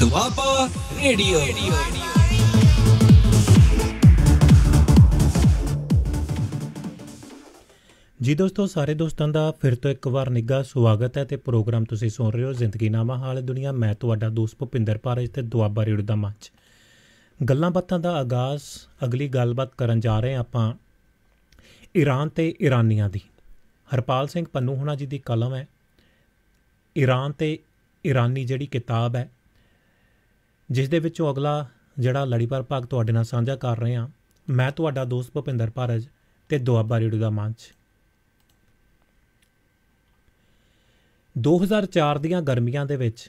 Doaba radio ਜੀ ਦੋਸਤੋ ਸਾਰੇ ਦੋਸਤਾਂ ਦਾ ਫਿਰ ਤੋਂ ਇੱਕ ਵਾਰ ਨਿੱਘਾ ਸਵਾਗਤ ਹੈ ਤੇ ਪ੍ਰੋਗਰਾਮ ਤੁਸੀਂ ਸੁਣ ਰਹੇ ਹੋ ਜ਼ਿੰਦਗੀ ਨਾਮਾ ਹਾਲ ਦੁਨੀਆ ਮੈਂ ਤੁਹਾਡਾ ਦੋਸਤ ਭੁਪਿੰਦਰ ਭਾਰਜ ਤੇ ਦੁਆਬਾ ਰੇਡੀਓ ਦਾ ਮੰਚ ਗੱਲਾਂ ਬਾਤਾਂ ਦਾ ਆਗਾਜ਼ ਅਗਲੀ ਗੱਲਬਾਤ ਕਰਨ ਜਾ ਰਹੇ ਆਪਾਂ ਈਰਾਨ ਤੇ ਇਰਾਨੀਆਂ ਦੀ ਹਰਪਾਲ ਸਿੰਘ ਪੰਨੂ ਹੁਣਾ ਜੀ ਦੀ ਕਲਮ ਹੈ ਈਰਾਨ ਤੇ ਇਰਾਨੀ ਜਿਹੜੀ ਕਿਤਾਬ ਹੈ ਜਿਸ ਦੇ ਵਿੱਚੋਂ ਅਗਲਾ ਜਿਹੜਾ ਪਰ ਭਾਗ ਤੁਹਾਡੇ ਨਾਲ ਸਾਂਝਾ ਕਰ ਰਹੇ ਹਾਂ ਮੈਂ ਤੁਹਾਡਾ ਦੋਸਤ ਭੁਪਿੰਦਰ ਭਾਰਜ ਤੇ ਦੁਆਬਾ ਰੇਡੀਓ ਦਾ ਮੰਚ 2004 ਦੀਆਂ ਗਰਮੀਆਂ ਦੇ ਵਿੱਚ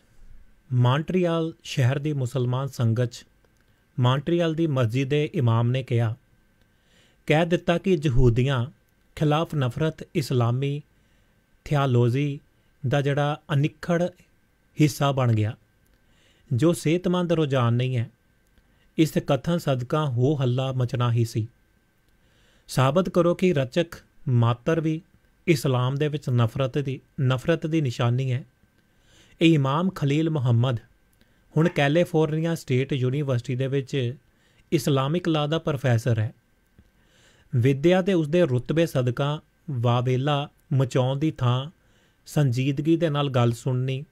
ਮਾਂਟਰੀਅਲ ਸ਼ਹਿਰ ਦੀ ਮੁਸਲਮਾਨ ਸੰਗਤ 'ਚ ਮਾਂਟਰੀਅਲ ਦੀ ਮਸਜਿਦ ਦੇ ਇਮਾਮ ਨੇ ਕਿਹਾ ਕਹਿ ਦਿੱਤਾ ਕਿ ਯਹੂਦੀਆਂ ਖਿਲਾਫ ਨਫ਼ਰਤ ਇਸਲਾਮੀ ਥਿਆਲੋਜੀ ਦਾ ਜਿਹੜਾ ਅਨਿਖੜ ਹਿੱਸਾ ਬਣ ਗਿਆ ਜੋ ਸਿਹਤਮੰਦ ਰੁਝਾਨ ਨਹੀਂ ਹੈ ਇਸ ਕਥਨ ਸਦਕਾ ਹੋ ਹੱਲਾ ਮਚਣਾ ਹੀ ਸੀ ਸਾਬਤ ਕਰੋ ਕਿ ਰਚਕ ਮਾਤਰ ਵੀ ਇਸਲਾਮ ਦੇ ਵਿੱਚ ਨਫ਼ਰਤ ਦੀ ਨਫ਼ਰਤ ਦੀ ਨਿਸ਼ਾਨੀ ਹੈ ਇਹ ਇਮਾਮ ਖਲੀਲ ਮੁਹੰਮਦ ਹੁਣ ਕੈਲੀਫੋਰਨੀਆ ਸਟੇਟ ਯੂਨੀਵਰਸਿਟੀ ਦੇ ਵਿੱਚ ਇਸਲਾਮਿਕ ਲਾ ਦਾ ਪ੍ਰੋਫੈਸਰ ਹੈ ਵਿਦਿਆ ਤੇ ਉਸਦੇ ਰੁਤਬੇ ਸਦਕਾ ਵਾਵੇਲਾ ਮਚਾਉਣ ਦੀ ਥਾਂ ਸੰਜੀਦਗੀ ਦੇ ਨਾਲ ਗੱਲ ਸੁਣਨੀ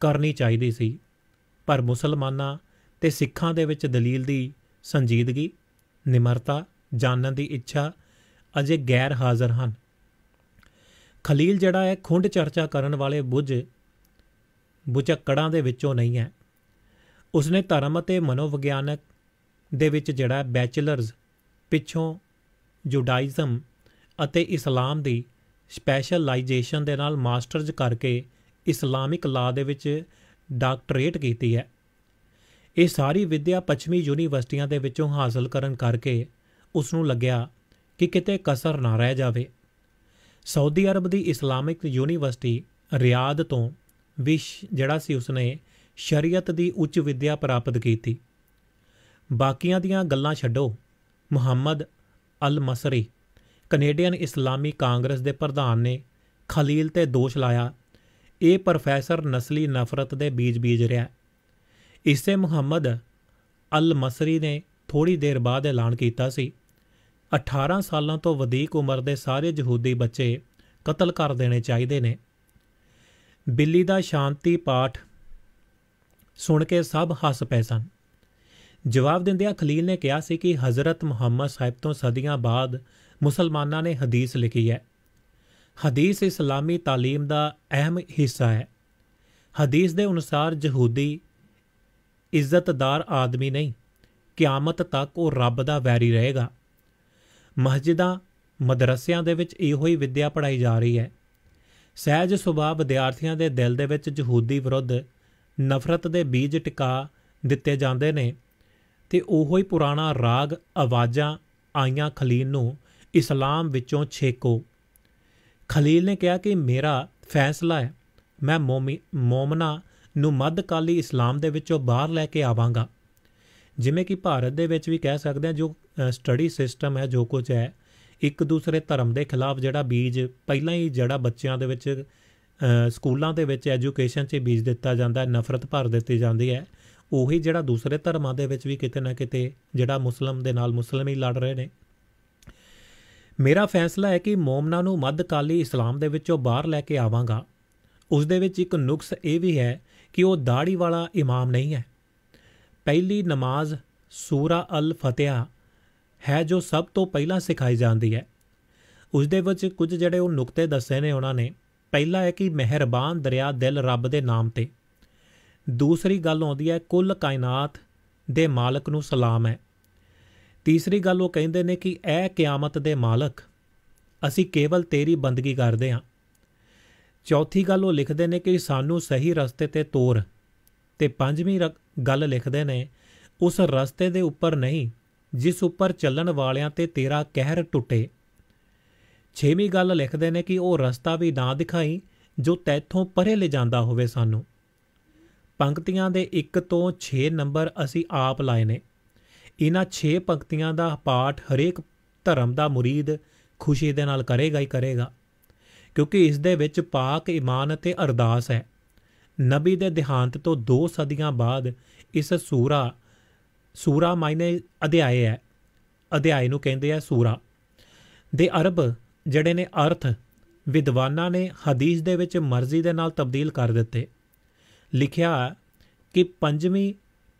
ਕਰਨੀ ਚਾਹੀਦੀ ਸੀ ਪਰ ਮੁਸਲਮਾਨਾਂ ਤੇ ਸਿੱਖਾਂ ਦੇ ਵਿੱਚ ਦਲੀਲ ਦੀ ਸੰਜੀਦਗੀ ਨਿਮਰਤਾ ਜਾਣਨ ਦੀ ਇੱਛਾ ਅਜੇ ਗੈਰ ਹਾਜ਼ਰ ਹਨ ਖਲੀਲ ਜਿਹੜਾ ਹੈ ਖੁੰਡ ਚਰਚਾ ਕਰਨ ਵਾਲੇ ਬੁੱਝ ਬੁਚਕੜਾਂ ਦੇ ਵਿੱਚੋਂ ਨਹੀਂ ਹੈ ਉਸਨੇ ਧਰਮ ਅਤੇ ਮਨੋਵਿਗਿਆਨਕ ਦੇ ਵਿੱਚ ਜਿਹੜਾ ਬੈਚਲਰਸ ਪਿੱਛੋਂ ਜੁਡਾਇਜ਼ਮ ਅਤੇ ਇਸਲਾਮ ਦੀ ਸਪੈਸ਼ਲਾਈਜੇਸ਼ਨ ਦੇ ਨਾਲ ਮਾਸਟਰਜ਼ ਕਰਕੇ ਇਸਲਾਮਿਕ ਲਾ ਦੇ ਵਿੱਚ ਡਾਕਟਰੇਟ ਕੀਤੀ ਹੈ ਇਹ ਸਾਰੀ ਵਿਦਿਆ ਪੱਛਮੀ ਯੂਨੀਵਰਸਿਟੀਆਂ ਦੇ ਵਿੱਚੋਂ ਹਾਸਲ ਕਰਨ ਕਰਕੇ ਉਸ ਨੂੰ ਲੱਗਿਆ ਕਿ ਕਿਤੇ ਕਸਰ ਨਾ ਰਹਿ ਜਾਵੇ ਸਾਊਦੀ ਅਰਬ ਦੀ ਇਸਲਾਮਿਕ ਯੂਨੀਵਰਸਿਟੀ ਰਿਆਦ ਤੋਂ ਵਿਸ਼ ਜਿਹੜਾ ਸੀ ਉਸਨੇ ਸ਼ਰੀਅਤ ਦੀ ਉੱਚ ਵਿਦਿਆ ਪ੍ਰਾਪਤ ਕੀਤੀ ਬਾਕੀਆਂ ਦੀਆਂ ਗੱਲਾਂ ਛੱਡੋ ਮੁਹੰਮਦ ਅਲ ਮਸਰੀ ਕੈਨੇਡੀਅਨ ਇਸਲਾਮੀ ਕਾਂਗਰਸ ਦੇ ਪ੍ਰਧਾਨ ਨੇ ਖਲੀਲ ਤੇ ਦੋਸ਼ ਲਾਇਆ ਇਹ ਪ੍ਰੋਫੈਸਰ ਨਸਲੀ ਨਫ਼ਰਤ ਦੇ ਬੀਜ ਬੀਜ ਰਿਹਾ ਹੈ ਇਸੇ ਮੁਹੰਮਦ ਅਲ ਮਸਰੀ ਨੇ ਥੋੜੀ ਦੇਰ ਬਾਅਦ ਐਲਾਨ ਕੀਤਾ ਸੀ 18 ਸਾਲਾਂ ਤੋਂ ਵਧੇਕ ਉਮਰ ਦੇ ਸਾਰੇ ਯਹੂਦੀ ਬੱਚੇ ਕਤਲ ਕਰ ਦੇਣੇ ਚਾਹੀਦੇ ਨੇ ਬਿੱਲੀ ਦਾ ਸ਼ਾਂਤੀ ਪਾਠ ਸੁਣ ਕੇ ਸਭ ਹੱਸ ਪਏ ਸਨ ਜਵਾਬ ਦਿੰਦਿਆਂ ਖਲੀਲ ਨੇ ਕਿਹਾ ਸੀ ਕਿ ਹਜ਼ਰਤ ਮੁਹੰਮਦ ਸਾਹਿਬ ਤੋਂ ਸਦੀਆਂ ਬਾਅਦ ਮੁਸਲਮਾਨਾਂ ਨੇ ਹਦੀਸ ਲਿਖੀ ਹੈ ਹਦੀਸ ਇਸਲਾਮੀ تعلیم ਦਾ ਅਹਿਮ ਹਿੱਸਾ ਹੈ ਹਦੀਸ ਦੇ ਅਨੁਸਾਰ ਯਹੂਦੀ ਇੱਜ਼ਤਦਾਰ ਆਦਮੀ ਨਹੀਂ ਕਿਆਮਤ ਤੱਕ ਉਹ ਰੱਬ ਦਾ ਵੈਰੀ ਰਹੇਗਾ ਮਸਜਿਦਾਂ ਮਦਰਸਿਆਂ ਦੇ ਵਿੱਚ ਇਹੋ ਹੀ ਵਿੱਦਿਆ ਪੜਾਈ ਜਾ ਰਹੀ ਹੈ ਸਹਿਜ ਸੁਭਾਅ ਵਿਦਿਆਰਥੀਆਂ ਦੇ ਦਿਲ ਦੇ ਵਿੱਚ ਯਹੂਦੀ ਵਿਰੁੱਧ ਨਫ਼ਰਤ ਦੇ ਬੀਜ ਟਿਕਾ ਦਿੱਤੇ ਜਾਂਦੇ ਨੇ ਤੇ ਉਹੋ ਹੀ ਪੁਰਾਣਾ ਰਾਗ ਆਵਾਜ਼ਾਂ ਆਈਆਂ ਖਲੀਨ ਨੂੰ ਇਸਲਾਮ ਵਿੱਚੋਂ ਛੇਕੋ ਖਲੀਲ ਨੇ ਕਿਹਾ ਕਿ ਮੇਰਾ ਫੈਸਲਾ ਹੈ ਮੈਂ ਮੌਮਨਾ ਨੂੰ ਮੱਧਕਾਲੀ ਇਸਲਾਮ ਦੇ ਵਿੱਚੋਂ ਬਾਹਰ ਲੈ ਕੇ ਆਵਾਂਗਾ ਜਿਵੇਂ ਕਿ ਭਾਰਤ ਦੇ ਵਿੱਚ ਵੀ ਕਹਿ ਸਕਦੇ ਆ ਜੋ ਸਟੱਡੀ ਸਿਸਟਮ ਹੈ ਜੋ ਕੁਝ ਹੈ ਇੱਕ ਦੂਸਰੇ ਧਰਮ ਦੇ ਖਿਲਾਫ ਜਿਹੜਾ ਬੀਜ ਪਹਿਲਾਂ ਹੀ ਜਿਹੜਾ ਬੱਚਿਆਂ ਦੇ ਵਿੱਚ ਸਕੂਲਾਂ ਦੇ ਵਿੱਚ ਐਜੂਕੇਸ਼ਨ 'ਚ ਬੀਜ ਦਿੱਤਾ ਜਾਂਦਾ ਹੈ ਨਫ਼ਰਤ ਭਰ ਦਿੱਤੀ ਜਾਂਦੀ ਹੈ ਉਹੀ ਜਿਹੜਾ ਦੂਸਰੇ ਧਰਮਾਂ ਦੇ ਵਿੱਚ ਵੀ ਕਿਤੇ ਨਾ ਕਿਤੇ ਜਿਹੜਾ ਮੁਸਲਮ ਦੇ ਨਾਲ ਮੁਸਲਮ ਹੀ ਲੜ ਰਹੇ ਨੇ ਮੇਰਾ ਫੈਸਲਾ ਹੈ ਕਿ ਮੋਮਨਾ ਨੂੰ ਮੱਧਕਾਲੀ ਇਸਲਾਮ ਦੇ ਵਿੱਚੋਂ ਬਾਹਰ ਲੈ ਕੇ ਆਵਾਂਗਾ ਉਸ ਦੇ ਵਿੱਚ ਇੱਕ ਨੁਕਸ ਇਹ ਵੀ ਹੈ ਕਿ ਉਹ ਦਾੜੀ ਵਾਲਾ ਇਮਾਮ ਨਹੀਂ ਹੈ ਪਹਿਲੀ ਨਮਾਜ਼ ਸੂਰਾ ਅਲ ਫਤਿਹਾ ਹੈ ਜੋ ਸਭ ਤੋਂ ਪਹਿਲਾਂ ਸਿਖਾਈ ਜਾਂਦੀ ਹੈ ਉਸ ਦੇ ਵਿੱਚ ਕੁਝ ਜਿਹੜੇ ਉਹ ਨੁਕਤੇ ਦੱਸੇ ਨੇ ਉਹਨਾਂ ਨੇ ਪਹਿਲਾ ਹੈ ਕਿ ਮਿਹਰਬਾਨ ਦਰਿਆ ਦਿਲ ਰੱਬ ਦੇ ਨਾਮ ਤੇ ਦੂਸਰੀ ਗੱਲ ਆਉਂਦੀ ਹੈ ਕੁੱਲ ਕਾਇਨਾਤ ਦੇ ਮਾਲਕ ਨੂੰ ਸਲਾਮ ਹੈ ਤੀਸਰੀ ਗੱਲ ਉਹ ਕਹਿੰਦੇ ਨੇ ਕਿ ਇਹ ਕਿਆਮਤ ਦੇ ਮਾਲਕ ਅਸੀਂ ਕੇਵਲ ਤੇਰੀ ਬੰਦਗੀ ਕਰਦੇ ਹਾਂ ਚੌਥੀ ਗੱਲ ਉਹ ਲਿਖਦੇ ਨੇ ਕਿ ਸਾਨੂੰ ਸਹੀ ਰਸਤੇ ਤੇ ਤੋਰ ਤੇ ਪੰਜਵੀਂ ਗੱਲ ਲਿਖਦੇ ਨੇ ਉਸ ਰਸਤੇ ਦੇ ਉੱਪਰ ਨਹੀਂ ਜਿਸ ਉੱਪਰ ਚੱਲਣ ਵਾਲਿਆਂ ਤੇ ਤੇਰਾ ਕਹਿਰ ਟੁੱਟੇ ਛੇਵੀਂ ਗੱਲ ਲਿਖਦੇ ਨੇ ਕਿ ਉਹ ਰਸਤਾ ਵੀ ਨਾ ਦਿਖਾਈ ਜੋ ਤੈਥੋਂ ਪਰੇ ਲੈ ਜਾਂਦਾ ਹੋਵੇ ਸਾਨੂੰ ਪੰਕਤੀਆਂ ਦੇ 1 ਤੋਂ 6 ਨੰਬਰ ਅਸੀਂ ਆਪ ਲਾਏ ਨੇ ਇਹਨਾਂ 6 ਪੰਕਤੀਆਂ ਦਾ ਪਾਠ ਹਰੇਕ ਧਰਮ ਦਾ ਮੁਰੀਦ ਖੁਸ਼ੀ ਦੇ ਨਾਲ ਕਰੇਗਾ ਹੀ ਕਰੇਗਾ ਕਿਉਂਕਿ ਇਸ ਦੇ ਵਿੱਚ ਪਾਕ ਇਮਾਨ ਅਤੇ ਅਰਦਾਸ ਹੈ ਨਬੀ ਦੇ ਦੇਹਾਂਤ ਤੋਂ 2 ਸਦੀਆਂ ਬਾਅਦ ਇਸ ਸੂਰਾ ਸੂਰਾ ਮਾਇਨੇ ਅਧਿਆਏ ਹੈ ਅਧਿਆਏ ਨੂੰ ਕਹਿੰਦੇ ਆ ਸੂਰਾ ਦੇ ਅਰਬ ਜਿਹੜੇ ਨੇ ਅਰਥ ਵਿਦਵਾਨਾਂ ਨੇ ਹਦੀਸ ਦੇ ਵਿੱਚ ਮਰਜ਼ੀ ਦੇ ਨਾਲ ਤਬਦੀਲ ਕਰ ਦਿੱਤੇ ਲਿਖਿਆ ਕਿ ਪੰਜਵੀਂ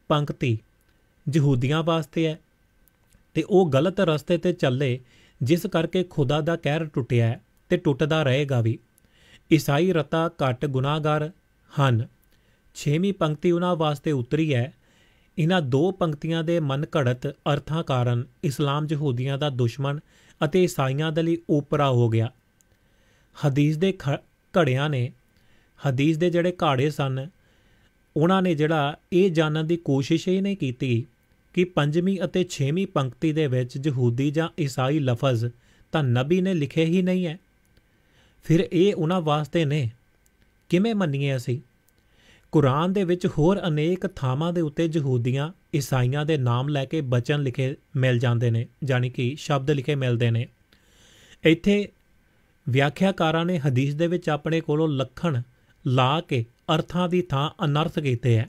ਪੰਕਤੀ ਯਹੂਦੀਆਂ ਵਾਸਤੇ ਹੈ ਤੇ ਉਹ ਗਲਤ ਰਸਤੇ ਤੇ ਚੱਲੇ ਜਿਸ ਕਰਕੇ ਖੁਦਾ ਦਾ ਕਹਿਰ ਟੁੱਟਿਆ ਤੇ ਟੁੱਟਦਾ ਰਹੇਗਾ ਵੀ ਈਸਾਈ ਰਤਾ ਘਟ ਗੁਨਾਹਗਰ ਹਨ 6ਵੀਂ ਪੰਕਤੀ ਉਹਨਾਂ ਵਾਸਤੇ ਉਤਰੀ ਹੈ ਇਹਨਾਂ ਦੋ ਪੰਕਤੀਆਂ ਦੇ ਮਨ ਘੜਤ ਅਰਥਾਂ ਕਾਰਨ ਇਸਲਾਮ ਯਹੂਦੀਆਂ ਦਾ ਦੁਸ਼ਮਣ ਅਤੇ ਈਸਾਈਆਂ ਦੇ ਲਈ ਉਪਰਾ ਹੋ ਗਿਆ ਹਦੀਸ ਦੇ ਘੜਿਆਂ ਨੇ ਹਦੀਸ ਦੇ ਜਿਹੜੇ ਘਾੜੇ ਸਨ ਉਹਨਾਂ ਨੇ ਜਿਹੜਾ ਇਹ ਜਾਣਨ ਦੀ ਕੋਸ਼ਿਸ਼ ਹੀ ਨਹੀਂ ਕੀਤੀ ਕਿ ਪੰਜਵੀਂ ਅਤੇ 6ਵੀਂ ਪੰਕਤੀ ਦੇ ਵਿੱਚ ਯਹੂਦੀ ਜਾਂ ਈਸਾਈ ਲਫ਼ਜ਼ ਤਾਂ ਨਬੀ ਨੇ ਲਿਖੇ ਹੀ ਨਹੀਂ ਹੈ ਫਿਰ ਇਹ ਉਹਨਾਂ ਵਾਸਤੇ ਨੇ ਕਿਵੇਂ ਮੰਨੀਏ ਅਸੀਂ ਕੁਰਾਨ ਦੇ ਵਿੱਚ ਹੋਰ ਅਨੇਕ ਥਾਵਾਂ ਦੇ ਉੱਤੇ ਯਹੂਦੀਆਂ ਈਸਾਈਆਂ ਦੇ ਨਾਮ ਲੈ ਕੇ ਬਚਨ ਲਿਖੇ ਮਿਲ ਜਾਂਦੇ ਨੇ ਜਾਨੀ ਕਿ ਸ਼ਬਦ ਲਿਖੇ ਮਿਲਦੇ ਨੇ ਇੱਥੇ ਵਿਆਖਿਆਕਾਰਾਂ ਨੇ ਹਦੀਸ ਦੇ ਵਿੱਚ ਆਪਣੇ ਕੋਲੋਂ ਲੱਖਣ ਲਾ ਕੇ ਅਰਥਾਂ ਦੀ ਥਾਂ ਅਨਰਥ ਕੀਤੇ ਹੈ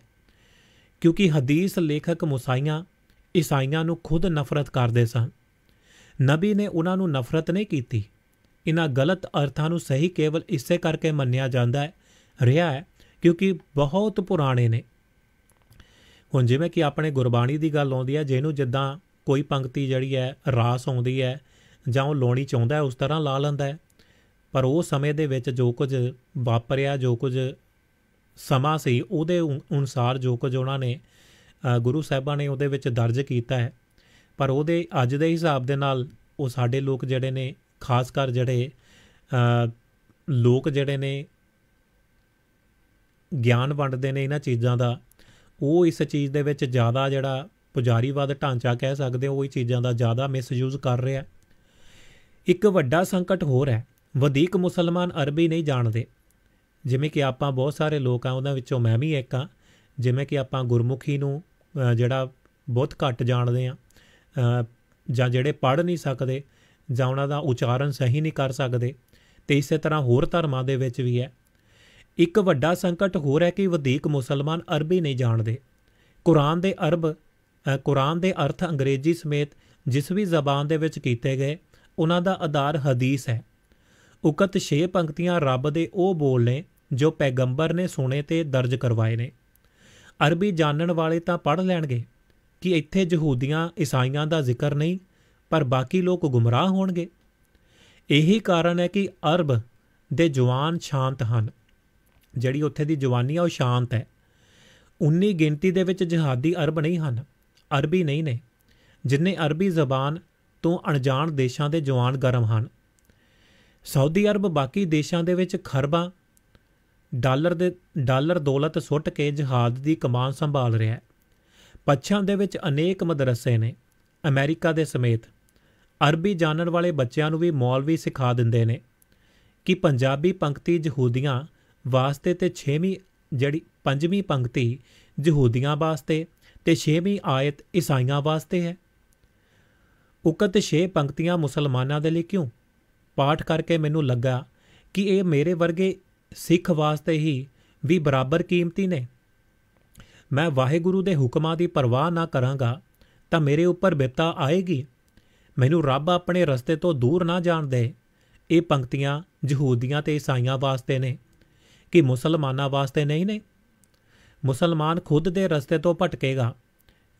ਕਿਉਂਕਿ ਹਦੀਸ ਲੇਖਕ ਮੁਸਾਈਆਂ ਈਸਾਈਆਂ ਨੂੰ ਖੁਦ ਨਫ਼ਰਤ ਕਰਦੇ ਸਨ ਨਬੀ ਨੇ ਉਹਨਾਂ ਨੂੰ ਨਫ਼ਰਤ ਨਹੀਂ ਕੀਤੀ ਇਹਨਾਂ ਗਲਤ ਅਰਥਾਂ ਨੂੰ ਸਹੀ ਕੇਵਲ ਇਸੇ ਕਰਕੇ ਮੰਨਿਆ ਜਾਂਦਾ ਹੈ ਰਿਹਾ ਹੈ ਕਿਉਂਕਿ ਬਹੁਤ ਪੁਰਾਣੇ ਨੇ ਹੁਣ ਜਿਵੇਂ ਕਿ ਆਪਣੇ ਗੁਰਬਾਣੀ ਦੀ ਗੱਲ ਆਉਂਦੀ ਹੈ ਜਿਹਨੂੰ ਜਿੱਦਾਂ ਕੋਈ ਪੰਕਤੀ ਜਿਹੜੀ ਹੈ ਰਾਸ ਆਉਂਦੀ ਹੈ ਜਾਂ ਉਹ ਲੋਣੀ ਚਾਹੁੰਦਾ ਹੈ ਉਸ ਤਰ੍ਹਾਂ ਲਾ ਲੈਂਦਾ ਹੈ ਪਰ ਉਹ ਸਮੇਂ ਦੇ ਵਿੱਚ ਜੋ ਕੁਝ ਵਾਪਰਿਆ ਜੋ ਕੁਝ ਸਮਾਂ ਸੀ ਉਹਦੇ ਅਨੁਸਾਰ ਜੋ ਕੁਝ ਉਹਨਾਂ ਨੇ ਗੁਰੂ ਸਾਹਿਬਾਂ ਨੇ ਉਹਦੇ ਵਿੱਚ ਦਰਜ ਕੀਤਾ ਹੈ ਪਰ ਉਹਦੇ ਅੱਜ ਦੇ ਹਿਸਾਬ ਦੇ ਨਾਲ ਉਹ ਸਾਡੇ ਲੋਕ ਜਿਹੜੇ ਨੇ ਖਾਸ ਕਰ ਜਿਹੜੇ ਲੋਕ ਜਿਹੜੇ ਨੇ ਗਿਆਨ ਵੰਡਦੇ ਨੇ ਇਹਨਾਂ ਚੀਜ਼ਾਂ ਦਾ ਉਹ ਇਸ ਚੀਜ਼ ਦੇ ਵਿੱਚ ਜ਼ਿਆਦਾ ਜਿਹੜਾ ਪੁਜਾਰੀਵਾਦ ਢਾਂਚਾ ਕਹਿ ਸਕਦੇ ਹੋ ਉਹ ਹੀ ਚੀਜ਼ਾਂ ਦਾ ਜ਼ਿਆਦਾ ਮਿਸਯੂਜ਼ ਕਰ ਰਿਹਾ ਇੱਕ ਵੱਡਾ ਸੰਕਟ ਹੋਰ ਹੈ ਵਧੇਕ ਮੁਸਲਮਾਨ ਅਰਬੀ ਨਹੀਂ ਜਾਣਦੇ ਜਿਵੇਂ ਕਿ ਆਪਾਂ ਬਹੁਤ ਸਾਰੇ ਲੋਕ ਆ ਉਹਨਾਂ ਵਿੱਚੋਂ ਮੈਂ ਵੀ ਇੱਕ ਆ ਜਿਵੇਂ ਕਿ ਆਪਾਂ ਗੁਰਮੁਖੀ ਨੂੰ ਜਿਹੜਾ ਬਹੁਤ ਘੱਟ ਜਾਣਦੇ ਆ ਜਾਂ ਜਿਹੜੇ ਪੜ ਨਹੀਂ ਸਕਦੇ ਜਾਂ ਉਹਨਾਂ ਦਾ ਉਚਾਰਨ ਸਹੀ ਨਹੀਂ ਕਰ ਸਕਦੇ ਤੇ ਇਸੇ ਤਰ੍ਹਾਂ ਹੋਰ ਧਰਮਾਂ ਦੇ ਵਿੱਚ ਵੀ ਹੈ ਇੱਕ ਵੱਡਾ ਸੰਕਟ ਹੋਰ ਹੈ ਕਿ ਵਧੇਕ ਮੁਸਲਮਾਨ ਅਰਬੀ ਨਹੀਂ ਜਾਣਦੇ ਕੁਰਾਨ ਦੇ ਅਰਬ ਕੁਰਾਨ ਦੇ ਅਰਥ ਅੰਗਰੇਜ਼ੀ ਸਮੇਤ ਜਿਸ ਵੀ ਜ਼ਬਾਨ ਦੇ ਵਿੱਚ ਕੀਤੇ ਗਏ ਉਹਨਾਂ ਦਾ ਆਧਾਰ ਹਦੀਸ ਹੈ ਉਕਤ 6 ਪੰਕਤੀਆਂ ਰੱਬ ਦੇ ਉਹ ਬੋਲ ਨੇ ਜੋ ਪੈਗੰਬਰ ਨੇ ਸੁਣੇ ਤੇ ਦਰਜ ਕਰਵਾਏ ਨੇ ਅਰਬੀ ਜਾਣਨ ਵਾਲੇ ਤਾਂ ਪੜ੍ਹ ਲੈਣਗੇ ਕਿ ਇੱਥੇ ਯਹੂਦੀਆਂ ਈਸਾਈਆਂ ਦਾ ਜ਼ਿਕਰ ਨਹੀਂ ਪਰ ਬਾਕੀ ਲੋਕ ਗੁੰਮਰਾਹ ਹੋਣਗੇ ਇਹੀ ਕਾਰਨ ਹੈ ਕਿ ਅਰਬ ਦੇ ਜਵਾਨ ਸ਼ਾਂਤ ਹਨ ਜਿਹੜੀ ਉੱਥੇ ਦੀ ਜਵਾਨੀ ਆ ਉਹ ਸ਼ਾਂਤ ਹੈ 19 ਗਿਣਤੀ ਦੇ ਵਿੱਚ ਜਹਾਦੀ ਅਰਬ ਨਹੀਂ ਹਨ ਅਰਬੀ ਨਹੀਂ ਨੇ ਜਿਨਨੇ ਅਰਬੀ ਜ਼ਬਾਨ ਤੋਂ ਅਣਜਾਣ ਦੇਸ਼ਾਂ ਦੇ ਜਵਾਨ ਗਰਮ ਹਨ ਸਾਊਦੀ ਅਰਬ ਬਾਕੀ ਦੇਸ਼ਾਂ ਦੇ ਵਿੱਚ ਖਰਬਾਂ ਡਾਲਰ ਦੇ ਡਾਲਰ ਦੌਲਤ ਸੁੱਟ ਕੇ ਜਹਾਦ ਦੀ ਕਮਾਨ ਸੰਭਾਲ ਰਿਹਾ ਹੈ ਪੱਛਾਂ ਦੇ ਵਿੱਚ ਅਨੇਕ ਮਦਰਸੇ ਨੇ ਅਮਰੀਕਾ ਦੇ ਸਮੇਤ ਅਰਬੀ ਜਾਣਨ ਵਾਲੇ ਬੱਚਿਆਂ ਨੂੰ ਵੀ ਮੌਲਵੀ ਸਿਖਾ ਦਿੰਦੇ ਨੇ ਕਿ ਪੰਜਾਬੀ ਪੰਕਤੀ ਯਹੂਦੀਆਂ ਵਾਸਤੇ ਤੇ 6ਵੀਂ ਜਿਹੜੀ 5ਵੀਂ ਪੰਕਤੀ ਯਹੂਦੀਆਂ ਵਾਸਤੇ ਤੇ 6ਵੀਂ ਆਇਤ ਇਸਾਈਆਂ ਵਾਸਤੇ ਹੈ ਉਕਤ 6 ਪੰਕਤੀਆਂ ਮੁਸਲਮਾਨਾਂ ਦੇ ਲਈ ਕਿਉਂ ਪਾਠ ਕਰਕੇ ਮੈਨੂੰ ਲੱਗਾ ਕਿ ਇਹ ਮੇਰੇ ਵਰਗੇ ਸਿੱਖ ਵਾਸਤੇ ਹੀ ਵੀ ਬਰਾਬਰ ਕੀਮਤੀ ਨੇ ਮੈਂ ਵਾਹਿਗੁਰੂ ਦੇ ਹੁਕਮਾਂ ਦੀ ਪਰਵਾਹ ਨਾ ਕਰਾਂਗਾ ਤਾਂ ਮੇਰੇ ਉੱਪਰ ਬਿਪਤਾ ਆਏਗੀ ਮੈਨੂੰ ਰੱਬ ਆਪਣੇ ਰਸਤੇ ਤੋਂ ਦੂਰ ਨਾ ਜਾਣ ਦੇ ਇਹ ਪੰਕਤੀਆਂ ਯਹੂਦੀਆਂ ਤੇ ਈਸਾਈਆਂ ਵਾਸਤੇ ਨੇ ਕਿ ਮੁਸਲਮਾਨਾਂ ਵਾਸਤੇ ਨਹੀਂ ਨੇ ਮੁਸਲਮਾਨ ਖੁਦ ਦੇ ਰਸਤੇ ਤੋਂ ਭਟਕੇਗਾ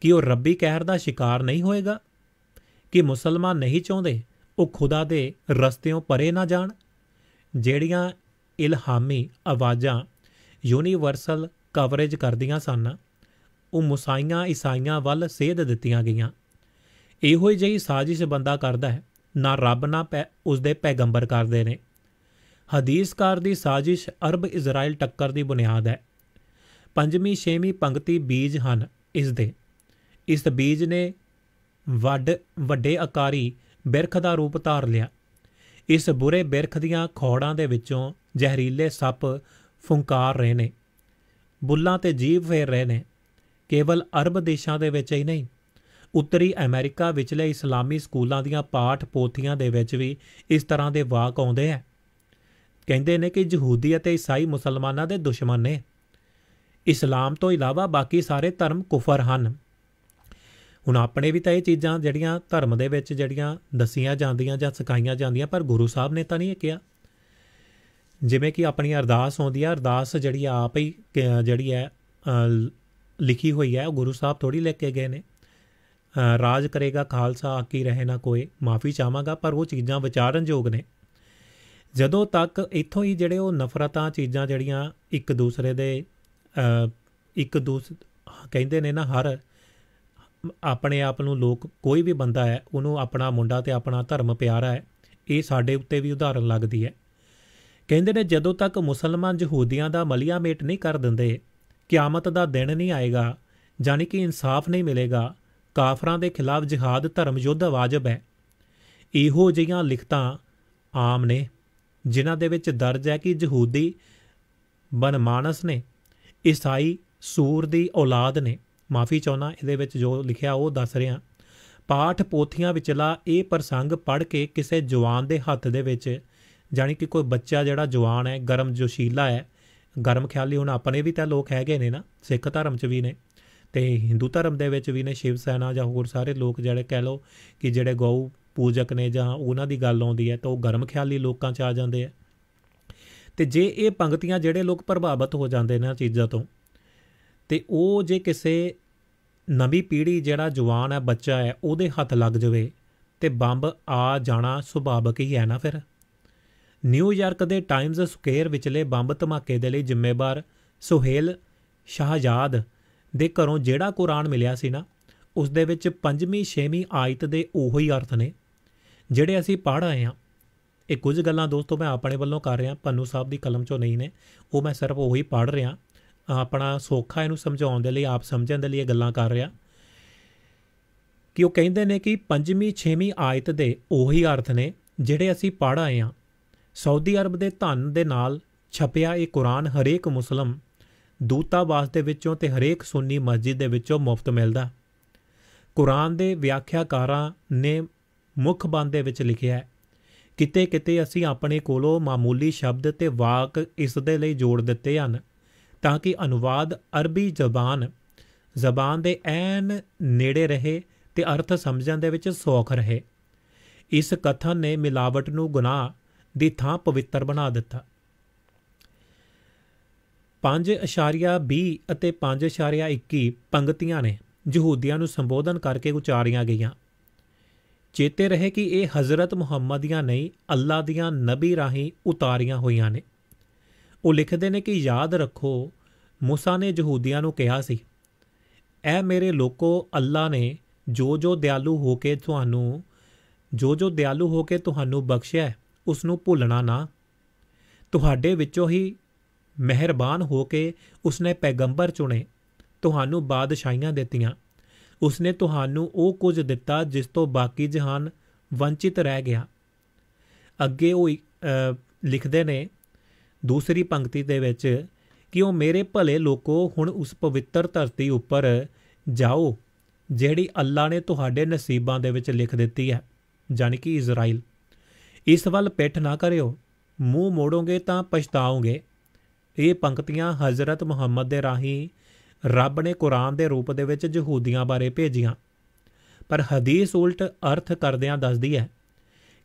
ਕਿ ਉਹ ਰੱਬੀ ਕਹਿਰ ਦਾ ਸ਼ਿਕਾਰ ਨਹੀਂ ਹੋਏਗਾ ਕਿ ਮੁਸਲਮਾਨ ਨਹੀਂ ਚਾਹੁੰਦੇ ਉਹ ਖੁਦਾ ਦੇ ਰਸਤਿਓਂ ਪਰੇ ਨਾ ਜਾਣ ਜਿਹੜੀਆਂ ਇਲਹਾਮੀ ਆਵਾਜ਼ਾਂ ਯੂਨੀਵਰਸਲ ਕਵਰੇਜ ਕਰਦੀਆਂ ਸਨ ਉਹ ਮੁਸਾਈਆਂ ਈਸਾਈਆਂ ਵੱਲ ਸੇਧ ਦਿੱਤੀਆਂ ਗਈਆਂ ਇਹੋ ਜਿਹੀ ਸਾਜ਼ਿਸ਼ ਬੰਦਾ ਕਰਦਾ ਹੈ ਨਾ ਰੱਬ ਨਾ ਉਸ ਦੇ ਪੈਗੰਬਰ ਕਰਦੇ ਨੇ ਹਦੀਸਕਾਰ ਦੀ ਸਾਜ਼ਿਸ਼ ਅਰਬ ਇਜ਼ਰਾਈਲ ਟੱਕਰ ਦੀ ਬੁਨਿਆਦ ਹੈ ਪੰਜਵੀਂ ਛੇਵੀਂ ਪੰਕਤੀ ਬੀਜ ਹਨ ਇਸ ਦੇ ਇਸ ਬੀਜ ਨੇ ਵੱਡ ਵੱਡੇ ਆਕਾਰੀ ਬਿਰਖ ਦਾ ਰੂਪ ਧਾਰ ਲਿਆ ਇਸ ਬੁਰੇ ਬਿਰਖ ਦੀਆਂ ਖੋੜਾਂ ਦੇ ਵਿੱਚੋਂ ਜ਼ਹਿਰੀਲੇ ਸੱਪ ਫੁੰਕਾਰ ਰਹੇ ਨੇ ਬੁੱਲਾਂ ਤੇ ਜੀਭ ਫੇਰ ਰਹੇ ਨੇ ਕੇਵਲ ਅਰਬ ਦੇਸ਼ਾਂ ਦੇ ਵਿੱਚ ਹੀ ਨਹੀਂ ਉੱਤਰੀ ਅਮਰੀਕਾ ਵਿਚਲੇ ਇਸਲਾਮੀ ਸਕੂਲਾਂ ਦੀਆਂ ਪਾਠ ਪੋਥੀਆਂ ਦੇ ਵਿੱਚ ਵੀ ਇਸ ਤਰ੍ਹਾਂ ਦੇ ਵਾਕ ਆਉਂਦੇ ਆ ਕਹਿੰਦੇ ਨੇ ਕਿ ਯਹੂਦੀ ਅਤੇ ਈਸਾਈ ਮੁਸਲਮਾਨਾਂ ਦੇ ਦੁਸ਼ਮਣ ਨੇ ਇਸਲਾਮ ਤੋਂ ਇਲਾਵਾ ਬਾਕੀ ਸਾਰੇ ਧਰਮ ਕੁਫਰ ਹਨ ਹੁਣ ਆਪਣੇ ਵੀ ਤਾਂ ਇਹ ਚੀਜ਼ਾਂ ਜਿਹੜੀਆਂ ਧਰਮ ਦੇ ਵਿੱਚ ਜਿਹੜੀਆਂ ਦਸੀਆਂ ਜਾਂਦੀਆਂ ਜਾਂ ਸਿਖਾਈਆਂ ਜਾਂਦੀਆਂ ਪਰ ਗੁਰੂ ਸਾਹਿਬ ਨੇ ਤਾਂ ਨਹੀਂ ਇਹ ਕਿਹਾ ਜਿਵੇਂ ਕਿ ਆਪਣੀ ਅਰਦਾਸ ਹੁੰਦੀ ਹੈ ਅਰਦਾਸ ਜਿਹੜੀ ਆਪ ਹੀ ਜਿਹੜੀ ਹੈ ਲਿਖੀ ਹੋਈ ਹੈ ਉਹ ਗੁਰੂ ਸਾਹਿਬ ਥੋੜੀ ਲੈ ਕੇ ਗਏ ਨੇ ਰਾਜ ਕਰੇਗਾ ਖਾਲਸਾ ਆਕੀ ਰਹੇ ਨਾ ਕੋਈ ਮਾਫੀ ਚਾਹਾਂਗਾ ਪਰ ਉਹ ਚੀਜ਼ਾਂ ਵਿਚਾਰਨ ਯੋਗ ਨੇ ਜਦੋਂ ਤੱਕ ਇੱਥੋਂ ਹੀ ਜਿਹੜੇ ਉਹ ਨਫ਼ਰਤਾਂ ਚੀਜ਼ਾਂ ਜਿਹੜੀਆਂ ਇੱਕ ਦੂਸਰੇ ਦੇ ਇੱਕ ਦੂਸ ਕਹਿੰਦੇ ਨੇ ਨਾ ਹਰ ਆਪਣੇ ਆਪ ਨੂੰ ਲੋਕ ਕੋਈ ਵੀ ਬੰਦਾ ਹੈ ਉਹਨੂੰ ਆਪਣਾ ਮੁੰਡਾ ਤੇ ਆਪਣਾ ਧਰਮ ਪਿਆਰਾ ਹੈ ਇਹ ਸਾਡੇ ਉੱਤੇ ਵੀ ਉਦਾਹਰਨ ਲੱਗਦੀ ਹੈ ਕਹਿੰਦੇ ਨੇ ਜਦੋਂ ਤੱਕ ਮੁਸਲਮਾਨ ਯਹੂਦੀਆਂ ਦਾ ਮਲੀਆ ਮੇਟ ਨਹੀਂ ਕਰ ਦਿੰਦੇ ਕਿਆਮਤ ਦਾ ਦਿਨ ਨਹੀਂ ਆਏਗਾ ਯਾਨੀ ਕਿ ਇਨਸਾਫ ਨਹੀਂ ਮਿਲੇਗਾ ਕਾਫਰਾਂ ਦੇ ਖਿਲਾਫ ਜਿਹਾਦ ਧਰਮ ਯੁੱਧ ਵਾਜਬ ਹੈ ਇਹੋ ਜਿਹੀਆਂ ਲਿਖਤਾਂ ਆਮ ਨੇ ਜਿਨ੍ਹਾਂ ਦੇ ਵਿੱਚ ਦਰਜ ਹੈ ਕਿ ਯਹੂਦੀ ਬਨਮਾਨਸ ਨੇ ਈਸਾਈ ਸੂਰ ਦੀ ਔਲਾਦ ਨੇ ਮਾਫੀ ਚਾਹਨਾ ਇਹਦੇ ਵਿੱਚ ਜੋ ਲਿਖਿਆ ਉਹ ਦੱਸ ਰਿਹਾ ਪਾਠ ਪੋਥੀਆਂ ਵਿਚਲਾ ਇਹ ਪ੍ਰਸੰਗ ਪੜ ਕੇ ਕਿਸੇ ਜਵਾਨ ਦੇ ਹੱਥ ਦੇ ਵਿੱਚ ਜਾਨੀ ਕਿ ਕੋਈ ਬੱਚਾ ਜਿਹੜਾ ਜਵਾਨ ਹੈ ਗਰਮ ਜੋਸ਼ੀਲਾ ਹੈ ਗਰਮ ਖਿਆਲੀ ਹੁਣ ਆਪਣੇ ਵੀ ਤਾਂ ਲੋਕ ਹੈਗੇ ਨੇ ਨਾ ਸਿੱਖ ਧਰਮ 'ਚ ਵੀ ਨੇ ਤੇ ਹਿੰਦੂ ਧਰਮ ਦੇ ਵਿੱਚ ਵੀ ਨੇ ਸ਼ਿਵ ਸੈਨਾ ਜਾਂ ਹੋਰ ਸਾਰੇ ਲੋਕ ਜਿਹੜੇ ਕਹਿ ਲੋ ਕਿ ਜਿਹੜੇ ਗਊ ਪੂਜਕ ਨੇ ਜਾਂ ਉਹਨਾਂ ਦੀ ਗੱਲ ਆਉਂਦੀ ਹੈ ਤਾਂ ਉਹ ਗਰਮ ਖਿਆਲੀ ਲੋਕਾਂ 'ਚ ਆ ਜਾਂਦੇ ਆ ਤੇ ਜੇ ਇਹ ਪੰਗਤੀਆਂ ਜਿਹੜੇ ਲੋਕ ਪ੍ਰਭਾਵਿਤ ਹੋ ਜਾਂਦੇ ਨੇ ਇਹਨਾਂ ਚੀਜ਼ਾਂ ਤੋਂ ਤੇ ਉਹ ਜੇ ਕਿਸੇ ਨਵੀਂ ਪੀੜ੍ਹੀ ਜਿਹੜਾ ਜਵਾਨ ਹੈ ਬੱਚਾ ਹੈ ਉਹਦੇ ਹੱਥ ਲੱਗ ਜਾਵੇ ਤੇ ਬੰਬ ਆ ਜਾਣਾ ਸੁਭਾਵਕ ਹੀ ਹੈ ਨਾ ਫਿਰ ਨਿਊਯਾਰਕ ਦੇ ਟਾਈਮਜ਼ ਸਕੁਅਰ ਵਿਚਲੇ ਬੰਬ ਧਮਾਕੇ ਦੇ ਲਈ ਜ਼ਿੰਮੇਵਾਰ ਸੁਹੇਲ ਸ਼ਾਹਜਾਦ ਦੇ ਘਰੋਂ ਜਿਹੜਾ ਕੁਰਾਨ ਮਿਲਿਆ ਸੀ ਨਾ ਉਸ ਦੇ ਵਿੱਚ 5ਵੀਂ 6ਵੀਂ ਆਇਤ ਦੇ ਉਹੋ ਹੀ ਅਰਥ ਨੇ ਜਿਹੜੇ ਅਸੀਂ ਪੜ੍ਹ ਆਏ ਹਾਂ ਇਹ ਕੁਝ ਗੱਲਾਂ ਦੋਸਤੋ ਮੈਂ ਆਪਣੇ ਵੱਲੋਂ ਕਰ ਰਿਹਾ ਪੰਨੂ ਸਾਹਿਬ ਦੀ ਕਲਮ ਚੋਂ ਨਹੀਂ ਨੇ ਉਹ ਮੈਂ ਸਿਰਫ ਉਹੀ ਪੜ੍ਹ ਰਿਹਾ ਆਪਣਾ ਸੋਖਾ ਇਹਨੂੰ ਸਮਝਾਉਣ ਦੇ ਲਈ ਆਪ ਸਮਝਣ ਦੇ ਲਈ ਇਹ ਗੱਲਾਂ ਕਰ ਰਿਹਾ ਕਿ ਉਹ ਕਹਿੰਦੇ ਨੇ ਕਿ 5ਵੀਂ 6ਵੀਂ ਆਇਤ ਦੇ ਉਹੀ ਅਰਥ ਨੇ ਜਿਹੜੇ ਅਸੀਂ ਪੜ੍ਹ ਆਏ ਹਾਂ ਸਾਊਦੀ ਅਰਬ ਦੇ ਧਨ ਦੇ ਨਾਲ ਛਪਿਆ ਇਹ ਕੁਰਾਨ ਹਰੇਕ ਮੁਸਲਮ ਦੂਤਾਵਾਸ ਦੇ ਵਿੱਚੋਂ ਤੇ ਹਰੇਕ ਸੁੰਨੀ ਮਸਜਿਦ ਦੇ ਵਿੱਚੋਂ ਮੁਫਤ ਮਿਲਦਾ ਕੁਰਾਨ ਦੇ ਵਿਆਖਿਆਕਾਰਾਂ ਨੇ ਮੁੱਖ ਬੰਦੇ ਦੇ ਵਿੱਚ ਲਿਖਿਆ ਹੈ ਕਿਤੇ ਕਿਤੇ ਅਸੀਂ ਆਪਣੇ ਕੋਲੋਂ ਮਾਮੂਲੀ ਸ਼ਬਦ ਤੇ ਵਾਕ ਇਸ ਦੇ ਲਈ ਜੋੜ ਦਿੱਤੇ ਹਨ ਤਾਂ ਕਿ ਅਨੁਵਾਦ ਅਰਬੀ ਜ਼ਬਾਨ ਜ਼ਬਾਨ ਦੇ ਐਨ ਨੇੜੇ ਰਹੇ ਤੇ ਅਰਥ ਸਮਝਣ ਦੇ ਵਿੱਚ ਸੌਖ ਰਹੇ ਇਸ ਕਥਨ ਨੇ ਮਿਲਾਵਟ ਨੂੰ ਗੁਨਾਹ ਦੀ ਥਾਂ ਪਵਿੱਤਰ ਬਣਾ ਦਿੱਤਾ 5.20 ਅਤੇ 5.21 ਪੰਕਤੀਆਂ ਨੇ ਯਹੂਦੀਆਂ ਨੂੰ ਸੰਬੋਧਨ ਕਰਕੇ ਉਚਾਰੀਆਂ ਗਈਆਂ ਚੇਤੇ ਰਹੇ ਕਿ ਇਹ ਹਜ਼ਰਤ ਮੁਹੰਮਦ ਦੀਆਂ ਨਹੀਂ ਅੱਲਾ ਦੀਆਂ ਨਬੀ ਰਾਹੀਂ ਉਤਾਰੀਆਂ ਹੋਈਆਂ ਨੇ ਉਹ ਲਿਖਦੇ ਨੇ ਕਿ ਯਾਦ ਰੱਖੋ ਮੂਸਾ ਨੇ ਯਹੂਦੀਆਂ ਨੂੰ ਕਿਹਾ ਸੀ ਐ ਮੇਰੇ ਲੋਕੋ ਅੱਲਾ ਨੇ ਜੋ ਜੋ ਦਿਆਲੂ ਹੋ ਕੇ ਤੁਹਾਨੂੰ ਜੋ ਜੋ ਦਿਆਲੂ ਹੋ ਕੇ ਤੁਹਾਨੂੰ ਬਖਸ਼ਿਆ ਉਸ ਨੂੰ ਭੁੱਲਣਾ ਨਾ ਤੁਹਾਡੇ ਵਿੱਚੋਂ ਹੀ ਮਿਹਰਬਾਨ ਹੋ ਕੇ ਉਸਨੇ ਪੈਗੰਬਰ ਚੁਣੇ ਤੁਹਾਨੂੰ ਬਾਦਸ਼ਾਹੀਆਂ ਦਿੱਤੀਆਂ ਉਸਨੇ ਤੁਹਾਨੂੰ ਉਹ ਕੁਝ ਦਿੱਤਾ ਜਿਸ ਤੋਂ ਬਾਕੀ ਜਹਾਨ ਵੰਚਿਤ ਰਹਿ ਗਿਆ ਅੱਗੇ ਉਹ ਲਿਖਦੇ ਨੇ ਦੂਸਰੀ ਪੰਕਤੀ ਦੇ ਵਿੱਚ ਕਿ ਉਹ ਮੇਰੇ ਭਲੇ ਲੋਕੋ ਹੁਣ ਉਸ ਪਵਿੱਤਰ ਧਰਤੀ ਉੱਪਰ ਜਾਓ ਜਿਹੜੀ ਅੱਲਾ ਨੇ ਤੁਹਾਡੇ ਨਸੀਬਾਂ ਦੇ ਵਿੱਚ ਲਿਖ ਦਿੱਤੀ ਹੈ ਜਾਨਕੀ ਇਜ਼ਰਾਈਲ ਇਸ ਵੱਲ ਪਿੱਠ ਨਾ ਕਰਿਓ ਮੂੰਹ ਮੋੜੋਗੇ ਤਾਂ ਪਛਤਾਓਗੇ ਇਹ ਪੰਕਤੀਆਂ ਹਜ਼ਰਤ ਮੁਹੰਮਦ ਦੇ ਰਾਹੀ ਰੱਬ ਨੇ ਕੁਰਾਨ ਦੇ ਰੂਪ ਦੇ ਵਿੱਚ ਯਹੂਦੀਆਂ ਬਾਰੇ ਭੇਜੀਆਂ ਪਰ ਹਦੀਸ ਉਲਟ ਅਰਥ ਕਰਦਿਆਂ ਦੱਸਦੀ ਹੈ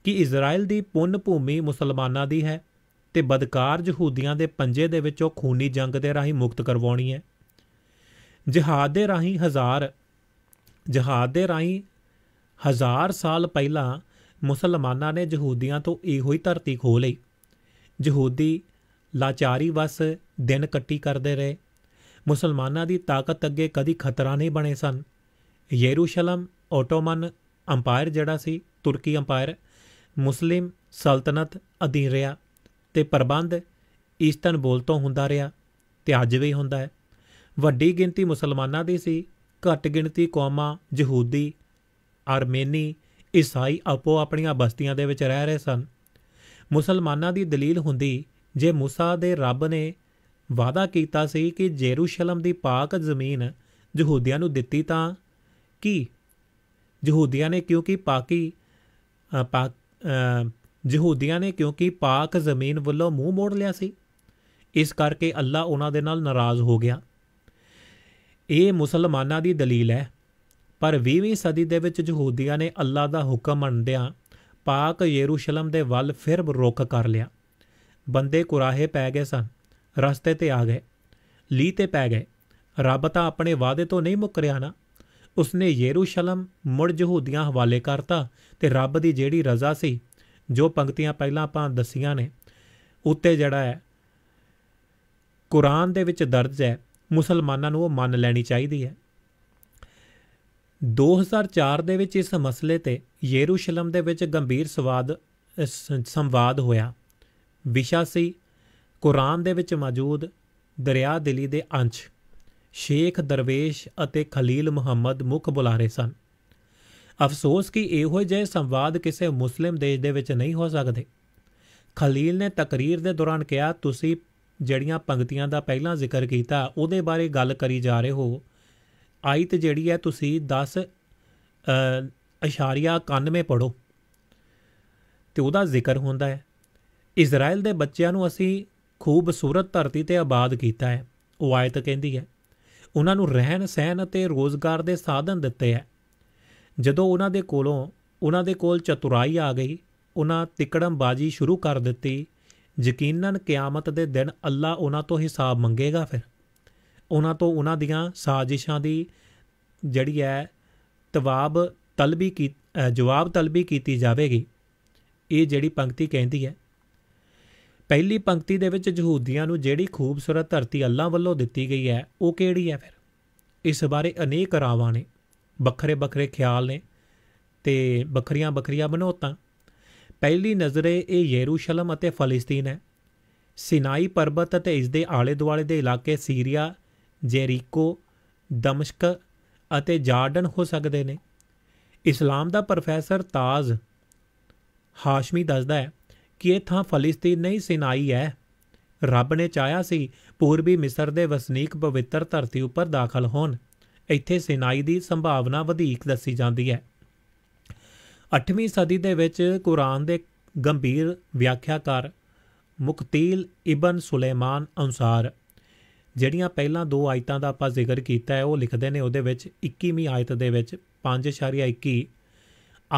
ਕਿ ਇਜ਼ਰਾਈਲ ਦੀ ਪੁੰਨ ਭੂਮੀ ਮੁਸਲਮਾਨਾਂ ਦੀ ਹੈ ਤੇ ਬਦਕਾਰ ਯਹੂਦੀਆਂ ਦੇ ਪੰਜੇ ਦੇ ਵਿੱਚੋਂ ਖੂਨੀ ਜੰਗ ਦੇ ਰਾਹੀਂ ਮੁਕਤ ਕਰਵਾਉਣੀ ਹੈ ਜਿਹਾਦ ਦੇ ਰਾਹੀਂ ਹਜ਼ਾਰ ਜਿਹਾਦ ਦੇ ਰਾਹੀਂ ਹਜ਼ਾਰ ਸਾਲ ਪਹਿਲਾਂ ਮੁਸਲਮਾਨਾਂ ਨੇ ਯਹੂਦੀਆਂ ਤੋਂ ਇਹੋ ਹੀ ਧਰਤੀ ਖੋ ਲਈ ਯਹੂਦੀ ਲਾਚਾਰੀ ਵਸ ਦਿਨ ਕੱਟੀ ਕਰਦੇ ਰਹੇ ਮੁਸਲਮਾਨਾਂ ਦੀ ਤਾਕਤ ਅੱਗੇ ਕਦੀ ਖਤਰਾ ਨਹੀਂ ਬਣੇ ਸਨ ਯਰੂਸ਼ਲਮ ਆਟੋਮਨ ਅੰਪਾਇਰ ਜਿਹੜਾ ਸੀ ਤੁਰਕੀ ਅੰਪਾਇਰ ਮੁਸਲਿਮ ਸਲਤਨਤ ਅਧੀਨ ਰਿਹਾ ਤੇ ਪ੍ਰਬੰਧ ਇਸਤਨਬੁਲ ਤੋਂ ਹੁੰਦਾ ਰਿਹਾ ਤੇ ਅੱਜ ਵੀ ਹੁੰਦਾ ਹੈ ਵੱਡੀ ਗਿਣਤੀ ਮੁਸਲਮਾਨਾਂ ਦੀ ਸੀ ਘੱਟ ਗਿਣਤੀ ਕੌਮਾਂ ਯਹੂਦੀ ਆਰਮੇਨੀ ਈਸਾਈ ਆਪੋ ਆਪਣੀਆਂ ਬਸਤੀਆਂ ਦੇ ਵਿੱਚ ਰਹਿ ਰਹੇ ਸਨ ਮੁਸਲਮਾਨਾਂ ਦੀ ਦਲੀਲ ਹੁੰਦੀ ਜੇ موسی ਦੇ ਰੱਬ ਨੇ ਵਾਅਦਾ ਕੀਤਾ ਸੀ ਕਿ ਜੇਰੂਸ਼ਲਮ ਦੀ ਪਾਕ ਜ਼ਮੀਨ ਯਹੂਦੀਆਂ ਨੂੰ ਦਿੱਤੀ ਤਾਂ ਕੀ ਯਹੂਦੀਆਂ ਨੇ ਕਿਉਂਕਿ ਪਾਕੀ ਪਾਕ ਯਹੂਦੀਆਂ ਨੇ ਕਿਉਂਕਿ ਪਾਕ ਜ਼ਮੀਨ ਵੱਲੋਂ ਮੂੰਹ ਮੋੜ ਲਿਆ ਸੀ ਇਸ ਕਰਕੇ ਅੱਲਾ ਉਹਨਾਂ ਦੇ ਨਾਲ ਨਾਰਾਜ਼ ਹੋ ਗਿਆ ਇਹ ਮੁਸਲਮਾਨਾਂ ਦੀ ਦਲੀਲ ਹੈ ਪਰ 20ਵੀਂ ਸਦੀ ਦੇ ਵਿੱਚ ਯਹੂਦੀਆਂ ਨੇ ਅੱਲਾ ਦਾ ਹੁਕਮ ਮੰਨਦਿਆਂ ਪਾਕ ਯਰੂਸ਼ਲਮ ਦੇ ਵੱਲ ਫਿਰ ਰੁਕ ਕਰ ਲਿਆ ਬੰਦੇ ਕੁਰਾਹੇ ਪੈ ਗਏ ਸਨ ਰਸਤੇ ਤੇ ਆ ਗਏ ਲੀ ਤੇ ਪੈ ਗਏ ਰੱਬ ਤਾਂ ਆਪਣੇ ਵਾਅਦੇ ਤੋਂ ਨਹੀਂ ਮੁੱਕ ਰਿਹਾ ਨਾ ਉਸਨੇ ਯਰੂਸ਼ਲਮ ਮੁੜ ਯਹੂਦੀਆਂ ਹਵਾਲੇ ਕਰਤਾ ਤੇ ਰੱਬ ਦੀ ਜਿਹੜੀ ਰਜ਼ਾ ਸੀ ਜੋ ਪੰਕਤੀਆਂ ਪਹਿਲਾਂ ਆਪਾਂ ਦਸੀਆਂ ਨੇ ਉੱਤੇ ਜਿਹੜਾ ਹੈ ਕੁਰਾਨ ਦੇ ਵਿੱਚ ਦਰਜ ਹੈ ਮੁਸਲਮਾਨਾਂ ਨੂੰ ਉਹ ਮੰਨ ਲੈਣੀ ਚਾਹੀਦੀ ਹੈ 2004 ਦੇ ਵਿੱਚ ਇਸ ਮਸਲੇ ਤੇ ਯਰੂਸ਼ਲਮ ਦੇ ਵਿੱਚ ਗੰਭੀਰ ਸਵਾਦ ਸੰਵਾਦ ਹੋਇਆ ਵਿਸ਼ਾ ਸੀ ਕੁਰਾਨ ਦੇ ਵਿੱਚ ਮੌਜੂਦ ਦਰਿਆ ਦਿਲੀ ਦੇ ਅੰਸ਼ ਸ਼ੇਖ ਦਰਵੇਸ਼ ਅਤੇ ਖਲੀਲ ਮੁਹੰਮਦ ਮੁੱਖ ਬੁਲਾਰੇ ਸਨ ਅਫਸੋਸ ਕਿ ਇਹੋ ਜਿਹੇ ਸੰਵਾਦ ਕਿਸੇ ਮੁਸਲਿਮ ਦੇਸ਼ ਦੇ ਵਿੱਚ ਨਹੀਂ ਹੋ ਸਕਦੇ ਖਲੀਲ ਨੇ ਤਕਰੀਰ ਦੇ ਦੌਰਾਨ ਕਿਹਾ ਤੁਸੀਂ ਜਿਹੜੀਆਂ ਪੰਕਤੀਆਂ ਦਾ ਪਹਿਲਾਂ ਜ਼ਿਕਰ ਕੀਤਾ ਉਹਦੇ ਬਾਰੇ ਗੱਲ ਕਰੀ ਜਾ ਰਹੇ ਹੋ ਆਇਤ ਜਿਹੜੀ ਹੈ ਤੁਸੀਂ 10 ਅਸ਼ਾਰੀਆ 91 ਪੜੋ ਤੇ ਉਹਦਾ ਜ਼ਿਕਰ ਹੁੰਦਾ ਹੈ ਇਜ਼ਰਾਈਲ ਦੇ ਬੱਚਿਆਂ ਨੂੰ ਅਸੀਂ ਖੂਬਸੂਰਤ ਧਰਤੀ ਤੇ ਆਬਾਦ ਕੀਤਾ ਹੈ ਉਹ ਆਇਤ ਕਹਿੰਦੀ ਹੈ ਉਹਨਾਂ ਨੂੰ ਰਹਿਣ ਸਹਿਣ ਅਤੇ ਰੋਜ਼ਗਾਰ ਦੇ ਸਾਧਨ ਦਿੱਤੇ ਹੈ ਜਦੋਂ ਉਹਨਾਂ ਦੇ ਕੋਲੋਂ ਉਹਨਾਂ ਦੇ ਕੋਲ ਚਤੁਰਾਈ ਆ ਗਈ ਉਹਨਾਂ ਬਾਜੀ ਸ਼ੁਰੂ ਕਰ ਦਿੱਤੀ ਯਕੀਨਨ ਕਿਆਮਤ ਦੇ ਦਿਨ ਅੱਲਾ ਉਹਨਾਂ ਤੋਂ ਹਿਸਾਬ ਮੰਗੇਗਾ ਫਿਰ ਉਹਨਾਂ ਤੋਂ ਉਹਨਾਂ ਦੀਆਂ ਸਾਜ਼ਿਸ਼ਾਂ ਦੀ ਜਿਹੜੀ ਹੈ ਤਵਾਬ ਤਲਬੀ ਕੀ ਜਵਾਬ ਤਲਬੀ ਕੀਤੀ ਜਾਵੇਗੀ ਇਹ ਜਿਹੜੀ ਪੰਕਤੀ ਕਹਿੰਦੀ ਹੈ ਪਹਿਲੀ ਪੰਕਤੀ ਦੇ ਵਿੱਚ ਯਹੂਦੀਆਂ ਨੂੰ ਜਿਹੜੀ ਖੂਬਸੂਰਤ ਧਰਤੀ ਅੱਲਾ ਵੱਲੋਂ ਦਿੱਤੀ ਗਈ ਹੈ ਉਹ ਕਿਹੜੀ ਹੈ ਫਿਰ ਇਸ ਬਾਰੇ ਅਨੇਕ ਰਾਵਾਂ ਨੇ ਵੱਖਰੇ ਵੱਖਰੇ ਖਿਆਲ ਨੇ ਤੇ ਵੱਖਰੀਆਂ ਵੱਖਰੀਆਂ ਬਨੋਤਾਂ ਪਹਿਲੀ ਨਜ਼ਰੇ ਇਹ ਯਰੂਸ਼ਲਮ ਅਤੇ ਫਲਸਤੀਨ ਹੈ ਸਿਨਾਈ ਪਰਬਤ ਅਤੇ ਇਸ ਦੇ ਆਲੇ-ਦੁਆਲੇ ਦੇ ਇਲਾਕੇ ਸੀਰੀਆ ਜੈਰੀਕੋ ਦਮਸ਼ਕ ਅਤੇ ਜਾਰਡਨ ਹੋ ਸਕਦੇ ਨੇ ਇਸਲਾਮ ਦਾ ਪ੍ਰੋਫੈਸਰ ਤਾਜ਼ ਹਾਸ਼ਮੀ ਦੱਸਦਾ ਹੈ ਕਿ ਇਹ ਥਾਂ ਫਲਸਤੀਨ ਨਹੀਂ ਸਿਨਾਈ ਹੈ ਰੱਬ ਨੇ ਚਾਹਿਆ ਸੀ ਪੂਰਬੀ ਮਿਸਰ ਦੇ ਵਸਨੀਕ ਪਵਿੱਤਰ ਧਰਤੀ ਉੱਪਰ ਦਾਖਲ ਹੋਣ ਇੱਥੇ ਸਿਨਾਈ ਦੀ ਸੰਭਾਵਨਾ ਵਧੇਕ ਦੱਸੀ ਜਾਂਦੀ ਹੈ 8ਵੀਂ ਸਦੀ ਦੇ ਵਿੱਚ ਕੁਰਾਨ ਦੇ ਗੰਭੀਰ ਵਿਆਖਿਆਕਾਰ ਮੁਕਤੀਲ ਇਬਨ ਸੁਲੇਮਾਨ ਅਨਸਾਰ ਜਿਹੜੀਆਂ ਪਹਿਲਾਂ ਦੋ ਆਇਤਾਂ ਦਾ ਆਪਾਂ ਜ਼ਿਕਰ ਕੀਤਾ ਹੈ ਉਹ ਲਿਖਦੇ ਨੇ ਉਹਦੇ ਵਿੱਚ 21ਵੀਂ ਆਇਤ ਦੇ ਵਿੱਚ 5.21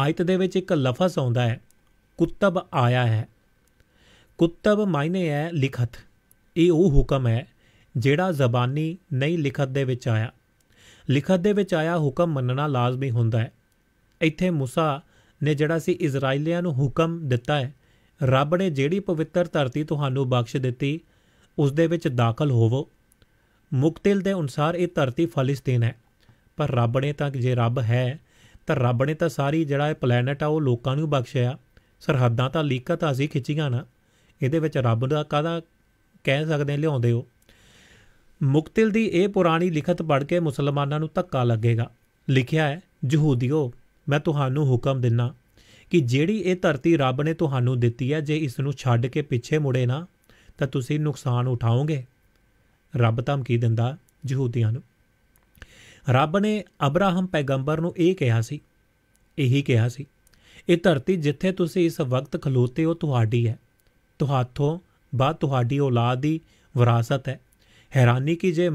ਆਇਤ ਦੇ ਵਿੱਚ ਇੱਕ ਲਫ਼ਜ਼ ਆਉਂਦਾ ਹੈ ਕੁਤਬ ਆਇਆ ਹੈ ਕੁਤਬ ਮਾਇਨੇ ਹੈ ਲਿਖਤ ਇਹ ਉਹ ਹੁਕਮ ਹੈ ਜਿਹੜਾ ਜ਼ਬਾਨੀ ਨਹੀਂ ਲਿਖਤ ਦੇ ਵਿੱਚ ਆਇਆ ਲਿਖਤ ਦੇ ਵਿੱਚ ਆਇਆ ਹੁਕਮ ਮੰਨਣਾ ਲਾਜ਼ਮੀ ਹੁੰਦਾ ਹੈ ਇੱਥੇ موسی ਨੇ ਜਿਹੜਾ ਸੀ ਇਜ਼ਰਾਈਲੀਆਂ ਨੂੰ ਹੁਕਮ ਦਿੱਤਾ ਹੈ ਰੱਬ ਨੇ ਜਿਹੜੀ ਪਵਿੱਤਰ ਧਰਤੀ ਤੁਹਾਨੂੰ ਬਖਸ਼ ਦਿੱਤੀ ਉਸ ਦੇ ਵਿੱਚ ਦਾਖਲ ਹੋਵੋ ਮੁਕਤਿਲ ਦੇ ਅਨੁਸਾਰ ਇਹ ਧਰਤੀ ਫਲਸਤੀਨ ਹੈ ਪਰ ਰੱਬ ਨੇ ਤਾਂ ਜੇ ਰੱਬ ਹੈ ਤਾਂ ਰੱਬ ਨੇ ਤਾਂ ਸਾਰੀ ਜਿਹੜਾ ਇਹ ਪਲੈਨਟ ਆ ਉਹ ਲੋਕਾਂ ਨੂੰ ਬਖਸ਼ਿਆ ਸਰਹੱਦਾਂ ਤਾਂ ਲੀਕਤ ਆ ਅਸੀਂ ਖਿੱਚੀਆਂ ਨਾ ਇਹਦੇ ਵਿੱਚ ਰੱਬ ਦਾ ਕਾਹਦਾ ਕਹਿ ਸਕਦੇ ਲਿਆਉਂਦੇ ਹੋ ਮੁਕਤਿਲ ਦੀ ਇਹ ਪੁਰਾਣੀ ਲਿਖਤ ਪੜ੍ਹ ਕੇ ਮੁਸਲਮਾਨਾਂ ਨੂੰ ਧੱਕਾ ਲੱਗੇਗਾ ਲਿਖਿਆ ਹੈ ਯਹੂਦੀਓ ਮੈਂ ਤੁਹਾਨੂੰ ਹੁਕਮ ਦਿੰਨਾ ਕਿ ਜਿਹੜੀ ਇਹ ਧਰਤੀ ਰੱਬ ਨੇ ਤੁਹਾਨੂੰ ਦਿੱਤੀ ਹੈ ਜੇ ਇਸ ਨੂੰ ਛੱਡ ਕੇ ਪਿੱਛੇ ਮੁੜੇ ਨਾ ਤਾਂ ਤੁਸੀਂ ਨੁਕਸਾਨ ਉਠਾਓਗੇ ਰੱਬ ਧਮਕੀ ਦਿੰਦਾ ਯਹੂਦੀਆਂ ਨੂੰ ਰੱਬ ਨੇ ਅਬਰਾਹਮ ਪੈਗੰਬਰ ਨੂੰ ਇਹ ਕਿਹਾ ਸੀ ਇਹੀ ਕਿਹਾ ਸੀ ਇਹ ਧਰਤੀ ਜਿੱਥੇ ਤੁਸੀਂ ਇਸ ਵਕਤ ਖਲੋਤੇ ਹੋ ਤੁਹਾਡੀ ਹੈ ਤੁਹਾਥੋਂ ਬਾਅਦ ਤੁਹਾਡੀ ਔਲਾਦ ਦੀ ਵਿਰਾਸਤ ਹੈ ਹੈਰਾਨੀ ਕੀ ਜੇ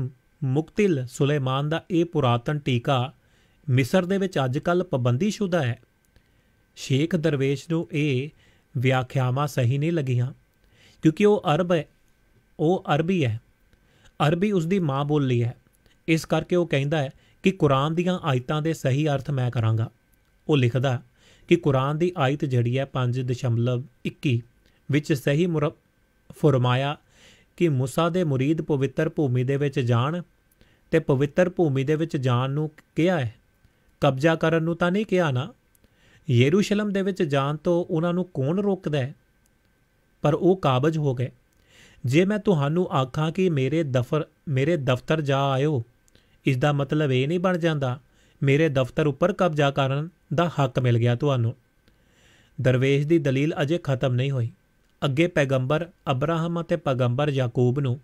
ਮੁਕਤਿਲ ਸੁਲੇਮਾਨ ਦਾ ਇਹ ਪੁਰਾਤਨ ਟੀਕਾ ਮਿਸਰ ਦੇ ਵਿੱਚ ਅੱਜ ਕੱਲ ਸ਼ੁਦਾ ਹੈ ਸ਼ੇਖ ਦਰਵੇਸ਼ ਨੂੰ ਇਹ ਵਿਆਖਿਆਵਾਂ ਸਹੀ ਨਹੀਂ ਲੱਗੀਆਂ ਕਿਉਂਕਿ ਉਹ ਅਰਬ ਹੈ ਉਹ ਅਰਬੀ ਹੈ ਅਰਬੀ ਉਸ ਦੀ ਮਾਂ ਬੋਲੀ ਹੈ ਇਸ ਕਰਕੇ ਉਹ ਕਹਿੰਦਾ ਹੈ ਕਿ ਕੁਰਾਨ ਦੀਆਂ ਆਇਤਾਂ ਦੇ ਸਹੀ ਅਰਥ ਮੈਂ ਕਰਾਂਗਾ ਉਹ ਲਿਖਦਾ ਕਿ ਕੁਰਾਨ ਦੀ ਆਇਤ ਜਿਹੜੀ ਹੈ 5.21 ਵਿੱਚ ਸਹੀ ਫਰਮਾਇਆ ਕਿ موسی ਦੇ murid ਪਵਿੱਤਰ ਭੂਮੀ ਦੇ ਵਿੱਚ ਜਾਣ ਤੇ ਪਵਿੱਤਰ ਭੂਮੀ ਦੇ ਵਿੱਚ ਜਾਣ ਨੂੰ ਕਿਹਾ ਹੈ ਕਬਜ਼ਾ ਕਰਨ ਨੂੰ ਤਾਂ ਨਹੀਂ ਕਿਹਾ ਨਾ ਯਰੂਸ਼ਲਮ ਦੇ ਵਿੱਚ ਜਾਣ ਤੋਂ ਉਹਨਾਂ ਨੂੰ ਕੌਣ ਰੋਕਦਾ ਹੈ ਪਰ ਉਹ ਕਾਬਜ ਹੋ ਗਏ ਜੇ ਮੈਂ ਤੁਹਾਨੂੰ ਆਖਾਂ ਕਿ ਮੇਰੇ ਦਫਤਰ ਮੇਰੇ ਦਫ਼ਤਰ ਜਾ ਆਇਓ ਇਸ ਦਾ ਮਤਲਬ ਇਹ ਨਹੀਂ ਬਣ ਜਾਂਦਾ ਮੇਰੇ ਦਫ਼ਤਰ ਉੱਪਰ ਕਬਜ਼ਾ ਕਰਨ ਦਾ ਹੱਕ ਮਿਲ ਗਿਆ ਤੁਹਾਨੂੰ ਦਰਵੇਸ਼ ਦੀ ਦਲੀਲ ਅਜੇ ਖਤਮ ਨਹੀਂ ਹੋਈ ਅੱਗੇ ਪੈਗੰਬਰ ਅਬਰਾਹਮ ਅਤੇ ਪੈਗੰਬਰ ਯਾਕੂਬ ਨੂੰ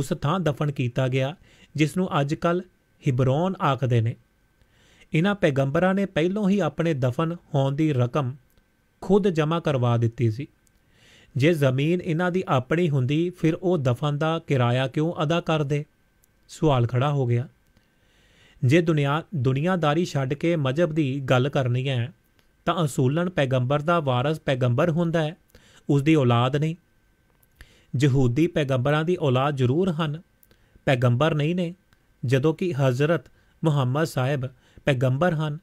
ਉਸ ਥਾਂ ਦਫਨ ਕੀਤਾ ਗਿਆ ਜਿਸ ਨੂੰ ਅੱਜ ਕੱਲ ਹਿਬਰੋਨ ਆਖਦੇ ਨੇ ਇਹਨਾਂ ਪੈਗੰਬਰਾਂ ਨੇ ਪਹਿਲਾਂ ਹੀ ਆਪਣੇ ਦਫਨ ਹੋਣ ਦੀ ਰਕਮ ਖੁਦ ਜਮ੍ਹਾਂ ਕਰਵਾ ਦਿੱਤੀ ਸੀ ਜੇ ਜ਼ਮੀਨ ਇਹਨਾਂ ਦੀ ਆਪਣੀ ਹੁੰਦੀ ਫਿਰ ਉਹ ਦਫਨ ਦਾ ਕਿਰਾਇਆ ਕਿਉਂ ਅਦਾ ਕਰਦੇ ਸਵਾਲ ਖੜਾ ਹੋ ਗਿਆ ਜੇ ਦੁਨੀਆ ਦੁਨੀਆਦਾਰੀ ਛੱਡ ਕੇ ਮਜਬ ਦੀ ਗੱਲ ਕਰਨੀ ਹੈ ਤਾਂ ਅਸੂਲਨ ਪੈਗੰਬਰ ਦਾ ਵਾਰਿਸ ਪੈਗੰਬਰ ਹੁੰਦਾ ਹੈ ਉਸ ਦੀ ਔਲਾਦ ਨਹੀਂ ਯਹੂਦੀ ਪੈਗੰਬਰਾਂ ਦੀ ਔਲਾਦ ਜ਼ਰੂਰ ਹਨ ਪੈਗੰਬਰ ਨਹੀਂ ਨੇ ਜਦੋਂ ਕਿ ਹਜ਼ਰਤ ਮੁਹੰਮਦ ਸਾਹਿਬ ਪੈਗੰਬਰ ਹਨ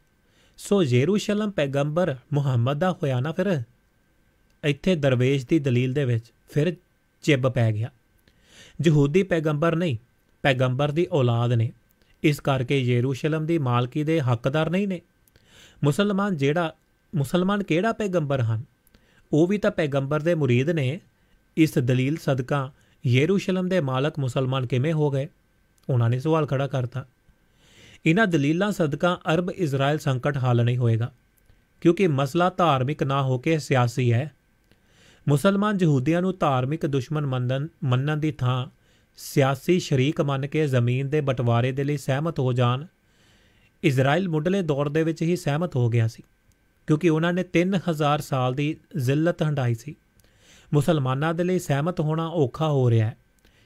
ਸੋ ਜੇਰੂਸ਼ਲਮ ਪੈਗੰਬਰ ਮੁਹੰਮਦ ਦਾ ਹੋਇਆ ਨਾ ਫਿਰ ਇੱਥੇ ਦਰਵੇਸ਼ ਦੀ ਦਲੀਲ ਦੇ ਵਿੱਚ ਫਿਰ ਚਿੱਬ ਪੈ ਗਿਆ ਯਹੂਦੀ ਪੈਗੰਬਰ ਨਹੀਂ ਪੈਗੰਬਰ ਦੀ ਔਲਾਦ ਨੇ ਇਸ ਕਰਕੇ ਯਰੂਸ਼ਲਮ ਦੀ ਮਾਲਕੀ ਦੇ ਹੱਕਦਾਰ ਨਹੀਂ ਨੇ ਮੁਸਲਮਾਨ ਜਿਹੜਾ ਮੁਸਲਮਾਨ ਕਿਹੜਾ ਪੈਗੰਬਰ ਹਨ ਉਹ ਵੀ ਤਾਂ ਪੈਗੰਬਰ ਦੇ ਮੁਰੀਦ ਨੇ ਇਸ ਦਲੀਲ ਸਦਕਾ ਯਰੂਸ਼ਲਮ ਦੇ ਮਾਲਕ ਮੁਸਲਮਾਨ ਕਿਵੇਂ ਹੋ ਗਏ ਉਹਨਾਂ ਨੇ ਸਵਾਲ ਖੜਾ ਕਰਤਾ ਇਹਨਾਂ ਦਲੀਲਾਂ ਸਦਕਾ ਅਰਬ ਇਜ਼ਰਾਈਲ ਸੰਕਟ ਹੱਲ ਨਹੀਂ ਹੋਏਗਾ ਕਿਉਂਕਿ ਮਸਲਾ ਧਾਰਮਿਕ ਨਾ ਹੋ ਕੇ ਸਿਆਸੀ ਹੈ ਮੁਸਲਮਾਨ ਯਹੂਦੀਆਂ ਨੂੰ ਧਾਰਮਿਕ ਦੁਸ਼ਮਣ ਮੰਨਣ ਦੀ ਥਾਂ ਸਿਆਸੀ ਸ਼ਰੀਕ ਮੰਨ ਕੇ ਜ਼ਮੀਨ ਦੇ ਬਟਵਾਰੇ ਦੇ ਲਈ ਸਹਿਮਤ ਹੋ ਜਾਣ ਇਜ਼ਰਾਈਲ ਮੁੱਢਲੇ ਦੌਰ ਦੇ ਵਿੱਚ ਹੀ ਸਹਿਮਤ ਹੋ ਗਿਆ ਸੀ ਕਿਉਂਕਿ ਉਹਨਾਂ ਨੇ 3000 ਸਾਲ ਦੀ ਜ਼ਿਲਤ ਹੰਡਾਈ ਸੀ ਮੁਸਲਮਾਨਾਂ ਦੇ ਲਈ ਸਹਿਮਤ ਹੋਣਾ ਔਖਾ ਹੋ ਰਿਹਾ ਹੈ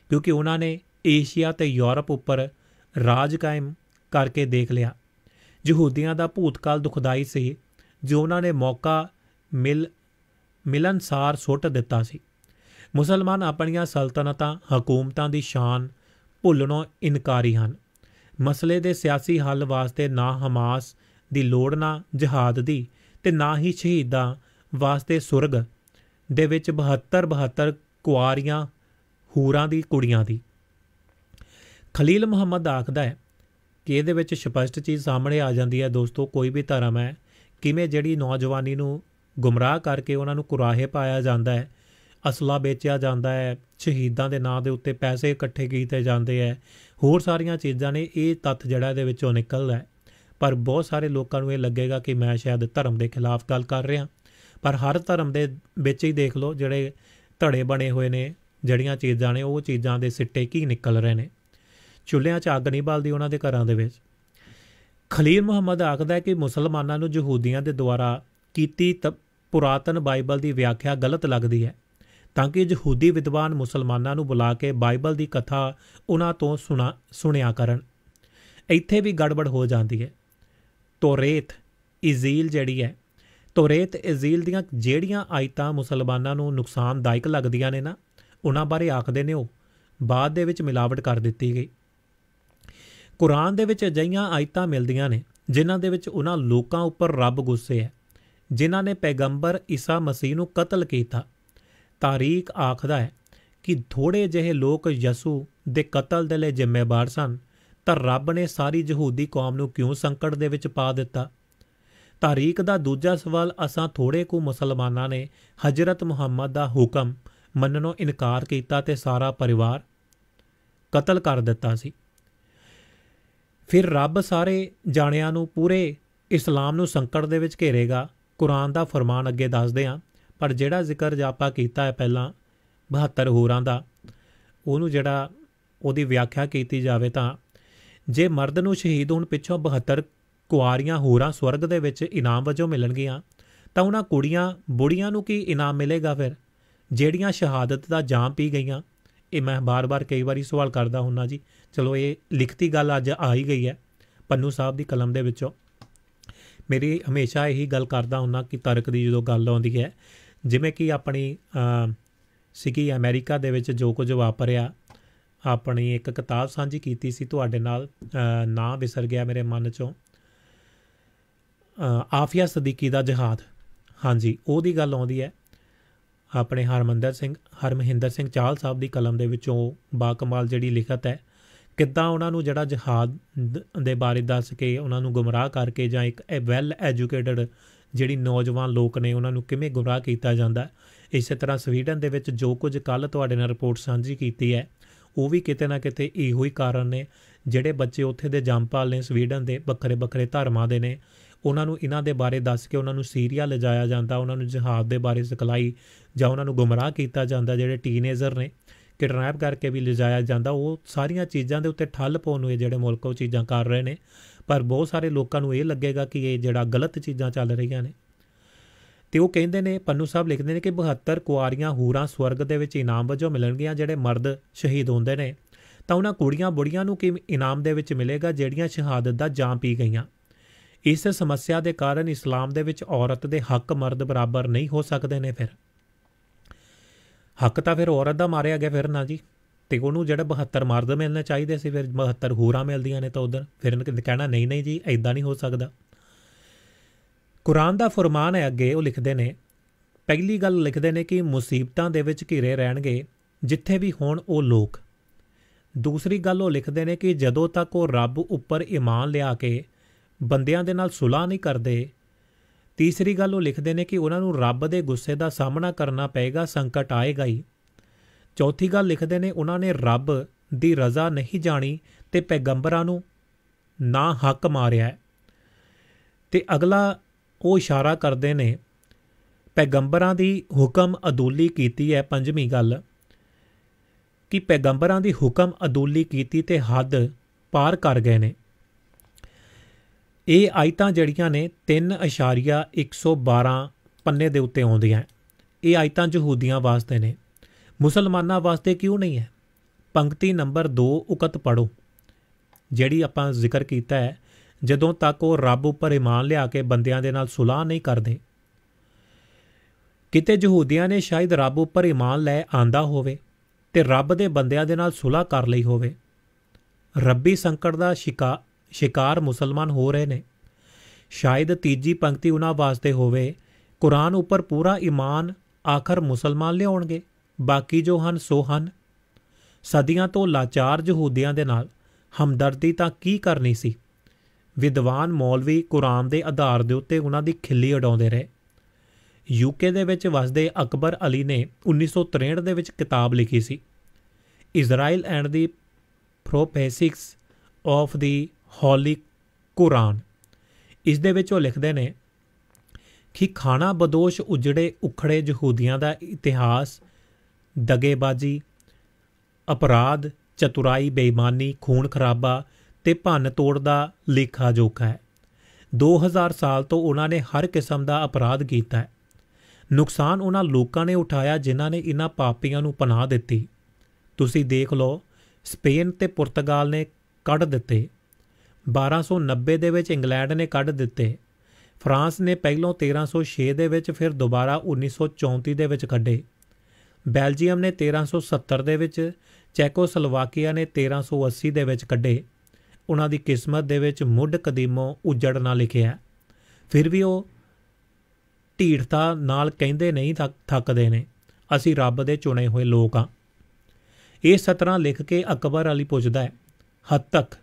ਕਿਉਂਕਿ ਉਹਨਾਂ ਨੇ ਏਸ਼ੀਆ ਤੇ ਯੂਰਪ ਉੱਪਰ ਰਾਜ ਕਾਇਮ ਕਰਕੇ ਦੇਖ ਲਿਆ ਯਹੂਦੀਆਂ ਦਾ ਭੂਤਕਾਲ ਦੁਖਦਾਈ ਸੀ ਜੋ ਉਹਨਾਂ ਨੇ ਮੌਕਾ ਮਿਲ ਮਿਲਨਸਾਰ ਸੁੱਟ ਦਿੱਤਾ ਸੀ ਮੁਸਲਮਾਨ ਆਪਣੀਆਂ ਸਲਤਨਤਾਂ ਹਕੂਮਤਾਂ ਦੀ ਸ਼ਾਨ ਭੁੱਲਣੋਂ ਇਨਕਾਰੀ ਹਨ ਮਸਲੇ ਦੇ ਸਿਆਸੀ ਹੱਲ ਵਾਸਤੇ ਨਾ ਹਮਾਸ ਦੀ ਲੋੜ ਨਾ ਜਿਹਹਾਦ ਦੀ ਤੇ ਨਾ ਹੀ ਸ਼ਹੀਦਾਂ ਵਾਸਤੇ ਸੁਰਗ ਦੇ ਵਿੱਚ 72 72 ਕੁਆਰੀਆਂ ਹੂਰਾਂ ਦੀ ਕੁੜੀਆਂ ਦੀ ਖਲੀਲ ਮੁਹੰਮਦ ਆਖਦਾ ਹੈ ਕਿ ਇਹਦੇ ਵਿੱਚ ਸਪਸ਼ਟ ਚੀਜ਼ ਸਾਹਮਣੇ ਆ ਜਾਂਦੀ ਹੈ ਦੋਸਤੋ ਕੋਈ ਵੀ ਧਰਮ ਹੈ ਕਿਵੇਂ ਜਿਹੜੀ ਨੌਜਵਾਨੀ ਨੂੰ ਗੁੰਮਰਾਹ ਕਰਕੇ ਉਹਨਾਂ ਨੂੰ ਕੁਰਾਹੇ ਪਾਇਆ ਜਾਂਦਾ ਹੈ ਅਸਲਾ ਵੇਚਿਆ ਜਾਂਦਾ ਹੈ ਸ਼ਹੀਦਾਂ ਦੇ ਨਾਂ ਦੇ ਉੱਤੇ ਪੈਸੇ ਇਕੱਠੇ ਕੀਤੇ ਜਾਂਦੇ ਐ ਹੋਰ ਸਾਰੀਆਂ ਚੀਜ਼ਾਂ ਨੇ ਇਹ ਤੱਥ ਜਿਹੜਾ ਇਹਦੇ ਵਿੱਚੋਂ ਨਿਕਲਦਾ ਹੈ ਪਰ ਬਹੁਤ ਸਾਰੇ ਲੋਕਾਂ ਨੂੰ ਇਹ ਲੱਗੇਗਾ ਕਿ ਮੈਂ ਸ਼ਾਇਦ ਧਰਮ ਦੇ ਖਿਲਾਫ ਗੱਲ ਕਰ ਰਿਹਾ ਪਰ ਹਰ ਧਰਮ ਦੇ ਵਿੱਚ ਹੀ ਦੇਖ ਲਓ ਜਿਹੜੇ ਧੜੇ ਬਣੇ ਹੋਏ ਨੇ ਜੜੀਆਂ ਚੀਜ਼ਾਂ ਨੇ ਉਹ ਚੀਜ਼ਾਂ ਦੇ ਸਿੱਟੇ ਕੀ ਨਿਕਲ ਰਹੇ ਨੇ ਚੁੱਲ੍ਹਿਆਂ 'ਚ ਅੱਗ ਨਹੀਂ ਬਲਦੀ ਉਹਨਾਂ ਦੇ ਘਰਾਂ ਦੇ ਵਿੱਚ ਖਲੀਲ ਮੁਹੰਮਦ ਆਖਦਾ ਹੈ ਕਿ ਮੁਸਲਮਾਨਾਂ ਨੂੰ ਯਹੂਦੀਆਂ ਦੇ ਦੁਆਰਾ ਕੀਤੀ ਪੁਰਾਤਨ ਬਾਈਬਲ ਦੀ ਵਿਆਖਿਆ ਗਲਤ ਲੱਗਦੀ ਹੈ ਤਾਂ ਕਿ ਯਹੂਦੀ ਵਿਦਵਾਨ ਮੁਸਲਮਾਨਾਂ ਨੂੰ ਬੁਲਾ ਕੇ ਬਾਈਬਲ ਦੀ ਕਥਾ ਉਹਨਾਂ ਤੋਂ ਸੁਣਾ ਸੁਣਿਆ ਕਰਨ ਇੱਥੇ ਵੀ ਗੜਬੜ ਹੋ ਜਾਂਦੀ ਹੈ ਤੋਰੇਤ ਇਜ਼ੀਲ ਜਿਹੜੀ ਹੈ ਤੋਰੇਤ ਇਜ਼ੀਲ ਦੀਆਂ ਜਿਹੜੀਆਂ ਆਇਤਾਂ ਮੁਸਲਮਾਨਾਂ ਨੂੰ ਨੁਕਸਾਨਦਾਇਕ ਲੱਗਦੀਆਂ ਨੇ ਨਾ ਉਹਨਾਂ ਬਾਰੇ ਆਖਦੇ ਨੇ ਉਹ ਬਾਅਦ ਦੇ ਵਿੱਚ ਮਿਲਾਵਟ ਕਰ ਦਿੱਤੀ ਗਈ ਕੁਰਾਨ ਦੇ ਵਿੱਚ ਅਜਈਆਂ ਆਇਤਾਂ ਮਿਲਦੀਆਂ ਨੇ ਜਿਨ੍ਹਾਂ ਦੇ ਵਿੱਚ ਉਹਨਾਂ ਲੋਕਾਂ ਉੱਪਰ ਰੱਬ ਗੁੱਸੇ ਹੈ ਜਿਨ੍ਹਾਂ ਨੇ ਪੈਗੰਬਰ ਈਸਾ ਮਸੀਹ ਨੂੰ ਕਤਲ ਕੀਤਾ ਤਾਰੀਖ ਆਖਦਾ ਹੈ ਕਿ ਥੋੜੇ ਜਿਹੇ ਲੋਕ ਯਸੂ ਦੇ ਕਤਲ ਦੇ ਲਈ ਜ਼ਿੰਮੇਵਾਰ ਸਨ ਤਾਂ ਰੱਬ ਨੇ ਸਾਰੀ ਯਹੂਦੀ ਕੌਮ ਨੂੰ ਕਿਉਂ ਸੰਕਟ ਦੇ ਵਿੱਚ ਪਾ ਦਿੱਤਾ ਤਾਰੀਖ ਦਾ ਦੂਜਾ ਸਵਾਲ ਅਸਾਂ ਥੋੜੇ ਕੁ ਮੁਸਲਮਾਨਾਂ ਨੇ ਹਜ਼ਰਤ ਮੁਹੰਮਦ ਦਾ ਹੁਕਮ ਮੰਨਣੋਂ ਇਨਕਾਰ ਕੀਤਾ ਤੇ ਸਾਰਾ ਪਰਿਵਾਰ ਕਤਲ ਕਰ ਦਿੱਤਾ ਸੀ ਫਿਰ ਰੱਬ ਸਾਰੇ ਜਾਣਿਆਂ ਨੂੰ ਪੂਰੇ ਇਸਲਾਮ ਨੂੰ ਸੰਕਟ ਦੇ ਵਿੱਚ ਘੇਰੇਗਾ ਕੁਰਾਨ ਦਾ ਫਰਮਾਨ ਅੱਗੇ ਦੱਸਦੇ ਆ ਪਰ ਜਿਹੜਾ ਜ਼ਿਕਰ ਆਪਾਂ ਕੀਤਾ ਹੈ ਪਹਿਲਾਂ 72 ਹੋਰਾਂ ਦਾ ਉਹਨੂੰ ਜਿਹੜਾ ਉਹਦੀ ਵਿਆਖਿਆ ਕੀਤੀ ਜਾਵੇ ਤਾਂ ਜੇ ਮਰਦ ਨੂੰ ਸ਼ਹੀਦ ਹੋਣ ਪਿੱਛੋਂ 72 ਕੁਆਰੀਆਂ ਹੋਰਾਂ ਸਵਰਗ ਦੇ ਵਿੱਚ ਇਨਾਮ ਵਜੋਂ ਮਿਲਣਗੀਆਂ ਤਾਂ ਉਹਨਾਂ ਕੁੜੀਆਂ ਬੁੜੀਆਂ ਨੂੰ ਕੀ ਇਨਾਮ ਮਿਲੇਗਾ ਫਿਰ ਜਿਹੜੀਆਂ ਸ਼ਹਾਦਤ ਦਾ ਜਾਮ ਪੀ ਗਈਆਂ ਇਹ ਮੈਂ ਬਾਰ-ਬਾਰ ਕਈ ਵਾਰੀ ਸਵਾਲ ਕਰਦਾ ਹੁੰਨਾ ਜੀ ਚਲੋ ਇਹ ਲਿਖਤੀ ਗੱਲ ਅੱਜ ਆ ਹੀ ਗਈ ਹੈ ਪੰਨੂ ਸਾਹਿਬ ਦੀ ਕਲਮ ਦੇ ਵਿੱਚੋਂ ਮੇਰੀ ਹਮੇਸ਼ਾ ਇਹੀ ਗੱਲ ਕਰਦਾ ਹੁੰਨਾ ਕਿ ਤਰਕ ਦੀ ਜਦੋਂ ਗੱਲ ਆਉਂਦੀ ਹੈ ਜਿਵੇਂ ਕਿ ਆਪਣੀ ਸਿੱਕੀ ਅਮਰੀਕਾ ਦੇ ਵਿੱਚ ਜੋ ਕੁਝ ਵਾਪਰਿਆ ਆਪਣੀ ਇੱਕ ਕਿਤਾਬ ਸਾਂਝੀ ਕੀਤੀ ਸੀ ਤੁਹਾਡੇ ਨਾਲ ਨਾਂ ਵਿਸਰ ਗਿਆ ਮੇਰੇ ਮਨ ਚੋਂ ਆਫੀਆ ਸਦੀਕੀ ਦਾ ਜਹਾਦ ਹਾਂਜੀ ਉਹਦੀ ਗੱਲ ਆਉਂਦੀ ਹੈ ਆਪਣੇ ਹਰਮੰਦਰ ਸਿੰਘ ਹਰਮਹਿੰਦਰ ਸਿੰਘ ਚਾਲ ਸਾਹਿਬ ਦੀ ਕਲਮ ਦੇ ਵਿੱਚੋਂ ਬਾਕਮਾਲ ਜਿਹੜੀ ਲਿਖਤ ਹੈ ਕਿੱਦਾਂ ਉਹਨਾਂ ਨੂੰ ਜਿਹੜਾ ਜਹਾਦ ਦੇ ਬਾਰੇ ਦੱਸ ਕੇ ਉਹਨਾਂ ਨੂੰ ਗੁੰਮਰਾਹ ਕਰਕੇ ਜਾਂ ਇੱਕ ਵੈਲ ਐਜੂਕੇਟਡ ਜਿਹੜੀ ਨੌਜਵਾਨ ਲੋਕ ਨੇ ਉਹਨਾਂ ਨੂੰ ਕਿਵੇਂ ਗੁੰਮਰਾਹ ਕੀਤਾ ਜਾਂਦਾ ਇਸੇ ਤਰ੍ਹਾਂ ਸਵੀਡਨ ਦੇ ਵਿੱਚ ਜੋ ਕੁਝ ਕੱਲ ਤੁਹਾਡੇ ਨਾਲ ਰਿਪੋਰਟ ਸਾਂਝੀ ਕੀਤੀ ਹੈ ਉਹ ਵੀ ਕਿਤੇ ਨਾ ਕਿਤੇ ਇਹੋ ਹੀ ਕਾਰਨ ਨੇ ਜਿਹੜੇ ਬੱਚੇ ਉੱਥੇ ਦੇ ਜੰਪਾਲ ਨੇ ਸਵੀਡਨ ਦੇ ਬੱਕਰੇ ਬੱਕਰੇ ਧਰਮਾਂ ਦੇ ਨੇ ਉਹਨਾਂ ਨੂੰ ਇਹਨਾਂ ਦੇ ਬਾਰੇ ਦੱਸ ਕੇ ਉਹਨਾਂ ਨੂੰ ਸੀਰੀਆ ਲਿਜਾਇਆ ਜਾਂਦਾ ਉਹਨਾਂ ਨੂੰ ਜਹਾਦ ਦੇ ਬਾਰੇ ਸਿਖਲਾਈ ਜਾਂ ਉਹਨਾਂ ਨੂੰ ਗੁੰਮਰਾਹ ਕੀਤਾ ਜਾਂਦਾ ਜਿਹੜੇ ਟੀਨੇਜ਼ਰ ਨੇ ਕਿਡਨੈਪ ਕਰਕੇ ਵੀ ਲਿਜਾਇਆ ਜਾਂਦਾ ਉਹ ਸਾਰੀਆਂ ਚੀਜ਼ਾਂ ਦੇ ਉੱਤੇ ਠੱਲ ਪਾਉਣ ਨੂੰ ਇਹ ਜਿਹੜੇ ਮੁਲਕ ਉਹ ਚੀਜ਼ਾਂ ਕਰ ਰਹੇ ਨੇ ਪਰ ਬਹੁਤ ਸਾਰੇ ਲੋਕਾਂ ਨੂੰ ਇਹ ਲੱਗੇਗਾ ਕਿ ਇਹ ਜਿਹੜਾ ਗਲਤ ਚੀਜ਼ਾਂ ਚੱਲ ਰਹੀਆਂ ਨੇ ਤੇ ਉਹ ਕਹਿੰਦੇ ਨੇ ਪੰਨੂ ਸਾਹਿਬ ਲਿਖਦੇ ਨੇ ਕਿ 72 ਕੁਆਰੀਆਂ ਹੂਰਾਂ ਸਵਰਗ ਦੇ ਵਿੱਚ ਇਨਾਮ ਵਜੋਂ ਮਿਲਣਗੀਆਂ ਜਿਹੜੇ ਮਰਦ ਸ਼ਹੀਦ ਹੁੰਦੇ ਨੇ ਤਾਂ ਉਹਨਾਂ ਕੁੜੀਆਂ ਬੁੜੀਆਂ ਨੂੰ ਕਿ ਇਨਾਮ ਦੇ ਵਿੱਚ ਮਿਲੇਗਾ ਜਿਹੜੀਆਂ ਸ਼ਹਾਦਤ ਦਾ ਜਾਮ ਪੀ ਗਈਆਂ ਇਸ ਸਮੱਸਿਆ ਦੇ ਕਾਰਨ ਇਸਲਾਮ ਦੇ ਵਿੱਚ ਔਰਤ ਦੇ ਹੱਕ ਮਰਦ ਬਰਾਬਰ ਨਹੀਂ ਹੋ ਸਕਦੇ ਨੇ ਫਿਰ ਹੱਕ ਤਾਂ ਫਿਰ ਔਰਤ ਦਾ ਮਾਰਿਆ ਗਿਆ ਫਿਰ ਨਾ ਜੀ ਤੇ ਉਹਨੂੰ ਜਿਹੜਾ 72 ਮਰਦ ਮਿਲਣਾ ਚਾਹੀਦੇ ਸੀ ਫਿਰ 72 ਹੋਰਾਂ ਮਿਲਦੀਆਂ ਨੇ ਤਾਂ ਉਧਰ ਫਿਰ ਕਹਿਣਾ ਨਹੀਂ ਨਹੀਂ ਜੀ ਐਦਾਂ ਨਹੀਂ ਹੋ ਸਕਦਾ ਕੁਰਾਨ ਦਾ ਫਰਮਾਨ ਹੈ ਅੱਗੇ ਉਹ ਲਿਖਦੇ ਨੇ ਪਹਿਲੀ ਗੱਲ ਲਿਖਦੇ ਨੇ ਕਿ ਮੁਸੀਬਤਾਂ ਦੇ ਵਿੱਚ ਘਿਰੇ ਰਹਿਣਗੇ ਜਿੱਥੇ ਵੀ ਹੋਣ ਉਹ ਲੋਕ ਦੂਸਰੀ ਗੱਲ ਉਹ ਲਿਖਦੇ ਨੇ ਕਿ ਜਦੋਂ ਤੱਕ ਉਹ ਰੱਬ ਉੱਪਰ ਈਮਾਨ ਲਿਆ ਕੇ ਬੰਦਿਆਂ ਦੇ ਨਾਲ ਸੁਲਾ ਨਹੀਂ ਕਰਦੇ ਤੀਸਰੀ ਗੱਲ ਉਹ ਲਿਖਦੇ ਨੇ ਕਿ ਉਹਨਾਂ ਨੂੰ ਰੱਬ ਦੇ ਗੁੱਸੇ ਦਾ ਸਾਹਮਣਾ ਕਰਨਾ ਪਏਗਾ ਸੰਕਟ ਆਏਗਾ ਹੀ ਚੌਥੀ ਗੱਲ ਲਿਖਦੇ ਨੇ ਉਹਨਾਂ ਨੇ ਰੱਬ ਦੀ ਰਜ਼ਾ ਨਹੀਂ ਜਾਣੀ ਤੇ ਪੈਗੰਬਰਾਂ ਨੂੰ ਨਾ ਹੱਕ ਮਾਰਿਆ ਤੇ ਅਗਲਾ ਉਹ ਇਸ਼ਾਰਾ ਕਰਦੇ ਨੇ ਪੈਗੰਬਰਾਂ ਦੀ ਹੁਕਮ ਅਦੂਲੀ ਕੀਤੀ ਹੈ ਪੰਜਵੀਂ ਗੱਲ ਕਿ ਪੈਗੰਬਰਾਂ ਦੀ ਹੁਕਮ ਅਦੂਲੀ ਕੀਤੀ ਤੇ ਹੱਦ ਪਾਰ ਕਰ ਗਏ ਨੇ ਇਹ ਆਇਤਾਂ ਜਿਹੜੀਆਂ ਨੇ 3.112 ਪੰਨੇ ਦੇ ਉੱਤੇ ਆਉਂਦੀਆਂ ਇਹ ਆਇਤਾਂ ਯਹੂਦੀਆਂ ਵਾਸਤੇ ਨੇ ਮੁਸਲਮਾਨਾਂ ਵਾਸਤੇ ਕਿਉਂ ਨਹੀਂ ਹੈ ਪੰਕਤੀ ਨੰਬਰ 2 ਉਕਤ ਪੜੋ ਜਿਹੜੀ ਆਪਾਂ ਜ਼ਿਕਰ ਕੀਤਾ ਹੈ ਜਦੋਂ ਤੱਕ ਉਹ ਰੱਬ ਉੱਪਰ ਇਮਾਨ ਲਿਆ ਕੇ ਬੰਦਿਆਂ ਦੇ ਨਾਲ ਸੁਲਾਹ ਨਹੀਂ ਕਰਦੇ ਕਿਤੇ ਯਹੂਦੀਆਂ ਨੇ ਸ਼ਾਇਦ ਰੱਬ ਉੱਪਰ ਇਮਾਨ ਲੈ ਆਂਦਾ ਹੋਵੇ ਤੇ ਰੱਬ ਦੇ ਬੰਦਿਆਂ ਦੇ ਨਾਲ ਸੁਲਾਹ ਕਰ ਲਈ ਹੋਵੇ ਰੱਬੀ ਸੰਕਟ ਦਾ ਸ਼ਿਕਾ ਸ਼ਿਕਾਰ ਮੁਸਲਮਾਨ ਹੋ ਰਹੇ ਨੇ ਸ਼ਾਇਦ ਤੀਜੀ ਪੰਕਤੀ ਉਹਨਾਂ ਵਾਸਤੇ ਹੋਵੇ ਕੁਰਾਨ ਉੱਪਰ ਪੂਰਾ ਈਮਾਨ ਆਖਰ ਮੁਸਲਮਾਨ ਲਿਆਉਣਗੇ ਬਾਕੀ ਜੋ ਹਨ ਸੋ ਹਨ ਸਦੀਆਂ ਤੋਂ ਲਾਚਾਰ ਯਹੂਦੀਆਂ ਦੇ ਨਾਲ ਹਮਦਰਦੀ ਤਾਂ ਕੀ ਕਰਨੀ ਸੀ ਵਿਦਵਾਨ ਮੌਲਵੀ ਕੁਰਾਨ ਦੇ ਆਧਾਰ ਦੇ ਉੱਤੇ ਉਹਨਾਂ ਦੀ ਖਿੱਲੀ ਉਡਾਉਂਦੇ ਰਹੇ ਯੂਕੇ ਦੇ ਵਿੱਚ ਵਸਦੇ ਅਕਬਰ ਅਲੀ ਨੇ 1963 ਦੇ ਵਿੱਚ ਕਿਤਾਬ ਲਿਖੀ ਸੀ Israel and the prophecies of the holy Quran ਇਸ ਦੇ ਵਿੱਚ ਉਹ ਲਿਖਦੇ ਨੇ ਕਿ ਖਾਣਾ ਬਦੋਸ਼ ਉਜੜੇ ਉਖੜੇ ਯਹੂਦੀਆਂ ਦਾ ਇਤਿਹਾਸ ਦਗੇਬਾਜ਼ੀ ਅਪਰਾਧ ਚਤੁਰਾਈ ਬੇਈਮਾਨੀ ਖੂਨ ਖਰਾਬਾ ਤੇ ਭੰਨ ਤੋੜ ਦਾ ਲੇਖਾ ਜੋਖਾ ਹੈ 2000 ਸਾਲ ਤੋਂ ਉਹਨਾਂ ਨੇ ਹਰ ਕਿਸਮ ਦਾ ਅਪਰਾਧ ਕੀਤਾ ਹੈ ਨੁਕਸਾਨ ਉਹਨਾਂ ਲੋਕਾਂ ਨੇ ਉਠਾਇਆ ਜਿਨ੍ਹਾਂ ਨੇ ਇਹਨਾਂ ਪਾਪੀਆਂ ਨੂੰ ਪਨਾਹ ਦਿੱਤੀ ਤੁਸੀਂ ਦੇਖ ਲਓ ਸਪੇਨ ਤੇ ਪੁਰਤਗਾਲ ਨੇ ਕੱਢ ਦਿੱਤੇ 1290 ਦੇ ਵਿੱਚ ਇੰਗਲੈਂਡ ਨੇ ਕੱਢ ਦਿੱਤੇ ਫਰਾਂਸ ਨੇ ਪਹਿਲਾਂ 1306 ਦੇ ਵਿੱਚ ਫਿਰ ਦੁਬਾਰਾ 1934 ਦੇ ਵਿੱਚ ਕੱਢੇ ਬੈਲਜੀਅਮ ਨੇ 1370 ਦੇ ਵਿੱਚ ਚੈਕੋਸਲਵਾਕੀਆ ਨੇ 1380 ਦੇ ਵਿੱਚ ਕੱਢੇ ਉਹਨਾਂ ਦੀ ਕਿਸਮਤ ਦੇ ਵਿੱਚ ਮੁੱਢ ਕਦੀਮੋਂ ਉਜੜ ਨਾ ਲਿਖਿਆ ਫਿਰ ਵੀ ਉਹ ਢੀਠਤਾ ਨਾਲ ਕਹਿੰਦੇ ਨਹੀਂ ਥੱਕਦੇ ਨੇ ਅਸੀਂ ਰੱਬ ਦੇ ਚੁਣੇ ਹੋਏ ਲੋਕ ਆ ਇਹ ਸਤਰਾਂ ਲਿਖ ਕੇ ਅਕਬਰ ਅਲੀ ਪੁੱਛਦਾ ਹੈ ਹੱਦ ਤੱਕ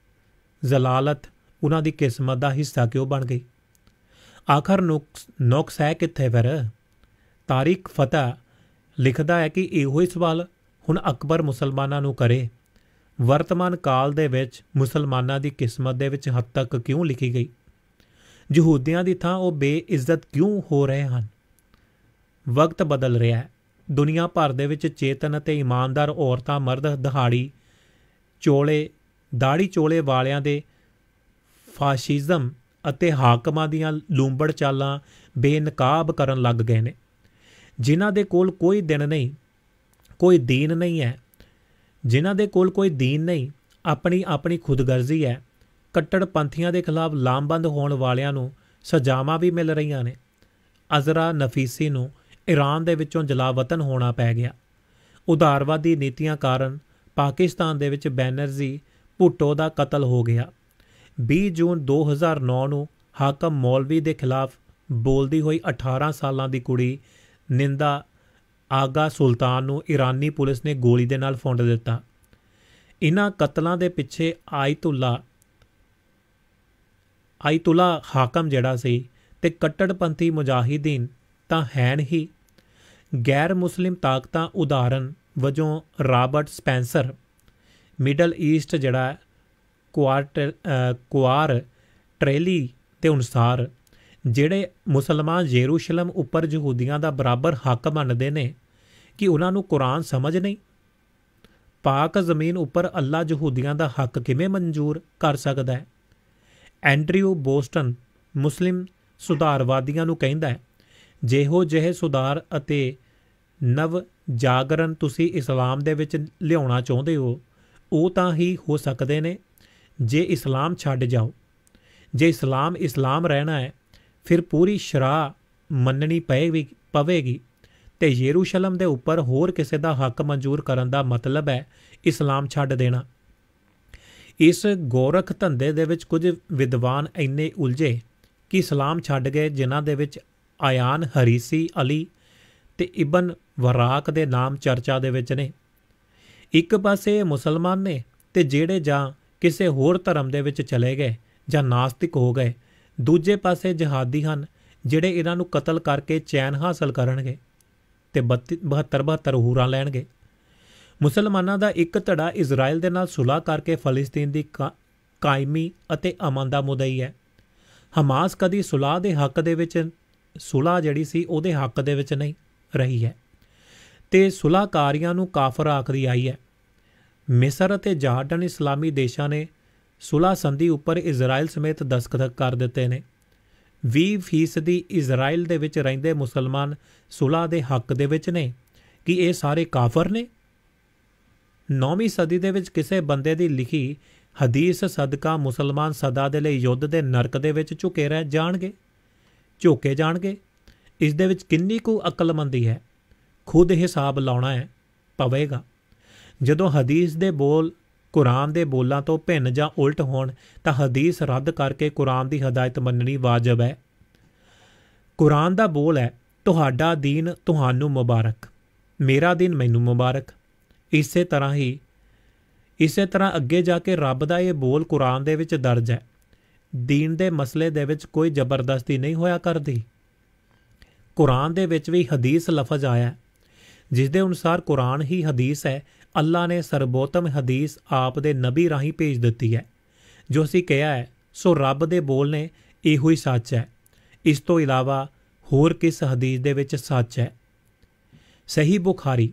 ਜ਼ਲਾਲਤ ਉਹਨਾਂ ਦੀ ਕਿਸਮਤ ਦਾ ਹਿੱਸਾ ਕਿਉਂ ਬਣ ਗਈ ਆਖਰ ਨੁਕਸ ਹੈ ਕਿੱਥੇ ਫਿਰ ਤਾਰਿਕ ਫਤਹ ਲਿਖਦਾ ਹੈ ਕਿ ਇਹੋ ਹੀ ਸਵਾਲ ਹੁਣ ਅਕਬਰ ਮੁਸਲਮਾਨਾਂ ਨੂੰ ਕਰੇ ਵਰਤਮਾਨ ਕਾਲ ਦੇ ਵਿੱਚ ਮੁਸਲਮਾਨਾਂ ਦੀ ਕਿਸਮਤ ਦੇ ਵਿੱਚ ਹੱਦ ਤੱਕ ਕਿਉਂ ਲਿਖੀ ਗਈ ਯਹੂਦੀਆਂ ਦੀ ਥਾਂ ਉਹ ਬੇਇੱਜ਼ਤ ਕਿਉਂ ਹੋ ਰਹੇ ਹਨ ਵਕਤ ਬਦਲ ਰਿਹਾ ਹੈ ਦੁਨੀਆ ਭਰ ਦੇ ਵਿੱਚ ਚੇਤਨ ਅਤੇ ਇਮਾਨਦਾਰ ਔਰਤਾਂ ਮਰਦ ਦਿਹਾੜੀ ਚੋਲੇ ਦਾੜੀ ਚੋਲੇ ਵਾਲਿਆਂ ਦੇ ਫਾਸ਼ੀਜ਼ਮ ਅਤੇ ਹਾਕਮਾਂ ਦੀਆਂ ਲੂੰਬੜ ਚਾਲਾਂ ਬੇਨਕਾਬ ਕਰਨ ਲੱਗ ਗਏ ਨੇ ਜਿਨ੍ਹਾਂ ਦੇ ਕੋਲ ਕੋਈ ਦਿਨ ਨਹੀਂ ਕੋਈ ਦੀਨ ਨਹੀਂ ਹੈ ਜਿਨ੍ਹਾਂ ਦੇ ਕੋਲ ਕੋਈ ਦੀਨ ਨਹੀਂ ਆਪਣੀ ਆਪਣੀ ਖੁਦਗਰਜ਼ੀ ਹੈ ਕੱਟੜ ਪੰਥੀਆਂ ਦੇ ਖਿਲਾਫ ਲਾਮਬੰਦ ਹੋਣ ਵਾਲਿਆਂ ਨੂੰ ਸਜ਼ਾਵਾਂ ਵੀ ਮਿਲ ਰਹੀਆਂ ਨੇ ਅਜ਼ਰਾ ਨਫੀਸੀ ਨੂੰ ਈਰਾਨ ਦੇ ਵਿੱਚੋਂ ਜਲਾਵਤਨ ਹੋਣਾ ਪੈ ਗਿਆ ਉਦਾਰਵਾਦੀ ਨੀਤੀਆਂ ਕਾਰਨ ਪਾਕਿਸਤਾਨ ਦੇ ਵਿੱਚ ਬੈਨਰਜ਼ੀ ਭੁੱਟੋ ਦਾ ਕਤਲ ਹੋ ਗਿਆ 20 ਜੂਨ 2009 ਨੂੰ ਹਾਕਮ ਮੌਲਵੀ ਦੇ ਖਿਲਾਫ ਬੋਲਦੀ ਹੋਈ 18 ਸਾਲਾਂ ਦੀ ਕੁੜੀ ਨਿੰਦਾ ਆਗਾ ਸੁਲਤਾਨ ਨੂੰ ਇਰਾਨੀ ਪੁਲਿਸ ਨੇ ਗੋਲੀ ਦੇ ਨਾਲ ਫੁੰਡ ਦਿੱਤਾ ਇਨ੍ਹਾਂ ਕਤਲਾਂ ਦੇ ਪਿੱਛੇ ਆਇਤੁੱਲਾ ਆਇਤੁੱਲਾ ਹਾਕਮ ਜਿਹੜਾ ਸੀ ਤੇ ਕੱਟੜਪੰਥੀ ਮੁਜਾਹਿਦੀਨ ਤਾਂ ਹੈਨ ਹੀ ਗੈਰ ਮੁਸਲਿਮ ਤਾਕਤਾਂ ਉਦਾਹਰਨ ਵਜੋਂ ਰਾਬਰਟ ਸਪੈਂਸਰ ਮਿਡਲ ਈਸਟ ਜਿਹੜਾ ਕੁਆਰਟਰ ਕੁਆਰ ਟ੍ਰੇਲੀ ਤੇ ਅਨੁਸਾਰ ਜਿਹੜੇ ਮੁਸਲਮਾਨ ਜੇਰੂਸ਼ਲਮ ਉੱਪਰ ਯਹੂਦੀਆਂ ਦਾ ਬਰਾਬਰ ਹੱਕ ਮੰਨਦੇ ਨੇ ਕਿ ਉਹਨਾਂ ਨੂੰ ਕੁਰਾਨ ਸਮਝ ਨਹੀਂ ਪਾਕ ਜ਼ਮੀਨ ਉੱਪਰ ਅੱਲਾ ਯਹੂਦੀਆਂ ਦਾ ਹੱਕ ਕਿਵੇਂ ਮਨਜ਼ੂਰ ਕਰ ਸਕਦਾ ਹੈ ਐਂਡਰਿਊ ਬੋਸਟਨ ਮੁਸਲਿਮ ਸੁਧਾਰਵਾਦੀਆਂ ਨੂੰ ਕਹਿੰਦਾ ਹੈ ਜਿਹੋ ਜਿਹੇ ਸੁਧਾਰ ਅਤੇ ਨਵ ਜਾਗਰਣ ਤੁਸੀਂ ਇਸਲਾਮ ਦੇ ਵਿੱਚ ਲਿਆਉਣਾ ਚਾਹੁੰਦੇ ਹੋ ਉਹ ਤਾਂ ਹੀ ਹੋ ਸਕਦੇ ਨੇ ਜੇ ਇਸਲਾਮ ਛੱਡ ਜਾਓ ਜੇ ਇਸਲਾਮ ਇਸਲਾਮ ਰਹਿਣਾ ਹੈ ਫਿਰ ਪੂਰੀ ਸ਼ਰਾ ਮੰਨਣੀ ਪਏਗੀ ਪਵੇਗੀ ਤੇ ਯਰੂਸ਼ਲਮ ਦੇ ਉੱਪਰ ਹੋਰ ਕਿਸੇ ਦਾ ਹੱਕ ਮਨਜ਼ੂਰ ਕਰਨ ਦਾ ਮਤਲਬ ਹੈ ਇਸਲਾਮ ਛੱਡ ਦੇਣਾ ਇਸ ਗੋਰਖ ਧੰਦੇ ਦੇ ਵਿੱਚ ਕੁਝ ਵਿਦਵਾਨ ਇੰਨੇ ਉਲਝੇ ਕਿ ਇਸਲਾਮ ਛੱਡ ਗਏ ਜਿਨ੍ਹਾਂ ਦੇ ਵਿੱਚ ਆਯਾਨ ਹਰੀਸੀ ਅਲੀ ਤੇ ਇਬਨ ਵਰਾਕ ਦੇ ਨਾਮ ਚਰਚਾ ਦੇ ਵਿੱਚ ਨੇ ਇੱਕ ਪਾਸੇ ਮੁਸਲਮਾਨ ਨੇ ਤੇ ਜਿਹੜੇ ਜਾਂ ਕਿਸੇ ਹੋਰ ਧਰਮ ਦੇ ਵਿੱਚ ਚਲੇ ਗਏ ਜਾਂ ਨਾਸਤਿਕ ਹੋ ਗਏ ਦੂਜੇ ਪਾਸੇ ਜਹਾਦੀ ਹਨ ਜਿਹੜੇ ਇਹਨਾਂ ਨੂੰ ਕਤਲ ਕਰਕੇ ਚੈਨ ਹਾਸਲ ਕਰਨਗੇ ਤੇ 72 72 ਹੂਰਾਂ ਲੈਣਗੇ ਮੁਸਲਮਾਨਾਂ ਦਾ ਇੱਕ ਧੜਾ ਇਜ਼ਰਾਈਲ ਦੇ ਨਾਲ ਸੁਲਾਹ ਕਰਕੇ ਫਲਸਤੀਨ ਦੀ ਕਾਇਮੀ ਅਤੇ ਅਮਨ ਦਾ ਮੁਦਈ ਹੈ ਹਮਾਸ ਕਦੀ ਸੁਲਾਹ ਦੇ ਹੱਕ ਦੇ ਵਿੱਚ ਸੁਲਾਹ ਜਿਹੜੀ ਸੀ ਉਹਦੇ ਹੱਕ ਦੇ ਵਿੱਚ ਨਹੀਂ ਰਹੀ ਹੈ ਤੇ ਸੁਲਾਕਾਰੀਆਂ ਨੂੰ ਕਾਫਰ ਆਖਦੀ ਆਈ ਹੈ ਮਿਸਰ ਅਤੇ ਜਾਰਡਨ ਇਸਲਾਮੀ ਦੇਸ਼ਾਂ ਨੇ ਸੁਲਾ ਸੰਧੀ ਉੱਪਰ ਇਜ਼ਰਾਈਲ ਸਮੇਤ ਦਸਤਖਤ ਕਰ ਦਿੱਤੇ ਨੇ 20% ਦੀ ਇਜ਼ਰਾਈਲ ਦੇ ਵਿੱਚ ਰਹਿੰਦੇ ਮੁਸਲਮਾਨ ਸੁਲਾ ਦੇ ਹੱਕ ਦੇ ਵਿੱਚ ਨੇ ਕਿ ਇਹ ਸਾਰੇ ਕਾਫਰ ਨੇ 9ਵੀਂ ਸਦੀ ਦੇ ਵਿੱਚ ਕਿਸੇ ਬੰਦੇ ਦੀ ਲਿਖੀ ਹਦੀਸ ਸਦਕਾ ਮੁਸਲਮਾਨ ਸਦਾ ਦੇ ਲਈ ਯੁੱਧ ਦੇ ਨਰਕ ਦੇ ਵਿੱਚ ਝੁਕੇ ਰਹਿ ਜਾਣਗੇ ਝੁਕੇ ਜਾਣਗੇ ਇਸ ਦੇ ਵਿੱਚ ਕਿੰਨੀ ਕੋ ਅਕਲਮੰਦੀ ਹੈ ਖੁਦ ਹਿਸਾਬ ਲਾਉਣਾ ਹੈ ਪਵੇਗਾ ਜਦੋਂ ਹਦੀਸ ਦੇ ਬੋਲ ਕੁਰਾਨ ਦੇ ਬੋਲਾਂ ਤੋਂ ਭਿੰਨ ਜਾਂ ਉਲਟ ਹੋਣ ਤਾਂ ਹਦੀਸ ਰੱਦ ਕਰਕੇ ਕੁਰਾਨ ਦੀ ਹਦਾਇਤ ਮੰਨਣੀ ਵਾਜਬ ਹੈ ਕੁਰਾਨ ਦਾ ਬੋਲ ਹੈ ਤੁਹਾਡਾ ਦੀਨ ਤੁਹਾਨੂੰ ਮੁਬਾਰਕ ਮੇਰਾ ਦਿਨ ਮੈਨੂੰ ਮੁਬਾਰਕ ਇਸੇ ਤਰ੍ਹਾਂ ਹੀ ਇਸੇ ਤਰ੍ਹਾਂ ਅੱਗੇ ਜਾ ਕੇ ਰੱਬ ਦਾ ਇਹ ਬੋਲ ਕੁਰਾਨ ਦੇ ਵਿੱਚ ਦਰਜ ਹੈ ਦੀਨ ਦੇ ਮਸਲੇ ਦੇ ਵਿੱਚ ਕੋਈ ਜ਼ਬਰਦਸਤੀ ਨਹੀਂ ਹੋਇਆ ਕਰਦੀ ਕੁਰਾਨ ਦੇ ਵਿੱਚ ਵੀ ਹਦੀਸ ਲਫ਼ਜ਼ ਆਇਆ ਜਿਸ ਦੇ ਅਨੁਸਾਰ ਕੁਰਾਨ ਹੀ ਹਦੀਸ ਹੈ ਅੱਲਾ ਨੇ ਸਰਬੋਤਮ ਹਦੀਸ ਆਪ ਦੇ ਨਬੀ ਰਾਹੀਂ ਭੇਜ ਦਿੱਤੀ ਹੈ ਜੋ ਅਸੀਂ ਕਿਹਾ ਹੈ ਸੋ ਰੱਬ ਦੇ ਬੋਲ ਨੇ ਇਹੋ ਹੀ ਸੱਚ ਹੈ ਇਸ ਤੋਂ ਇਲਾਵਾ ਹੋਰ ਕਿਸ ਹਦੀਸ ਦੇ ਵਿੱਚ ਸੱਚ ਹੈ ਸਹੀ ਬੁਖਾਰੀ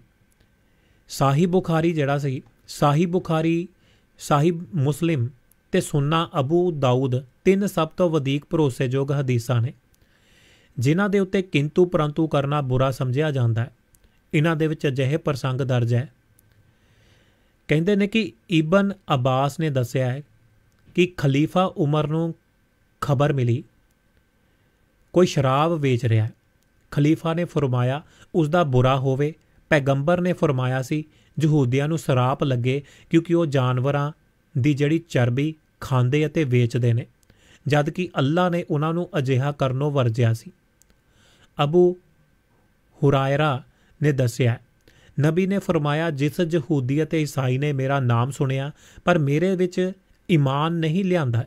ਸਾਹੀ ਬੁਖਾਰੀ ਜਿਹੜਾ ਸੀ ਸਾਹੀ ਬੁਖਾਰੀ ਸਾਹਿਬ ਮੁਸਲਿਮ ਤੇ ਸੁਨਨਾ ਅਬੂ ਦਾਊਦ ਤਿੰਨ ਸਭ ਤੋਂ ਵਧੇਕ ਭਰੋਸੇਯੋਗ ਹਦੀਸਾਂ ਨੇ ਜਿਨ੍ਹਾਂ ਦੇ ਉੱਤੇ ਕਿੰਤੂ ਪਰੰਤੂ ਕਰਨਾ ਬੁਰਾ ਸਮਝਿਆ ਜਾਂਦਾ ਹੈ ਇਹਨਾਂ ਦੇ ਵਿੱਚ ਅਜਿਹੇ ਪ੍ਰਸੰਗ ਦਰਜ ਹੈ ਕਹਿੰਦੇ ਨੇ ਕਿ ਇਬਨ ਅਬਾਸ ਨੇ ਦੱਸਿਆ ਹੈ ਕਿ ਖਲੀਫਾ ਉਮਰ ਨੂੰ ਖਬਰ ਮਿਲੀ ਕੋਈ ਸ਼ਰਾਬ ਵੇਚ ਰਿਹਾ ਹੈ ਖਲੀਫਾ ਨੇ ਫਰਮਾਇਆ ਉਸ ਦਾ ਬੁਰਾ ਹੋਵੇ ਪੈਗੰਬਰ ਨੇ ਫਰਮਾਇਆ ਸੀ ਯਹੂਦੀਆਂ ਨੂੰ ਸਰਾਪ ਲੱਗੇ ਕਿਉਂਕਿ ਉਹ ਜਾਨਵਰਾਂ ਦੀ ਜਿਹੜੀ ਚਰਬੀ ਖਾਂਦੇ ਅਤੇ ਵੇਚਦੇ ਨੇ ਜਦ ਕਿ ਅੱਲਾ ਨੇ ਉਹਨਾਂ ਨੂੰ ਅਜਿਹਾ ਕਰਨੋਂ ਵਰਜਿਆ ਸੀ ਅਬੂ ਹੁਰਾਇਰਾ ਨੇ ਦੱਸਿਆ ਨਬੀ ਨੇ ਫਰਮਾਇਆ ਜਿਸ ਯਹੂਦੀ ਅਤੇ ਈਸਾਈ ਨੇ ਮੇਰਾ ਨਾਮ ਸੁਣਿਆ ਪਰ ਮੇਰੇ ਵਿੱਚ ਈਮਾਨ ਨਹੀਂ ਲਿਆਂਦਾ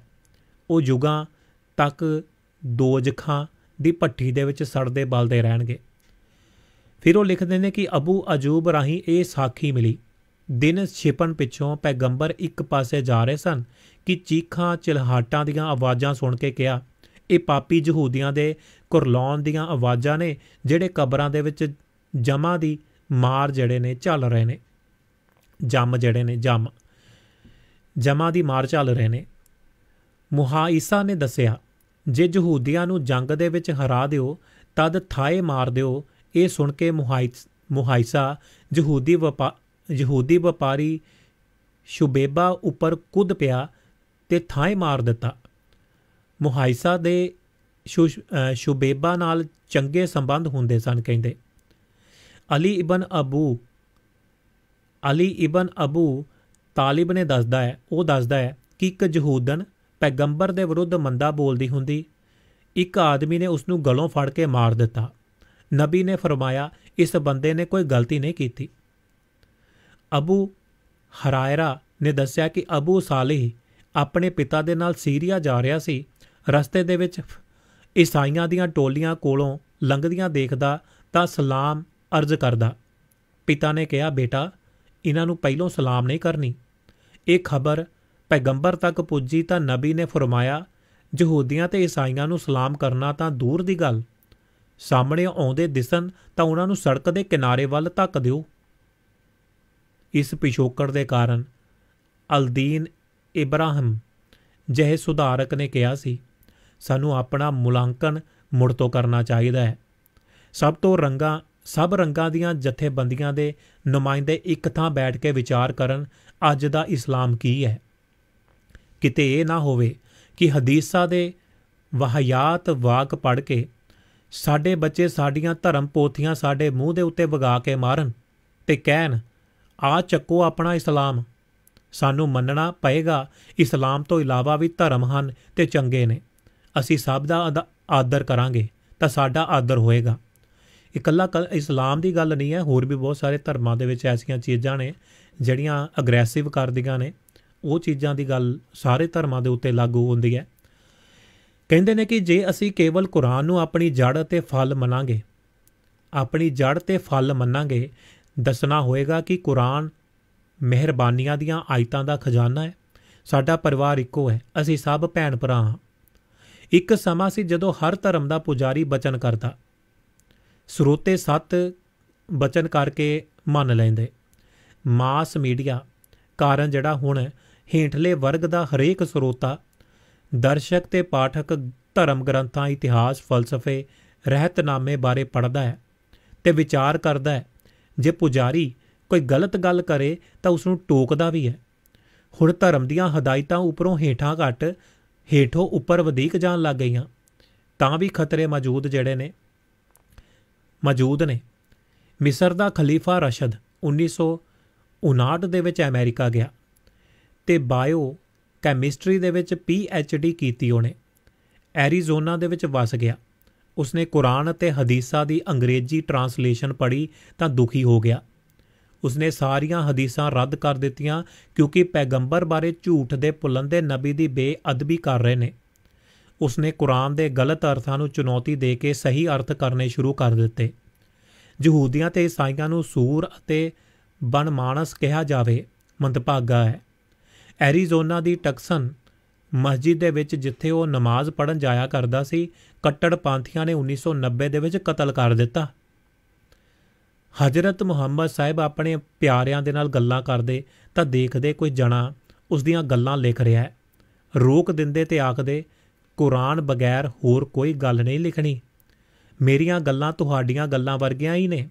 ਉਹ ਯੁਗਾਂ ਤੱਕ ਦੋਜਖਾਂ ਦੀ ਭੱਠੀ ਦੇ ਵਿੱਚ ਸੜਦੇ ਬਲਦੇ ਰਹਿਣਗੇ ਫਿਰ ਉਹ ਲਿਖਦੇ ਨੇ ਕਿ ਅਬੂ ਅਜੂਬ ਰਾਹੀਂ ਇਹ ਸਾਖੀ ਮਿਲੀ ਦਿਨ ਛਿਪਣ ਪਿੱਛੋਂ ਪੈਗੰਬਰ ਇੱਕ ਪਾਸੇ ਜਾ ਰਹੇ ਸਨ ਕਿ ਚੀਖਾਂ ਚਿਲਹਾਟਾਂ ਦੀਆਂ ਆਵਾਜ਼ਾਂ ਸੁਣ ਕੇ ਕਿਹਾ ਇਹ ਪਾਪੀ ਯਹੂਦੀਆਂ ਦੇ ਕੁਰਲਾਉਣ ਦੀਆਂ ਆਵਾਜ਼ਾਂ ਨੇ ਜਿਹੜੇ ਕਬਰਾਂ ਦੇ ਵਿੱਚ ਜਮਾ ਦੀ ਮਾਰ ਜਿਹੜੇ ਨੇ ਚੱਲ ਰਹੇ ਨੇ ਜਮ ਜਿਹੜੇ ਨੇ ਜਮ ਜਮਾ ਦੀ ਮਾਰ ਚੱਲ ਰਹੇ ਨੇ ਮੁਹਾਇਸਾ ਨੇ ਦੱਸਿਆ ਜੇ ਯਹੂਦੀਆਂ ਨੂੰ ਜੰਗ ਦੇ ਵਿੱਚ ਹਰਾ ਦਿਓ ਤਦ ਥਾਏ ਮਾਰ ਦਿਓ ਇਹ ਸੁਣ ਕੇ ਮੁਹਾਇਸਾ ਯਹੂਦੀ ਵਪਾ ਯਹੂਦੀ ਵਪਾਰੀ ਸ਼ੁਬੇਬਾ ਉੱਪਰ ਕੁੱਦ ਪਿਆ ਤੇ ਥਾਏ ਮਾਰ ਦਿੱਤਾ ਮੁਹਾਇਸਾ ਦੇ ਸ਼ੁਬੇਬਾ ਨਾਲ ਚੰਗੇ ਸੰਬੰਧ ਹੁੰਦੇ ਸਨ ਕਹਿੰਦੇ ਅਲੀ ਇਬਨ ਅਬੂ ਅਲੀ ਇਬਨ ਅਬੂ ਤਾਲਿਬ ਨੇ ਦੱਸਦਾ ਹੈ ਉਹ ਦੱਸਦਾ ਹੈ ਕਿ ਇੱਕ ਯਹੂਦਨ ਪੈਗੰਬਰ ਦੇ ਵਿਰੁੱਧ ਮੰਦਾ ਬੋਲਦੀ ਹੁੰਦੀ ਇੱਕ ਆਦਮੀ ਨੇ ਉਸ ਨੂੰ ਗਲੋਂ ਫੜ ਕੇ ਮਾਰ ਦਿੱਤਾ ਨਬੀ ਨੇ ਫਰਮਾਇਆ ਇਸ ਬੰਦੇ ਨੇ ਕੋਈ ਗਲਤੀ ਨਹੀਂ ਕੀਤੀ ਅਬੂ ਹਰਾਇਰਾ ਨੇ ਦੱਸਿਆ ਕਿ ਅਬੂ ਸਾਲਿਹ ਆਪਣੇ ਪਿਤਾ ਦੇ ਨਾਲ ਸੀਰੀਆ ਜਾ ਰਿਹਾ ਸੀ ਰਸਤੇ ਦੇ ਵਿੱਚ ਇਸਾਈਆਂ ਦੀਆਂ ਟੋਲੀਆਂ ਕੋਲੋਂ ਲੰਘਦੀਆਂ ਦੇਖਦਾ ਤਾਂ ਸਲਾਮ ਅਰਜ਼ ਕਰਦਾ ਪਿਤਾ ਨੇ ਕਿਹਾ ਬੇਟਾ ਇਹਨਾਂ ਨੂੰ ਪਹਿਲੋਂ ਸਲਾਮ ਨਹੀਂ ਕਰਨੀ ਇਹ ਖਬਰ ਪੈਗੰਬਰ ਤੱਕ ਪੁੱਜੀ ਤਾਂ ਨਬੀ ਨੇ ਫਰਮਾਇਆ ਯਹੂਦੀਆਂ ਤੇ ਈਸਾਈਆਂ ਨੂੰ ਸਲਾਮ ਕਰਨਾ ਤਾਂ ਦੂਰ ਦੀ ਗੱਲ ਸਾਹਮਣੇ ਆਉਂਦੇ ਦਿਸਣ ਤਾਂ ਉਹਨਾਂ ਨੂੰ ਸੜਕ ਦੇ ਕਿਨਾਰੇ ਵੱਲ ਧੱਕ ਦਿਓ ਇਸ ਪਿਛੋਕੜ ਦੇ ਕਾਰਨ ਅਲਦੀਨ ਇਬਰਾਹਿਮ ਜਿਹੇ ਸੁਧਾਰਕ ਨੇ ਕਿਹਾ ਸੀ ਸਾਨੂੰ ਆਪਣਾ ਮੁਲਾਂਕਣ ਮੁੜ ਤੋਂ ਕਰਨਾ ਚਾਹੀਦਾ ਹੈ ਸਭ ਤੋਂ ਰੰਗਾ ਸਭ ਰੰਗਾਂ ਦੀਆਂ ਜਥੇਬੰਦੀਆਂ ਦੇ ਨੁਮਾਇੰਦੇ ਇੱਕ ਥਾਂ ਬੈਠ ਕੇ ਵਿਚਾਰ ਕਰਨ ਅੱਜ ਦਾ ਇਸਲਾਮ ਕੀ ਹੈ ਕਿਤੇ ਇਹ ਨਾ ਹੋਵੇ ਕਿ ਹਦੀਸਾਂ ਦੇ ਵਹਾਇਤ ਵਾਕ ਪੜ ਕੇ ਸਾਡੇ ਬੱਚੇ ਸਾਡੀਆਂ ਧਰਮ ਪੋਥੀਆਂ ਸਾਡੇ ਮੂੰਹ ਦੇ ਉੱਤੇ ਵਗਾ ਕੇ ਮਾਰਨ ਤੇ ਕਹਿਣ ਆ ਚੱਕੋ ਆਪਣਾ ਇਸਲਾਮ ਸਾਨੂੰ ਮੰਨਣਾ ਪਏਗਾ ਇਸਲਾਮ ਤੋਂ ਇਲਾਵਾ ਵੀ ਧਰਮ ਹਨ ਤੇ ਚੰਗੇ ਨੇ ਅਸੀਂ ਸਭ ਦਾ ਆਦਰ ਕਰਾਂਗੇ ਤਾਂ ਸਾਡਾ ਆਦਰ ਹੋਏਗਾ ਇਕੱਲਾ ਇਸਲਾਮ ਦੀ ਗੱਲ ਨਹੀਂ ਹੈ ਹੋਰ ਵੀ ਬਹੁਤ ਸਾਰੇ ਧਰਮਾਂ ਦੇ ਵਿੱਚ ਐਸੀਆਂ ਚੀਜ਼ਾਂ ਨੇ ਜਿਹੜੀਆਂ ਅਗਰੈਸਿਵ ਕਰਦੀਆਂ ਨੇ ਉਹ ਚੀਜ਼ਾਂ ਦੀ ਗੱਲ ਸਾਰੇ ਧਰਮਾਂ ਦੇ ਉੱਤੇ ਲਾਗੂ ਹੁੰਦੀ ਹੈ ਕਹਿੰਦੇ ਨੇ ਕਿ ਜੇ ਅਸੀਂ ਕੇਵਲ ਕੁਰਾਨ ਨੂੰ ਆਪਣੀ ਜੜ ਅਤੇ ਫਲ ਮੰਨਾਂਗੇ ਆਪਣੀ ਜੜ ਤੇ ਫਲ ਮੰਨਾਂਗੇ ਦੱਸਣਾ ਹੋਏਗਾ ਕਿ ਕੁਰਾਨ ਮਿਹਰਬਾਨੀਆਂ ਦੀਆਂ ਆਇਤਾਂ ਦਾ ਖਜ਼ਾਨਾ ਹੈ ਸਾਡਾ ਪਰਿਵਾਰ ਇੱਕੋ ਹੈ ਅਸੀਂ ਸਭ ਭੈਣ ਭਰਾ ਹਾਂ ਇੱਕ ਸਮਾਂ ਸੀ ਜਦੋਂ ਹਰ ਧਰਮ ਦਾ ਪੁਜਾਰੀ ਬਚਨ ਕਰਦਾ ਸਰੋਤੇ ਸੱਤ ਬਚਨ ਕਰਕੇ ਮੰਨ ਲੈਂਦੇ ਮਾਸ ਮੀਡੀਆ ਕਾਰਨ ਜਿਹੜਾ ਹੁਣ ਹੇਠਲੇ ਵਰਗ ਦਾ ਹਰੇਕ ਸਰੋਤਾ ਦਰਸ਼ਕ ਤੇ ਪਾਠਕ ਧਰਮ ਗ੍ਰੰਥਾਂ ਇਤਿਹਾਸ ਫਲਸਫੇ ਰਹਿਤਨਾਮੇ ਬਾਰੇ ਪੜਦਾ ਹੈ ਤੇ ਵਿਚਾਰ ਕਰਦਾ ਹੈ ਜੇ ਪੁਜਾਰੀ ਕੋਈ ਗਲਤ ਗੱਲ ਕਰੇ ਤਾਂ ਉਸ ਨੂੰ ਟੋਕਦਾ ਵੀ ਹੈ ਹੁਣ ਧਰਮ ਦੀਆਂ ਹਦਾਇਤਾਂ ਉਪਰੋਂ ਹੇਠਾਂ ਘਟ ਹੇਠੋਂ ਉੱਪਰ ਵਧੇਕ ਜਾਣ ਲੱਗ ਗਈਆਂ ਤਾਂ ਵੀ ਖਤਰੇ ਮੌਜੂਦ ਜਿਹੜੇ ਨੇ ਮੌਜੂਦ ਨੇ ਮਿਸਰ ਦਾ ਖਲੀਫਾ ਰਸ਼ਦ 1959 ਦੇ ਵਿੱਚ ਅਮਰੀਕਾ ਗਿਆ ਤੇ ਬਾਇਓ ਕੈਮਿਸਟਰੀ ਦੇ ਵਿੱਚ ਪੀ ਐਚ ਡੀ ਕੀਤੀ ਉਹਨੇ ਐਰੀਜ਼ੋਨਾ ਦੇ ਵਿੱਚ ਵਸ ਗਿਆ ਉਸਨੇ ਕੁਰਾਨ ਅਤੇ ਹਦੀਸਾਂ ਦੀ ਅੰਗਰੇਜ਼ੀ ਟ੍ਰਾਂਸਲੇਸ਼ਨ ਪੜ੍ਹੀ ਤਾਂ ਦੁਖੀ ਹੋ ਗਿਆ ਉਸਨੇ ਸਾਰੀਆਂ ਹਦੀਸਾਂ ਰੱਦ ਕਰ ਦਿੱਤੀਆਂ ਕਿਉਂਕਿ ਪੈਗੰਬਰ ਬਾਰੇ ਝੂਠ ਦੇ ਪੁਲੰਦੇ ਨਬੀ ਦੀ ਬੇਅਦਬੀ ਕਰ ਰਹੇ ਨੇ ਉਸਨੇ ਕੁਰਾਨ ਦੇ ਗਲਤ ਅਰਥਾਂ ਨੂੰ ਚੁਣੌਤੀ ਦੇ ਕੇ ਸਹੀ ਅਰਥ ਕਰਨੇ ਸ਼ੁਰੂ ਕਰ ਦਿੱਤੇ ਯਹੂਦੀਆਂ ਤੇ ਈਸਾਈਆਂ ਨੂੰ ਸੂਰ ਅਤੇ ਬਨਮਾਨਸ ਕਿਹਾ ਜਾਵੇ ਮੰਦਭਾਗਾ ਹੈ ਐਰੀਜ਼ੋਨਾ ਦੀ ਟਕਸਨ ਮਸਜਿਦ ਦੇ ਵਿੱਚ ਜਿੱਥੇ ਉਹ ਨਮਾਜ਼ ਪੜਨ ਜਾਇਆ ਕਰਦਾ ਸੀ ਕੱਟੜ ਪੰਥੀਆਂ ਨੇ 1990 ਦੇ ਵਿੱਚ ਕਤਲ ਕਰ ਦਿੱਤਾ ਹਜ਼ਰਤ ਮੁਹੰਮਦ ਸਾਹਿਬ ਆਪਣੇ ਪਿਆਰਿਆਂ ਦੇ ਨਾਲ ਗੱਲਾਂ ਕਰਦੇ ਤਾਂ ਦੇਖਦੇ ਕੋਈ ਜਣਾ ਉਸ ਦੀਆਂ ਗੱਲਾਂ ਲਿਖ ਰਿਹਾ ਹੈ ਰੋਕ ਦਿੰਦੇ ਤੇ ਆਖਦੇ ਕੁਰਾਨ ਬਗੈਰ ਹੋਰ ਕੋਈ ਗੱਲ ਨਹੀਂ ਲਿਖਣੀ ਮੇਰੀਆਂ ਗੱਲਾਂ ਤੁਹਾਡੀਆਂ ਗੱਲਾਂ ਵਰਗੀਆਂ ਹੀ ਨੇ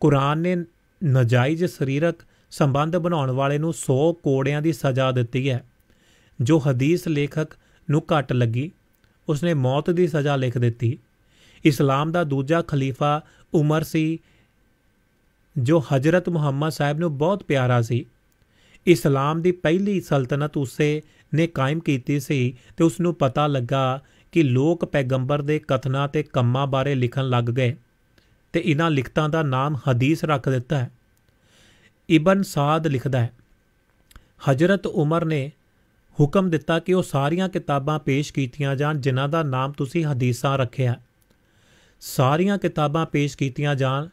ਕੁਰਾਨ ਨੇ ਨਜਾਇਜ਼ ਸਰੀਰਕ ਸੰਬੰਧ ਬਣਾਉਣ ਵਾਲੇ ਨੂੰ 100 ਕੋੜਿਆਂ ਦੀ ਸਜ਼ਾ ਦਿੱਤੀ ਹੈ ਜੋ ਹਦੀਸ ਲੇਖਕ ਨੂੰ ਘੱਟ ਲੱਗੀ ਉਸਨੇ ਮੌਤ ਦੀ ਸਜ਼ਾ ਲਿਖ ਦਿੱਤੀ ਇਸਲਾਮ ਦਾ ਦੂਜਾ ਖਲੀਫਾ ਉਮਰ ਸੀ ਜੋ ਹਜ਼ਰਤ ਮੁਹੰਮਦ ਸਾਹਿਬ ਨੂੰ ਬਹੁਤ ਪਿਆਰਾ ਸੀ ਇਸਲਾਮ ਦੀ ਪਹਿਲੀ ਸਲਤਨਤ ਉਸੇ ਨੇ ਕਾਇਮ ਕੀਤੀ ਸੀ ਤੇ ਉਸ ਨੂੰ ਪਤਾ ਲੱਗਾ ਕਿ ਲੋਕ ਪੈਗੰਬਰ ਦੇ ਕਥਨਾਂ ਤੇ ਕੰਮਾਂ ਬਾਰੇ ਲਿਖਣ ਲੱਗ ਗਏ ਤੇ ਇਹਨਾਂ ਲਿਖਤਾਂ ਦਾ ਨਾਮ ਹਦੀਸ ਰੱਖ ਦਿੱਤਾ ਹੈ ਇਬਨ ਸਾਦ ਲਿਖਦਾ ਹੈ ਹਜ਼ਰਤ ਉਮਰ ਨੇ ਹੁਕਮ ਦਿੱਤਾ ਕਿ ਉਹ ਸਾਰੀਆਂ ਕਿਤਾਬਾਂ ਪੇਸ਼ ਕੀਤੀਆਂ ਜਾਣ ਜਿਨ੍ਹਾਂ ਦਾ ਨਾਮ ਤੁਸੀਂ ਹਦੀਸਾਂ ਰੱਖਿਆ ਸਾਰੀਆਂ ਕਿਤਾਬਾਂ ਪੇਸ਼ ਕੀਤੀਆਂ ਜਾਣ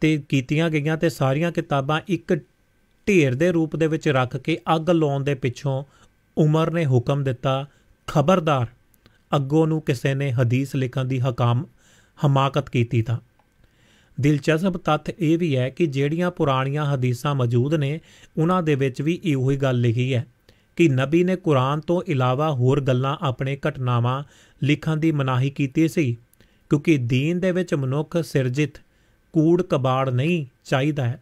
ਤੇ ਕੀਤੀਆਂ ਗਈਆਂ ਤੇ ਸਾਰੀਆਂ ਕਿਤਾਬਾਂ ਇੱਕ ਢੇਰ ਦੇ ਰੂਪ ਦੇ ਵਿੱਚ ਰੱਖ ਕੇ ਅੱਗ ਲਾਉਣ ਦੇ ਪਿੱਛੋਂ ਉਮਰ ਨੇ ਹੁਕਮ ਦਿੱਤਾ ਖਬਰਦਾਰ ਅੱਗੋਂ ਨੂੰ ਕਿਸੇ ਨੇ ਹਦੀਸ ਲਿਖਣ ਦੀ ਹਕਾਮ ਹਮਾਕਤ ਕੀਤੀ ਤਾਂ ਦਿਲਚਸਪ ਤੱਥ ਇਹ ਵੀ ਹੈ ਕਿ ਜਿਹੜੀਆਂ ਪੁਰਾਣੀਆਂ ਹਦੀਸਾਂ ਮੌਜੂਦ ਨੇ ਉਹਨਾਂ ਦੇ ਵਿੱਚ ਵੀ ਇਹੋ ਹੀ ਗੱਲ ਲਿਖੀ ਹੈ ਕਿ ਨਬੀ ਨੇ ਕੁਰਾਨ ਤੋਂ ਇਲਾਵਾ ਹੋਰ ਗੱਲਾਂ ਆਪਣੇ ਘਟਨਾਵਾਂ ਲਿਖਣ ਦੀ ਮਨਾਹੀ ਕੀਤੀ ਸੀ ਕਿਉਂਕਿ ਦੀਨ ਦੇ ਵਿੱਚ ਮਨੁੱਖ ਸਿਰਜਿਤ ਕੂੜ ਕਬਾੜ ਨਹੀਂ ਚਾਹੀਦਾ ਹੈ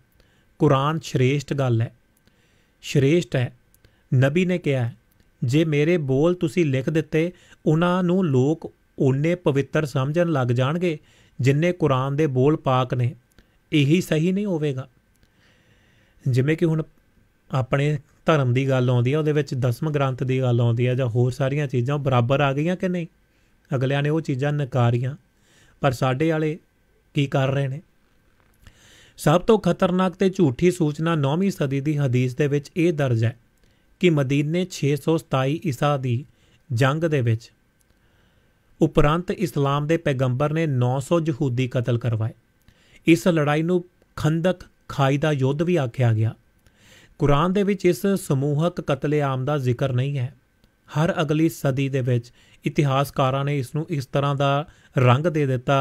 ਕੁਰਾਨ ਸ਼੍ਰੇਸ਼ਟ ਗੱਲ ਹੈ ਸ਼੍ਰੇਸ਼ਟ ਹੈ ਨਬੀ ਨੇ ਕਿਹਾ ਜੇ ਮੇਰੇ ਬੋਲ ਤੁਸੀਂ ਲਿਖ ਦਿੱਤੇ ਉਹਨਾਂ ਨੂੰ ਲੋਕ ਓਨੇ ਪਵਿੱਤਰ ਸਮਝਣ ਲੱਗ ਜਾਣਗੇ ਜਿੰਨੇ ਕੁਰਾਨ ਦੇ ਬੋਲ ਪਾਕ ਨੇ ਇਹੀ ਸਹੀ ਨਹੀਂ ਹੋਵੇਗਾ ਜਿਵੇਂ ਕਿ ਹੁਣ ਆਪਣੇ ਧਰਮ ਦੀ ਗੱਲ ਆਉਂਦੀ ਹੈ ਉਹਦੇ ਵਿੱਚ ਦਸਮ ਗ੍ਰੰਥ ਦੀ ਗੱਲ ਆਉਂਦੀ ਹੈ ਜਾਂ ਹੋਰ ਸਾਰੀਆਂ ਚੀਜ਼ਾਂ ਬਰਾਬਰ ਆ ਗਈਆਂ ਕਿ ਨਹੀਂ ਅਗਲਿਆਂ ਨੇ ਉਹ ਚੀਜ਼ਾਂ ਨਕਾਰੀਆਂ ਪਰ ਸਾਡੇ ਵਾਲੇ ਕੀ ਕਰ ਰਹੇ ਨੇ ਸਭ ਤੋਂ ਖਤਰਨਾਕ ਤੇ ਝੂਠੀ ਸੂਚਨਾ 9ਵੀਂ ਸਦੀ ਦੀ ਹਦੀਸ ਦੇ ਵਿੱਚ ਇਹ ਦਰਜ ਹੈ ਕਿ ਮਦੀਨੇ 627 ਈਸਾ ਦੀ ਜੰਗ ਦੇ ਵਿੱਚ ਉਪਰੰਤ ਇਸਲਾਮ ਦੇ ਪੈਗੰਬਰ ਨੇ 900 ਯਹੂਦੀ ਕਤਲ ਕਰਵਾਏ ਇਸ ਲੜਾਈ ਨੂੰ ਖੰਦਕ ਖਾਈ ਦਾ ਯੁੱਧ ਵੀ ਆਖਿਆ ਗਿਆ ਕੁਰਾਨ ਦੇ ਵਿੱਚ ਇਸ ਸਮੂਹਕ ਕਤਲੇਆਮ ਦਾ ਜ਼ਿਕਰ ਨਹੀਂ ਹੈ ਹਰ ਅਗਲੀ ਸਦੀ ਦੇ ਵਿੱਚ ਇਤਿਹਾਸਕਾਰਾਂ ਨੇ ਇਸ ਨੂੰ ਇਸ ਤਰ੍ਹਾਂ ਦਾ ਰੰਗ ਦੇ ਦਿੱਤਾ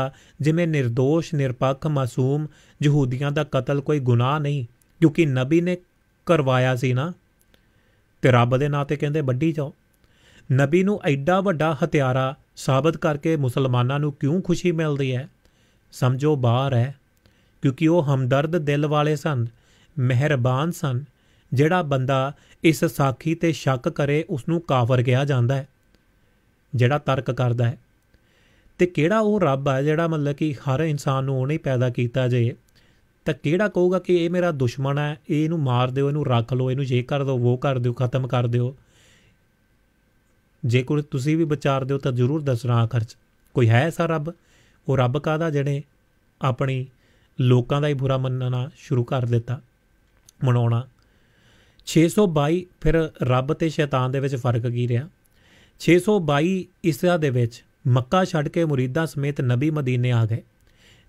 ਜਿਵੇਂ નિર્ਦੋਸ਼ ਨਿਰਪੱਖ ਮਾਸੂਮ ਯਹੂਦੀਆਂ ਦਾ ਕਤਲ ਕੋਈ ਗੁਨਾਹ ਨਹੀਂ ਕਿਉਂਕਿ ਨਬੀ ਨੇ ਕਰਵਾਇਆ ਸੀ ਨਾ ਤੇ ਰੱਬ ਦੇ ਨਾਂ ਤੇ ਕਹਿੰਦੇ ਵੱਡੀ ਜਾਓ ਨਬੀ ਨੂੰ ਐਡਾ ਵੱਡਾ ਹਥਿਆਰਾ ਸਾਬਤ ਕਰਕੇ ਮੁਸਲਮਾਨਾਂ ਨੂੰ ਕਿਉਂ ਖੁਸ਼ੀ ਮਿਲਦੀ ਹੈ ਸਮਝੋ ਬਾਹਰ ਹੈ ਕਿਉਂਕਿ ਉਹ ਹਮਦਰਦ ਦਿਲ ਵਾਲੇ ਸਨ ਮਿਹਰਬਾਨ ਸਨ ਜਿਹੜਾ ਬੰਦਾ ਇਸ ਸਾਖੀ ਤੇ ਸ਼ੱਕ ਕਰੇ ਉਸ ਨੂੰ ਕਾਫਰ ਕਿਹਾ ਜਾਂਦਾ ਹੈ ਜਿਹੜਾ ਤਰਕ ਕਰਦਾ ਹੈ ਤੇ ਕਿਹੜਾ ਉਹ ਰੱਬ ਹੈ ਜਿਹੜਾ ਮਤਲਬ ਕਿ ਹਰ ਇਨਸਾਨ ਨੂੰ ਉਹਨੇ ਪੈਦਾ ਕੀਤਾ ਜੇ ਤਾਂ ਕਿਹੜਾ ਕਹੂਗਾ ਕਿ ਇਹ ਮੇਰਾ ਦੁਸ਼ਮਣ ਹੈ ਇਹ ਇਹਨੂੰ ਮਾਰ ਦਿਓ ਇਹਨੂੰ ਰੱਖ ਲਓ ਇਹਨੂੰ ਇਹ ਕਰ ਦਿਓ ਉਹ ਕਰ ਦਿਓ ਖਤਮ ਕਰ ਦਿਓ ਜੇ ਕੋਈ ਤੁਸੀਂ ਵੀ ਵਿਚਾਰ ਦਿਓ ਤਾਂ ਜ਼ਰੂਰ ਦੱਸਣਾ ਆਖਰ ਚ ਕੋਈ ਹੈ ਐਸਾ ਰੱਬ ਉਹ ਰੱਬ ਕਾਦਾ ਜਿਹੜੇ ਆਪਣੀ ਲੋਕਾਂ ਦਾ ਹੀ ਬੁਰਾ ਮੰਨਣਾ ਸ਼ੁਰੂ ਕਰ ਦਿੱਤਾ ਮਨਾਉਣਾ 622 ਫਿਰ ਰੱਬ ਤੇ ਸ਼ੈਤਾਨ ਦੇ ਵਿੱਚ ਫਰਕ ਕੀ ਰਿਹਾ 622 ਇਸਰਾ ਦੇ ਵਿੱਚ ਮੱਕਾ ਛੱਡ ਕੇ ਮੁਰੀਦਾਂ ਸਮੇਤ ਨਬੀ ਮਦੀਨੇ ਆ ਗਏ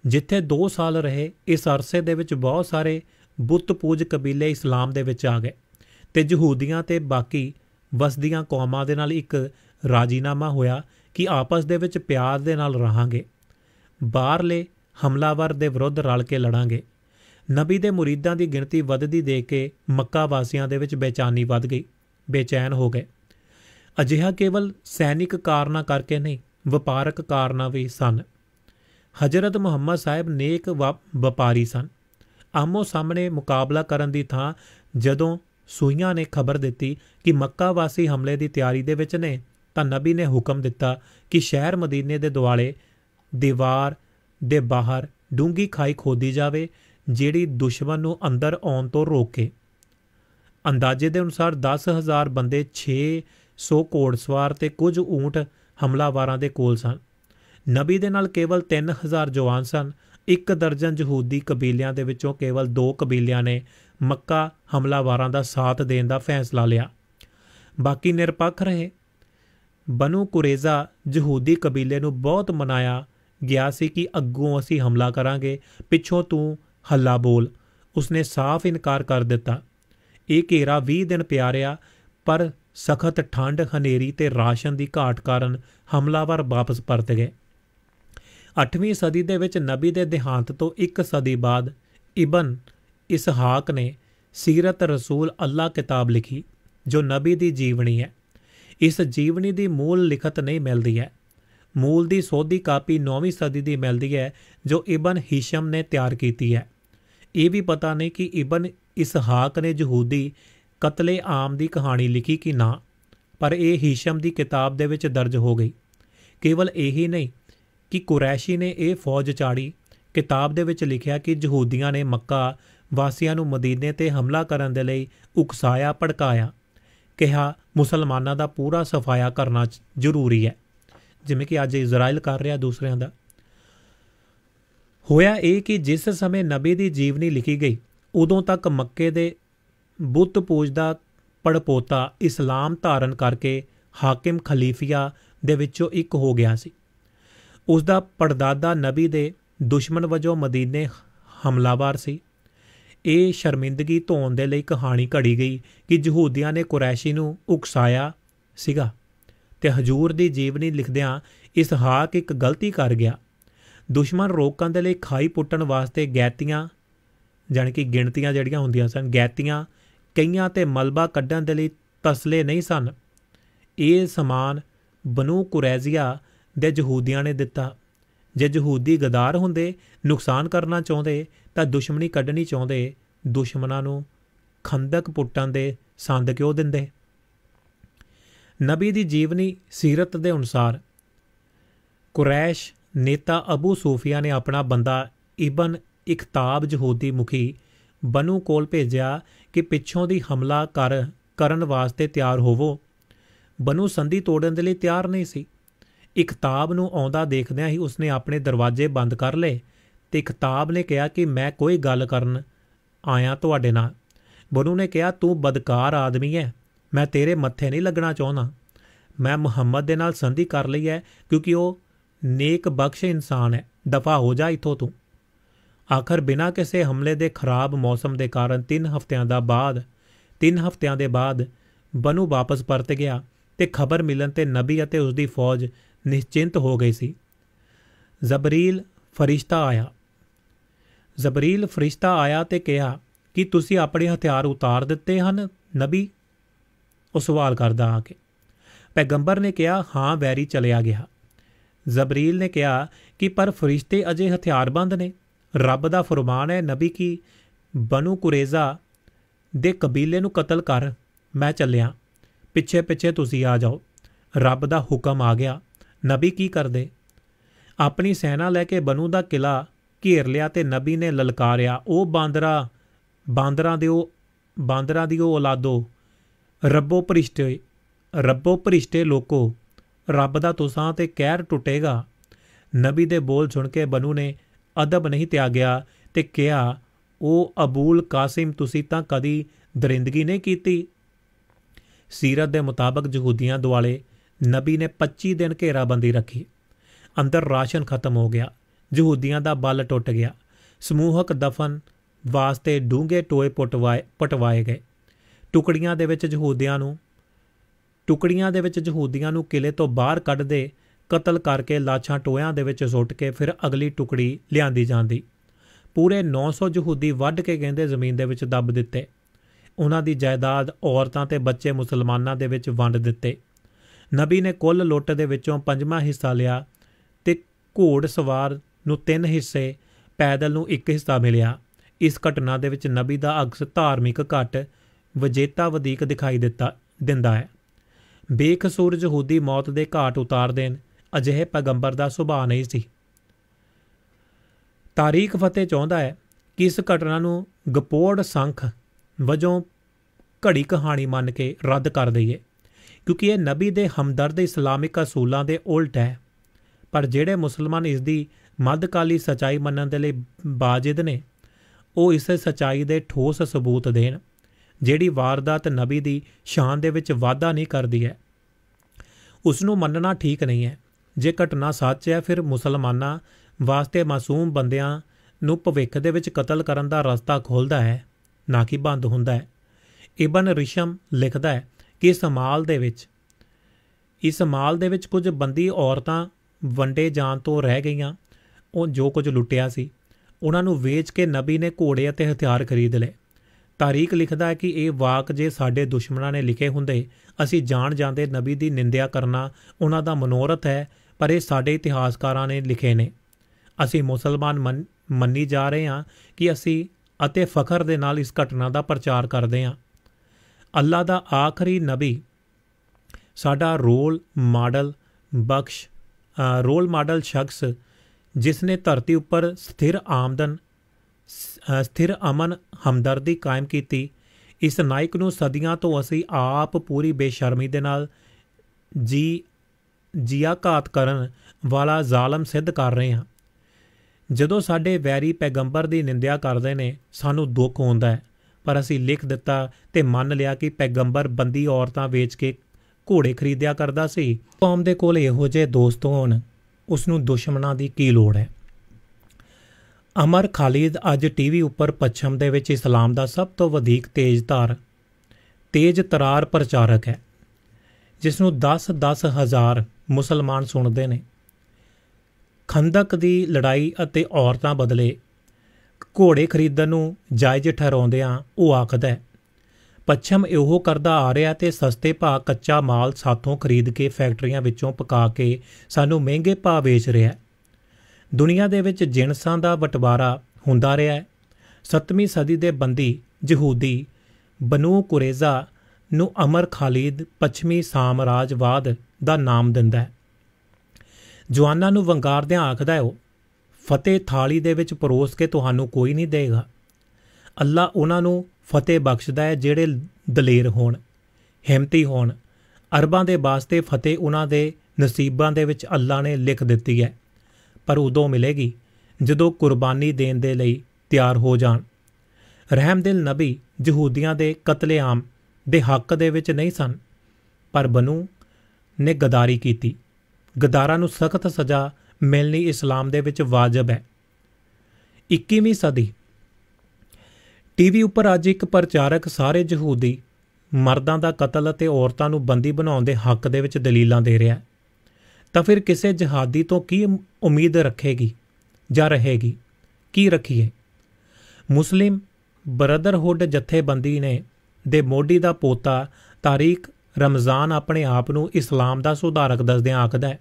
ਜਿੱਥੇ 2 ਸਾਲ ਰਹੇ ਇਸ ਅਰਸੇ ਦੇ ਵਿੱਚ ਬਹੁਤ ਸਾਰੇ ਬੁੱਤ ਪੂਜ ਕਬੀਲੇ ਇਸਲਾਮ ਦੇ ਵਿੱਚ ਆ ਗਏ ਤੇ ਯਹੂਦੀਆਂ ਤੇ ਬਾਕੀ ਵਸਦੀਆਂ ਕੌਮਾਂ ਦੇ ਨਾਲ ਇੱਕ ਰਾਜੀਨਾਮਾ ਹੋਇਆ ਕਿ ਆਪਸ ਦੇ ਵਿੱਚ ਪਿਆਰ ਦੇ ਨਾਲ ਰਹਾਂਗੇ ਬਾਹਰਲੇ ਹਮਲਾਵਰ ਦੇ ਵਿਰੁੱਧ ਰਲ ਕੇ ਲੜਾਂਗੇ ਨਬੀ ਦੇ ਮੁਰੀਦਾਂ ਦੀ ਗਿਣਤੀ ਵੱਧਦੀ ਦੇਖ ਕੇ ਮੱਕਾ ਵਾਸੀਆਂ ਦੇ ਵਿੱਚ ਬੇਚੈਨੀ ਵੱਧ ਗਈ ਬੇਚੈਨ ਹੋ ਗਏ ਅਜਿਹਾ ਕੇਵਲ ਸੈਨਿਕ ਕਾਰਨਾ ਕਰਕੇ ਨਹੀਂ ਵਪਾਰਕ ਕਾਰਨਾ ਵੀ ਸਨ ਹਜ਼ਰਤ ਮੁਹੰਮਦ ਸਾਹਿਬ ਨੇਕ ਵਪਾਰੀ ਸਨ ਆਮੋ ਸਾਹਮਣੇ ਮੁਕਾਬਲਾ ਕਰਨ ਦੀ ਥਾਂ ਜਦੋਂ ਸੂਈਆਂ ਨੇ ਖਬਰ ਦਿੱਤੀ ਕਿ ਮੱਕਾ ਵਾਸੀ ਹਮਲੇ ਦੀ ਤਿਆਰੀ ਦੇ ਵਿੱਚ ਨੇ ਤਾਂ ਨਬੀ ਨੇ ਹੁਕਮ ਦਿੱਤਾ ਕਿ ਸ਼ਹਿਰ ਮਦੀਨੇ ਦੇ ਦੁਆਲੇ ਦੀਵਾਰ ਦੇ ਬਾਹਰ ਡੂੰਗੀ ਖਾਈ ਖੋਦੀ ਜਾਵੇ ਜਿਹੜੀ ਦੁਸ਼ਮਣ ਨੂੰ ਅੰਦਰ ਆਉਣ ਤੋਂ ਰੋਕੇ ਅੰਦਾਜ਼ੇ ਦੇ ਅਨੁਸਾਰ 10000 ਬੰਦੇ 600 ਕੋੜਸਵਾਰ ਤੇ ਕੁਝ ਊਂਟ ਹਮਲਾਵਾਰਾਂ ਦੇ ਕੋਲ ਸਨ ਨਬੀ ਦੇ ਨਾਲ ਕੇਵਲ 3000 ਜਵਾਨ ਸਨ ਇੱਕ ਦਰਜਨ ਯਹੂਦੀ ਕਬੀਲਿਆਂ ਦੇ ਵਿੱਚੋਂ ਕੇਵਲ ਦੋ ਕਬੀਲਿਆਂ ਨੇ ਮੱਕਾ ਹਮਲਾਵਾਰਾਂ ਦਾ ਸਾਥ ਦੇਣ ਦਾ ਫੈਸਲਾ ਲਿਆ ਬਾਕੀ ਨਿਰਪੱਖ ਰਹੇ ਬਨੂ ਕੁਰੇਜ਼ਾ ਯਹੂਦੀ ਕਬੀਲੇ ਨੂੰ ਬਹੁਤ ਮਨਾਇਆ ਗਿਆ ਸੀ ਕਿ ਅੱਗੋਂ ਅਸੀਂ ਹਮਲਾ ਕਰਾਂਗੇ ਪਿੱਛੋਂ ਤੂੰ ਹੱਲਾ ਬੋਲ ਉਸਨੇ ਸਾਫ਼ ਇਨਕਾਰ ਕਰ ਦਿੱਤਾ ਇਹ ਘੇਰਾ 20 ਦਿਨ ਪਿਆਰਿਆ ਪਰ ਸਖਤ ਠੰਡ ਹਨੇਰੀ ਤੇ ਰਾਸ਼ਨ ਦੀ ਘਾਟ ਕਾਰਨ ਹਮਲਾਵਰ ਵਾਪਸ ਪਰਤ ਗਏ 8ਵੀਂ ਸਦੀ ਦੇ ਵਿੱਚ ਨਬੀ ਦੇ ਦੇਹਾਂਤ ਤੋਂ ਇੱਕ ਸਦੀ ਬਾਅਦ ਇਬਨ ਇਸਹਾਕ ਨੇ ਸੀਰਤ ਰਸੂਲ ਅੱਲਾ ਕਿਤਾਬ ਲਿਖੀ ਜੋ ਨਬੀ ਦੀ ਜੀਵਨੀ ਹੈ ਇਸ ਜੀਵਨੀ ਦੀ ਮੂਲ ਲਿਖਤ ਨਹੀਂ ਮਿਲਦੀ ਹੈ ਮੂਲ ਦੀ ਸੋਧੀ ਕਾਪੀ 9ਵੀਂ ਸਦੀ ਦੀ ਮਿਲਦੀ ਹੈ ਜੋ ਇਬਨ ਹਿਸ਼ਮ ਨੇ ਤਿਆਰ ਕੀਤੀ ਹੈ ਇਹ ਵੀ ਪਤਾ ਨਹੀਂ ਕਿ ਇਬਨ ਇਸਹਾਕ ਨੇ ਯਹੂਦੀ ਕਤਲੇ ਆਮ ਦੀ ਕਹਾਣੀ ਲਿਖੀ ਕਿ ਨਾ ਪਰ ਇਹ ਹਿਸ਼ਮ ਦੀ ਕਿਤਾਬ ਦੇ ਵਿੱਚ ਦਰਜ ਹੋ ਗਈ ਕੇਵਲ ਇਹੀ ਨਹੀਂ ਕਿ ਕੁਰੈਸ਼ੀ ਨੇ ਇਹ ਫੌਜ ਚਾੜੀ ਕਿਤਾਬ ਦੇ ਵਿੱਚ ਲਿਖਿਆ ਕਿ ਯਹੂਦੀਆਂ ਨੇ ਮੱਕਾ ਵਾਸੀਆਂ ਨੂੰ ਮਦੀਨੇ ਤੇ ਹਮਲਾ ਕਰਨ ਦੇ ਲਈ ਉਕਸਾਇਆ ਭੜਕਾਇਆ ਕਿਹਾ ਮੁਸਲਮਾਨਾਂ ਦਾ ਪੂਰਾ ਸਫਾਇਆ ਕਰਨਾ ਜ਼ਰੂਰੀ ਹੈ ਜਿਵੇਂ ਕਿ ਅੱਜ ਇਜ਼ਰਾਈਲ ਕਰ ਰਿਹਾ ਦੂਸਰਿਆਂ ਦਾ ਹੋਇਆ ਇਹ ਕਿ ਜਿਸ ਸਮੇਂ ਨਬੀ ਦੀ ਜੀਵਨੀ ਲਿਖੀ ਗਈ ਉਦੋਂ ਤੱਕ ਮੱਕੇ ਦੇ ਬੁੱਤ ਪੂਜਦਾ ਪੜਪੋਤਾ ਇਸਲਾਮ ਧਾਰਨ ਕਰਕੇ ਹਾਕਮ ਖਲੀਫੀਆ ਦੇ ਵਿੱਚੋਂ ਇੱਕ ਹੋ ਗਿਆ ਸੀ ਉਸ ਦਾ ਪੜਦਾਦਾ ਨਬੀ ਦੇ ਦੁਸ਼ਮਣ ਵਜੋਂ ਮਦੀਨੇ ਹਮਲਾਵਰ ਸੀ ਇਹ ਸ਼ਰਮਿੰਦਗੀ ਧੋਣ ਦੇ ਲਈ ਕਹਾਣੀ ਘੜੀ ਗਈ ਕਿ ਯਹੂਦੀਆਂ ਨੇ ਕੁਰੈਸ਼ੀ ਨੂੰ ਉਕਸਾਇਆ ਸੀਗਾ ਤੇ ਹਜੂਰ ਦੀ ਜੀਵਨੀ ਲਿਖਦਿਆਂ ਇਸਹਾਕ ਇੱਕ ਗਲਤੀ ਕਰ ਗਿਆ ਦੁਸ਼ਮਣ ਰੋਕਣ ਦੇ ਲਈ ਖਾਈ ਪੁੱਟਣ ਵਾਸਤੇ ਗੈਤੀਆਂ ਜਾਨ ਕਿ ਗਿਣਤੀਆਂ ਜਿਹੜੀਆਂ ਹੁੰਦੀਆਂ ਸਨ ਗੈਤੀਆਂ ਕਈਆਂ ਤੇ ਮਲਬਾ ਕੱਢਣ ਦੇ ਲਈ ਤਸਲੇ ਨਹੀਂ ਸਨ ਇਹ ਸਮਾਨ ਬਨੂ ਕੁਰੈਜ਼ੀਆ ਜੇ ਯਹੂਦੀਆਂ ਨੇ ਦਿੱਤਾ ਜੇ ਯਹੂਦੀ ਗਦਾਰ ਹੁੰਦੇ ਨੁਕਸਾਨ ਕਰਨਾ ਚਾਹੁੰਦੇ ਤਾਂ ਦੁਸ਼ਮਣੀ ਕੱਢਣੀ ਚਾਹੁੰਦੇ ਦੁਸ਼ਮਣਾਂ ਨੂੰ ਖੰਦਕ ਪੁੱਟਾਂ ਦੇ ਸੰਦ ਕਿਉਂ ਦਿੰਦੇ ਨਬੀ ਦੀ ਜੀਵਨੀ ਸੀਰਤ ਦੇ ਅਨੁਸਾਰ ਕੁਰੈਸ਼ ਨੇਤਾ ਅਬੂ ਸੂਫੀਆ ਨੇ ਆਪਣਾ ਬੰਦਾ ਇਬਨ ਇਖਤਾਬ ਯਹੂਦੀ ਮੁਖੀ ਬਨੂ ਕੋਲ ਭੇਜਿਆ ਕਿ ਪਿੱਛੋਂ ਦੀ ਹਮਲਾ ਕਰ ਕਰਨ ਵਾਸਤੇ ਤਿਆਰ ਹੋਵੋ ਬਨੂ ਸੰਧੀ ਤੋੜਨ ਦੇ ਲਈ ਤਿਆਰ ਨਹੀਂ ਸੀ ਕਿਤਾਬ ਨੂੰ ਆਉਂਦਾ ਦੇਖਦਿਆਂ ਹੀ ਉਸਨੇ ਆਪਣੇ ਦਰਵਾਜ਼ੇ ਬੰਦ ਕਰ ਲਏ ਤੇ ਕਿਤਾਬ ਨੇ ਕਿਹਾ ਕਿ ਮੈਂ ਕੋਈ ਗੱਲ ਕਰਨ ਆਇਆ ਤੁਹਾਡੇ ਨਾਲ ਬਨੂ ਨੇ ਕਿਹਾ ਤੂੰ ਬਦਕਾਰ ਆਦਮੀ ਹੈ ਮੈਂ ਤੇਰੇ ਮੱਥੇ ਨਹੀਂ ਲੱਗਣਾ ਚਾਹੁੰਦਾ ਮੈਂ ਮੁਹੰਮਦ ਦੇ ਨਾਲ ਸੰਧੀ ਕਰ ਲਈ ਹੈ ਕਿਉਂਕਿ ਉਹ ਨੇਕ ਬਖਸ਼ ਇਨਸਾਨ ਹੈ ਦਫਾ ਹੋ ਜਾ ਇਥੋਂ ਤੂੰ ਆਖਰ ਬਿਨਾਂ ਕਿਸੇ ਹਮਲੇ ਦੇ ਖਰਾਬ ਮੌਸਮ ਦੇ ਕਾਰਨ 3 ਹਫ਼ਤਿਆਂ ਦਾ ਬਾਅਦ 3 ਹਫ਼ਤਿਆਂ ਦੇ ਬਾਅਦ ਬਨੂ ਵਾਪਸ ਪਰਤ ਗਿਆ ਤੇ ਖਬਰ ਮਿਲਣ ਤੇ ਨਬੀ ਅਤੇ ਉਸ ਦੀ ਫੌਜ ਨਿਸ਼ਚਿੰਤ ਹੋ ਗਏ ਸੀ ਜ਼ਬਰੀਲ ਫਰਿਸ਼ਤਾ ਆਇਆ ਜ਼ਬਰੀਲ ਫਰਿਸ਼ਤਾ ਆਇਆ ਤੇ ਕਿਹਾ ਕਿ ਤੁਸੀਂ ਆਪਣੇ ਹਥਿਆਰ ਉਤਾਰ ਦਿੱਤੇ ਹਨ ਨਬੀ ਉਹ ਸਵਾਲ ਕਰਦਾ ਆ ਕੇ ਪੈਗੰਬਰ ਨੇ ਕਿਹਾ ਹਾਂ ਵੈਰੀ ਚਲਿਆ ਗਿਆ ਜ਼ਬਰੀਲ ਨੇ ਕਿਹਾ ਕਿ ਪਰ ਫਰਿਸ਼ਤੇ ਅਜੇ ਹਥਿਆਰਬੰਦ ਨੇ ਰੱਬ ਦਾ ਫਰਮਾਨ ਹੈ ਨਬੀ ਕੀ ਬਨੂ ਕੁਰੇਜ਼ਾ ਦੇ ਕਬੀਲੇ ਨੂੰ ਕਤਲ ਕਰ ਮੈਂ ਚੱਲਿਆ ਪਿੱਛੇ ਪਿੱਛੇ ਤੁਸੀਂ ਆ ਜਾਓ ਰੱਬ ਦਾ ਹੁਕਮ ਆ ਗਿਆ ਨਬੀ ਕੀ ਕਰਦੇ ਆਪਣੀ ਸੈਨਾ ਲੈ ਕੇ ਬਨੂ ਦਾ ਕਿਲਾ ਘੇਰ ਲਿਆ ਤੇ ਨਬੀ ਨੇ ਲਲਕਾਰਿਆ ਉਹ ਬਾਂਦਰਾ ਬਾਂਦਰਾ ਦੇ ਉਹ ਬਾਂਦਰਾ ਦੀ ਉਹ ਔਲਾਦੋ ਰੱਬੋ ਪਰਿਸ਼ਟੇ ਰੱਬੋ ਪਰਿਸ਼ਟੇ ਲੋਕੋ ਰੱਬ ਦਾ ਤੁਸਾਂ ਤੇ ਕਹਿਰ ਟੁੱਟੇਗਾ ਨਬੀ ਦੇ ਬੋਲ ਸੁਣ ਕੇ ਬਨੂ ਨੇ ਅਦਬ ਨਹੀਂ ਤਿਆਗਿਆ ਤੇ ਕਿਹਾ ਉਹ ਅਬੂਲ ਕਾਸਿਮ ਤੁਸੀਂ ਤਾਂ ਕਦੀ ਦਰਿੰਦਗੀ ਨਹੀਂ ਕੀਤੀ ਸੀਰਤ ਦੇ ਮੁਤਾਬਕ ਯਹੂਦੀਆਂ ਦੁਆਲੇ ਨਬੀ ਨੇ 25 ਦਿਨ ਘੇਰਾਬੰਦੀ ਰੱਖੀ ਅੰਦਰ ਰਾਸ਼ਨ ਖਤਮ ਹੋ ਗਿਆ ਯਹੂਦੀਆਂ ਦਾ ਬਲ ਟੁੱਟ ਗਿਆ ਸਮੂਹਕ ਦਫਨ ਵਾਸਤੇ ਡੂੰਘੇ ਟੋਏ ਪਟਵਾਏ ਪਟਵਾਏ ਗਏ ਟੁਕੜੀਆਂ ਦੇ ਵਿੱਚ ਯਹੂਦੀਆਂ ਨੂੰ ਟੁਕੜੀਆਂ ਦੇ ਵਿੱਚ ਯਹੂਦੀਆਂ ਨੂੰ ਕਿਲੇ ਤੋਂ ਬਾਹਰ ਕੱਢਦੇ ਕਤਲ ਕਰਕੇ ਲਾਸ਼ਾਂ ਟੋਇਆਂ ਦੇ ਵਿੱਚ ਸੁੱਟ ਕੇ ਫਿਰ ਅਗਲੀ ਟੁਕੜੀ ਲਿਆਂਦੀ ਜਾਂਦੀ ਪੂਰੇ 900 ਯਹੂਦੀ ਵੱਢ ਕੇ ਕਹਿੰਦੇ ਜ਼ਮੀਨ ਦੇ ਵਿੱਚ ਦੱਬ ਦਿੱਤੇ ਉਹਨਾਂ ਦੀ ਜਾਇਦਾਦ ਔਰਤਾਂ ਤੇ ਬੱਚੇ ਮੁਸਲਮਾਨਾਂ ਦੇ ਵਿੱਚ ਵੰਡ ਦਿੱਤੇ ਨਬੀ ਨੇ ਕੁੱਲ ਲੁੱਟ ਦੇ ਵਿੱਚੋਂ ਪੰਜਵਾਂ ਹਿੱਸਾ ਲਿਆ ਤੇ ਘੋੜ ਸਵਾਰ ਨੂੰ ਤਿੰਨ ਹਿੱਸੇ ਪੈਦਲ ਨੂੰ ਇੱਕ ਹਿੱਸਾ ਮਿਲਿਆ ਇਸ ਘਟਨਾ ਦੇ ਵਿੱਚ ਨਬੀ ਦਾ ਅਕਸ ਧਾਰਮਿਕ ਘਟ ਵਿਜੇਤਾ ਵਧੇਕ ਦਿਖਾਈ ਦਿੱਤਾ ਦਿੰਦਾ ਹੈ ਬੇਕਸੂਰ ਯਹੂਦੀ ਮੌਤ ਦੇ ਘਾਟ ਉਤਾਰ ਦੇਣ ਅਜਿਹੇ ਪੈਗੰਬਰ ਦਾ ਸੁਭਾਅ ਨਹੀਂ ਸੀ ਤਾਰੀਖ ਫਤਿਹ ਚਾਹੁੰਦਾ ਹੈ ਕਿ ਇਸ ਘਟਨਾ ਨੂੰ ਗਪੋੜ ਸੰਖ ਵਜੋਂ ਘੜੀ ਕਹਾਣੀ ਮੰਨ ਕੇ ਰੱਦ ਕਰ ਦਈਏ ਕਿਉਂਕਿ ਇਹ ਨਬੀ ਦੇ ਹਮਦਰਦ ਇਸਲਾਮਿਕ ਅਸੂਲਾਂ ਦੇ ਉਲਟ ਹੈ ਪਰ ਜਿਹੜੇ ਮੁਸਲਮਾਨ ਇਸ ਦੀ ਮੱਧਕਾਲੀ ਸਚਾਈ ਮੰਨਣ ਦੇ ਲਈ ਬਾਜਿਦ ਨੇ ਉਹ ਇਸ ਸਚਾਈ ਦੇ ਠੋਸ ਸਬੂਤ ਦੇਣ ਜਿਹੜੀ ਵਾਰਦਾਤ ਨਬੀ ਦੀ ਸ਼ਾਨ ਦੇ ਵਿੱਚ ਵਾਧਾ ਨਹੀਂ ਕਰਦੀ ਹੈ ਉਸ ਨੂੰ ਮੰਨਣਾ ਠੀਕ ਨਹੀਂ ਹੈ ਜੇ ਘਟਨਾ ਸੱਚ ਹੈ ਫਿਰ ਮੁਸਲਮਾਨਾਂ ਵਾਸਤੇ ਮਾਸੂਮ ਬੰਦਿਆਂ ਨੂੰ ਭਵਿੱਖ ਦੇ ਵਿੱਚ ਕਤਲ ਕਰਨ ਦਾ ਰਸਤਾ ਖੋਲਦਾ ਹੈ ਨਾ ਕਿ ਬੰਦ ਹੁੰਦਾ ਹੈ ਇਬਨ ਰਿਸ਼ਮ ਲਿਖਦਾ ਹੈ ਕਿ ਸਮਾਲ ਦੇ ਵਿੱਚ ਇਸ ਮਾਲ ਦੇ ਵਿੱਚ ਕੁਝ ਬੰਦੀ ਔਰਤਾਂ ਵੰਡੇ ਜਾਣ ਤੋਂ ਰਹਿ ਗਈਆਂ ਉਹ ਜੋ ਕੁਝ ਲੁੱਟਿਆ ਸੀ ਉਹਨਾਂ ਨੂੰ ਵੇਚ ਕੇ ਨਬੀ ਨੇ ਘੋੜੇ ਅਤੇ ਹਥਿਆਰ ਖਰੀਦ ਲਏ ਤਾਰੀਖ ਲਿਖਦਾ ਹੈ ਕਿ ਇਹ ਵਾਕ ਜੇ ਸਾਡੇ ਦੁਸ਼ਮਣਾਂ ਨੇ ਲਿਖੇ ਹੁੰਦੇ ਅਸੀਂ ਜਾਣ ਜਾਂਦੇ ਨਬੀ ਦੀ ਨਿੰਦਿਆ ਕਰਨਾ ਉਹਨਾਂ ਦਾ ਮਨੋਰਥ ਹੈ ਪਰ ਇਹ ਸਾਡੇ ਇਤਿਹਾਸਕਾਰਾਂ ਨੇ ਲਿਖੇ ਨੇ ਅਸੀਂ ਮੁਸਲਮਾਨ ਮੰਨੀ ਜਾ ਰਹੇ ਹਾਂ ਕਿ ਅਸੀਂ ਅਤੇ ਫਖਰ ਦੇ ਨਾਲ ਇਸ ਘਟਨਾ ਦਾ ਪ੍ਰਚਾਰ ਕਰਦੇ ਹਾਂ ਅੱਲਾ ਦਾ ਆਖਰੀ ਨਬੀ ਸਾਡਾ ਰੋਲ ਮਾਡਲ ਬਖਸ਼ ਰੋਲ ਮਾਡਲ ਸ਼ਖਸ ਜਿਸ ਨੇ ਧਰਤੀ ਉੱਪਰ ਸਥਿਰ ਆਮਦਨ ਸਥਿਰ ਅਮਨ ਹਮਦਰਦੀ ਕਾਇਮ ਕੀਤੀ ਇਸ ਨਾਇਕ ਨੂੰ ਸਦੀਆਂ ਤੋਂ ਅਸੀਂ ਆਪ ਪੂਰੀ ਬੇਸ਼ਰਮੀ ਦੇ ਨਾਲ ਜੀ ਜੀਆ ਘਾਤ ਕਰਨ ਵਾਲਾ ਜ਼ਾਲਮ ਸਿੱਧ ਕਰ ਰਹੇ ਹਾਂ ਜਦੋਂ ਸਾਡੇ ਵੈਰੀ ਪੈਗੰਬਰ ਦੀ ਨਿੰਦਿਆ ਕਰਦੇ ਨੇ ਸਾਨੂੰ ਦੁੱਖ ਹੁੰਦਾ ਹੈ ਪਰ ਅਸੀਂ ਲਿਖ ਦਿੱਤਾ ਤੇ ਮੰਨ ਲਿਆ ਕਿ ਪੈਗੰਬਰ ਬੰਦੀ ਔਰਤਾਂ ਵੇਚ ਕੇ ਘੋੜੇ ਖਰੀਦਿਆ ਕਰਦਾ ਸੀ ਕੌਮ ਦੇ ਕੋਲ ਇਹੋ ਜਿਹੇ ਦੋਸਤ ਹੋਣ ਉਸ ਨੂੰ ਦੁਸ਼ਮਣਾਂ ਦੀ ਕੀ ਲੋੜ ਹੈ ਅਮਰ ਖਾਲਿਦ ਅੱਜ ਟੀਵੀ ਉੱਪਰ ਪੱਛਮ ਦੇ ਵਿੱਚ ਇਸਲਾਮ ਦਾ ਸਭ ਤੋਂ ਵਧੇਕ ਤੇਜ਼ਧਾਰ ਤੇਜ਼ ਤਰਾਰ ਪ੍ਰਚਾਰਕ ਹੈ ਜਿਸ ਨੂੰ 10-10 ਹਜ਼ਾਰ ਮੁਸਲਮਾਨ ਸੁਣਦੇ ਨੇ ਖੰਦਕ ਦੀ ਲੜਾਈ ਅਤੇ ਔਰਤਾਂ ਬਦਲੇ ਘੋੜੇ ਖਰੀਦਣ ਨੂੰ ਜਾਇਜ਼ ਆ ਉਹ ਆਖਦਾ ਪੱਛਮ ਇਹੋ ਕਰਦਾ ਆ ਰਿਹਾ ਤੇ ਸਸਤੇ ਭਾਅ ਕੱਚਾ ਮਾਲ ਸਾਥੋਂ ਖਰੀਦ ਕੇ ਫੈਕਟਰੀਆਂ ਵਿੱਚੋਂ ਪਕਾ ਕੇ ਸਾਨੂੰ ਮਹਿੰਗੇ ਭਾਅ ਵੇਚ ਰਿਹਾ ਦੁਨੀਆ ਦੇ ਵਿੱਚ ਜਿੰਸਾਂ ਦਾ ਵਟਵਾਰਾ ਹੁੰਦਾ ਰਿਹਾ ਹੈ 7ਵੀਂ ਸਦੀ ਦੇ ਬੰਦੀ ਯਹੂਦੀ ਬਨੂ ਕੁਰੇਜ਼ਾ ਨੂੰ ਅਮਰ ਖਾਲਿਦ ਪੱਛਮੀ ਸਾਮਰਾਜਵਾਦ ਦਾ ਨਾਮ ਦਿੰਦਾ ਹੈ ਜਵਾਨਾਂ ਨੂੰ ਵੰਗਾਰਦਿਆਂ ਆਖਦਾ ਹੈ ਉਹ ਫਤਿਹ ਥਾਲੀ ਦੇ ਵਿੱਚ ਪਰੋਸ ਕੇ ਤੁਹਾਨੂੰ ਕੋਈ ਨਹੀਂ ਦੇਗਾ ਅੱਲਾ ਉਹਨਾਂ ਨੂੰ ਫਤਿਹ ਬਖਸ਼ਦਾ ਹੈ ਜਿਹੜੇ ਦਲੇਰ ਹੋਣ ਹਿੰਮਤੀ ਹੋਣ ਅਰਬਾਂ ਦੇ ਵਾਸਤੇ ਫਤਿਹ ਉਹਨਾਂ ਦੇ ਨਸੀਬਾਂ ਦੇ ਵਿੱਚ ਅੱਲਾ ਨੇ ਲਿਖ ਦਿੱਤੀ ਹੈ ਪਰ ਉਦੋਂ ਮਿਲੇਗੀ ਜਦੋਂ ਕੁਰਬਾਨੀ ਦੇਣ ਦੇ ਲਈ ਤਿਆਰ ਹੋ ਜਾਣ ਰਹਿਮਦਿਲ ਨਬੀ ਯਹੂਦੀਆਂ ਦੇ ਕਤਲੇਆਮ ਦੇ ਹੱਕ ਦੇ ਵਿੱਚ ਨਹੀਂ ਸਨ ਪਰ ਬਨੂ ਨੇ ਗਦਾਰੀ ਕੀਤੀ ਗਦਾਰਾਂ ਨੂੰ ਸਖਤ ਸਜ਼ਾ ਮਿਲਣੀ ਇਸਲਾਮ ਦੇ ਵਿੱਚ ਵਾਜਬ ਹੈ 21ਵੀਂ ਸਦੀ ਟੀਵੀ ਉੱਪਰ ਅੱਜ ਇੱਕ ਪ੍ਰਚਾਰਕ ਸਾਰੇ ਯਹੂਦੀ ਮਰਦਾਂ ਦਾ ਕਤਲ ਅਤੇ ਔਰਤਾਂ ਨੂੰ ਬੰਦੀ ਬਣਾਉਣ ਦੇ ਹੱਕ ਦੇ ਵਿੱਚ ਦਲੀਲਾਂ ਦੇ ਰਿਹਾ ਹੈ ਤਾਂ ਫਿਰ ਕਿਸੇ ਜਹਾਦੀ ਤੋਂ ਕੀ ਉਮੀਦ ਰੱਖੇਗੀ ਜਾਂ ਰਹੇਗੀ ਕੀ ਰੱਖੀਏ ਮੁਸਲਿਮ ਬ੍ਰਦਰਹੁੱਡ ਜਥੇਬੰਦੀ ਨੇ ਦੇ ਮੋਢੀ ਦਾ ਪੋਤਾ ਤਾਰਿਕ ਰਮਜ਼ਾਨ ਆਪਣੇ ਆਪ ਨੂੰ ਇਸਲਾਮ ਦਾ ਸੁਧਾਰਕ ਦੱਸਦਿਆਂ ਆਖਦਾ ਹੈ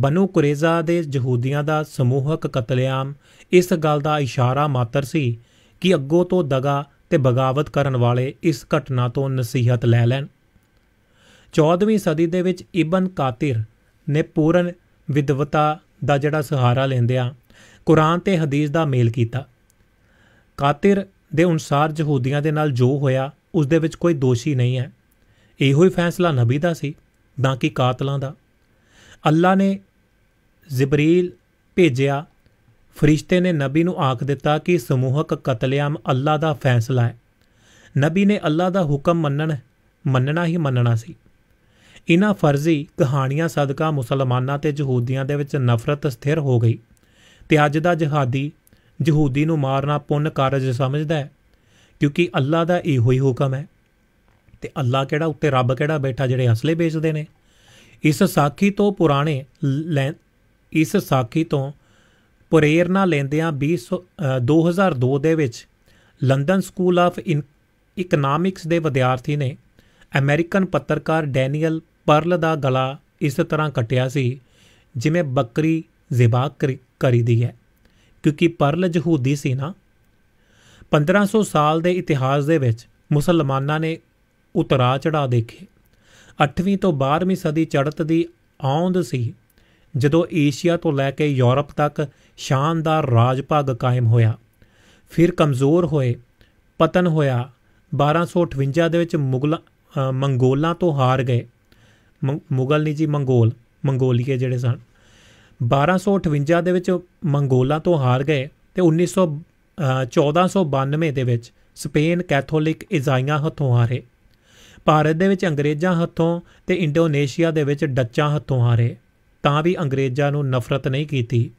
ਬਨੂ ਕੁਰੇਜ਼ਾ ਦੇ ਯਹੂਦੀਆਂ ਦਾ ਸਮੂਹਕ ਕਤਲੇਆਮ ਇਸ ਗੱਲ ਦਾ ਇਸ਼ਾਰਾ ਮਾਤਰ ਸੀ ਕਿ ਅੱਗੋਂ ਤੋਂ ਦਗਾ ਤੇ ਬਗਾਵਤ ਕਰਨ ਵਾਲੇ ਇਸ ਘਟਨਾ ਤੋਂ ਨਸੀਹਤ ਲੈ ਲੈਣ 14ਵੀਂ ਸਦੀ ਦੇ ਵਿੱਚ ਇਬਨ ਕਾਤਿਰ ਨੇ ਪੂਰਨ ਵਿਦਵਤਾ ਦਾ ਜਿਹੜਾ ਸਹਾਰਾ ਲੈਂਦਿਆਂ ਕੁਰਾਨ ਤੇ ਹਦੀਸ ਦਾ ਮੇਲ ਕੀਤਾ ਕਾਤਿਰ ਦੇ ਅਨੁਸਾਰ ਯਹੂਦੀਆਂ ਦੇ ਨਾਲ ਜੋ ਹੋਇਆ ਉਸ ਦੇ ਵਿੱਚ ਕੋਈ ਦੋਸ਼ੀ ਨਹੀਂ ਹੈ ਇਹੋ ਹੀ ਫੈਸਲਾ ਨਬੀ ਦਾ ਸੀ ਨਾ ਕਿ ਕਾਤਲਾਂ ਦਾ ਅੱਲਾ ਨੇ ਜ਼ਿਬਰੀਲ ਭੇਜਿਆ ਫਰਿਸ਼ਤੇ ਨੇ ਨਬੀ ਨੂੰ ਆਖ ਦਿੱਤਾ ਕਿ ਸਮੂਹਕ ਕਤਲੇਆਮ ਅੱਲਾ ਦਾ ਫੈਸਲਾ ਹੈ ਨਬੀ ਨੇ ਅੱਲਾ ਦਾ ਹੁਕਮ ਮੰਨਣ ਮੰਨਣਾ ਹੀ ਮੰਨਣਾ ਸੀ ਇਨ੍ਹਾਂ ਫਰਜ਼ੀ ਕਹਾਣੀਆਂ ਸਦਕਾ ਮੁਸਲਮਾਨਾਂ ਤੇ ਯਹੂਦੀਆਂ ਦੇ ਵਿੱਚ ਨਫ਼ਰਤ ਸਥਿਰ ਹੋ ਗਈ ਤੇ ਅੱਜ ਦਾ ਜਹਾਦੀ ਯਹੂਦੀ ਨੂੰ ਮਾਰਨਾ ਪੁੰਨ ਕਾਰਜ ਸਮਝਦਾ ਹੈ ਕਿਉਂਕਿ ਅੱਲਾ ਦਾ ਇਹੋ ਹੀ ਹੁਕਮ ਹੈ ਤੇ ਅੱਲਾ ਕਿਹੜਾ ਉੱਤੇ ਰੱਬ ਕਿਹੜਾ ਬੈਠਾ ਜਿਹੜੇ ਅਸਲੇ ਵੇਚਦੇ ਨੇ ਇਸ ਸਾਖੀ ਤੋਂ ਪੁਰਾਣੇ ਇਸ ਸਾਖੀ ਤੋਂ ਪ੍ਰੇਰਣਾ ਲੈਂਦਿਆਂ 2002 ਦੇ ਵਿੱਚ ਲੰਡਨ ਸਕੂਲ ਆਫ ਇਕਨੋਮਿਕਸ ਦੇ ਵਿਦਿਆਰਥੀ ਨੇ ਅਮਰੀਕਨ ਪੱਤਰਕਾਰ ਡੈਨੀਅਲ ਪਰਲ ਦਾ ਗਲਾ ਇਸ ਤਰ੍ਹਾਂ ਕਟਿਆ ਸੀ ਜਿਵੇਂ ਬੱਕਰੀ ਜ਼ਿਬਾਹ ਕਰੀਦੀ ਹੈ ਕਿਉਂਕਿ ਪਰਲ ਯਹੂਦੀ ਸੀ ਨਾ 1500 ਸਾਲ ਦੇ ਇਤਿਹਾਸ ਦੇ ਵਿੱਚ ਮੁਸਲਮਾਨਾਂ ਨੇ ਉਤਰਾ ਚੜਾ ਦੇਖੇ 8ਵੀਂ ਤੋਂ 12ਵੀਂ ਸਦੀ ਚੜਤ ਦੀ ਆਉਂਦ ਸੀ ਜਦੋਂ ਏਸ਼ੀਆ ਤੋਂ ਲੈ ਕੇ ਯੂਰਪ ਤੱਕ ਸ਼ਾਨਦਾਰ ਰਾਜ ਭਾਗ ਕਾਇਮ ਹੋਇਆ ਫਿਰ ਕਮਜ਼ੋਰ ਹੋਏ ਪਤਨ ਹੋਇਆ 1258 ਦੇ ਵਿੱਚ ਮੁਗਲ ਮੰਗੋਲਾਂ ਤੋਂ ਹਾਰ ਗਏ ਮੁਗਲ ਨਹੀਂ ਜੀ ਮੰਗੋਲ ਮੰਗੋਲੀਏ ਜਿਹੜੇ ਸਨ 1258 ਦੇ ਵਿੱਚ ਮੰਗੋਲਾਂ ਤੋਂ ਹਾਰ ਗਏ ਤੇ 1900 1492 ਦੇ ਵਿੱਚ ਸਪੇਨ ਕੈਥੋਲਿਕ ਇਜ਼ਾਈਆਂ ਹੱਥੋਂ ਹਾਰੇ ਭਾਰਤ ਦੇ ਵਿੱਚ ਅੰਗਰੇਜ਼ਾਂ ਹੱਥੋਂ ਤੇ ਇੰਡੋਨੇਸ਼ੀਆ ਦੇ ਵਿੱਚ ਡੱਚਾਂ ਹੱਥੋਂ ਹਾਰੇ ਤਾਂ ਵੀ ਅੰਗਰੇਜ਼ਾਂ ਨੂੰ ਨਫ਼ਰਤ ਨਹੀਂ ਕੀਤੀ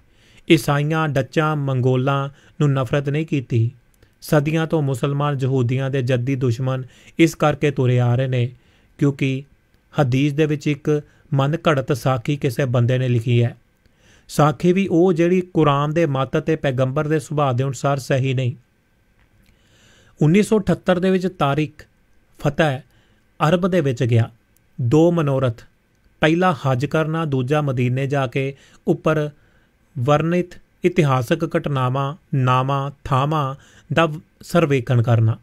ਈਸਾਈਆਂ ਡੱਚਾਂ ਮੰਗੋਲਾਂ ਨੂੰ ਨਫ਼ਰਤ ਨਹੀਂ ਕੀਤੀ ਸਦੀਆਂ ਤੋਂ ਮੁਸਲਮਾਨ ਯਹੂਦੀਆਂ ਦੇ ਜੱਦੀ ਦੁਸ਼ਮਣ ਇਸ ਕਰਕੇ ਤੁਰੇ ਆ ਰਹੇ ਨੇ ਕਿਉਂਕਿ ਹਦੀਸ ਦੇ ਵਿੱਚ ਇੱਕ ਮਨ ਘੜਤ ਸਾਖੀ ਕਿਸੇ ਬੰਦੇ ਨੇ ਲਿਖੀ ਹੈ ਸਾਖੀ ਵੀ ਉਹ ਜਿਹੜੀ ਕੁਰਾਨ ਦੇ ਮਤ ਤੇ ਪੈਗੰਬਰ ਦੇ ਸੁਭਾਅ ਦੇ ਅਨੁਸਾਰ ਸਹੀ ਨਹੀਂ 1978 ਦੇ ਵਿੱਚ ਤਾਰਿਕ ਫਤਹ ਅਰਬ ਦੇ ਵਿੱਚ ਗਿਆ ਦੋ ਮਨੋਰਥ ਪਹਿਲਾ ਹਜ ਕਰਨਾ ਦੂਜਾ ਮਦੀਨੇ ਜਾ ਕੇ ਉੱਪਰ ਵਰਣਿਤ ਇਤਿਹਾਸਕ ਘਟਨਾਵਾਂ ਨਾਵਾਂ ਥਾਵਾਂ ਦਾ ਸਰਵੇਖਣ ਕਰਨਾ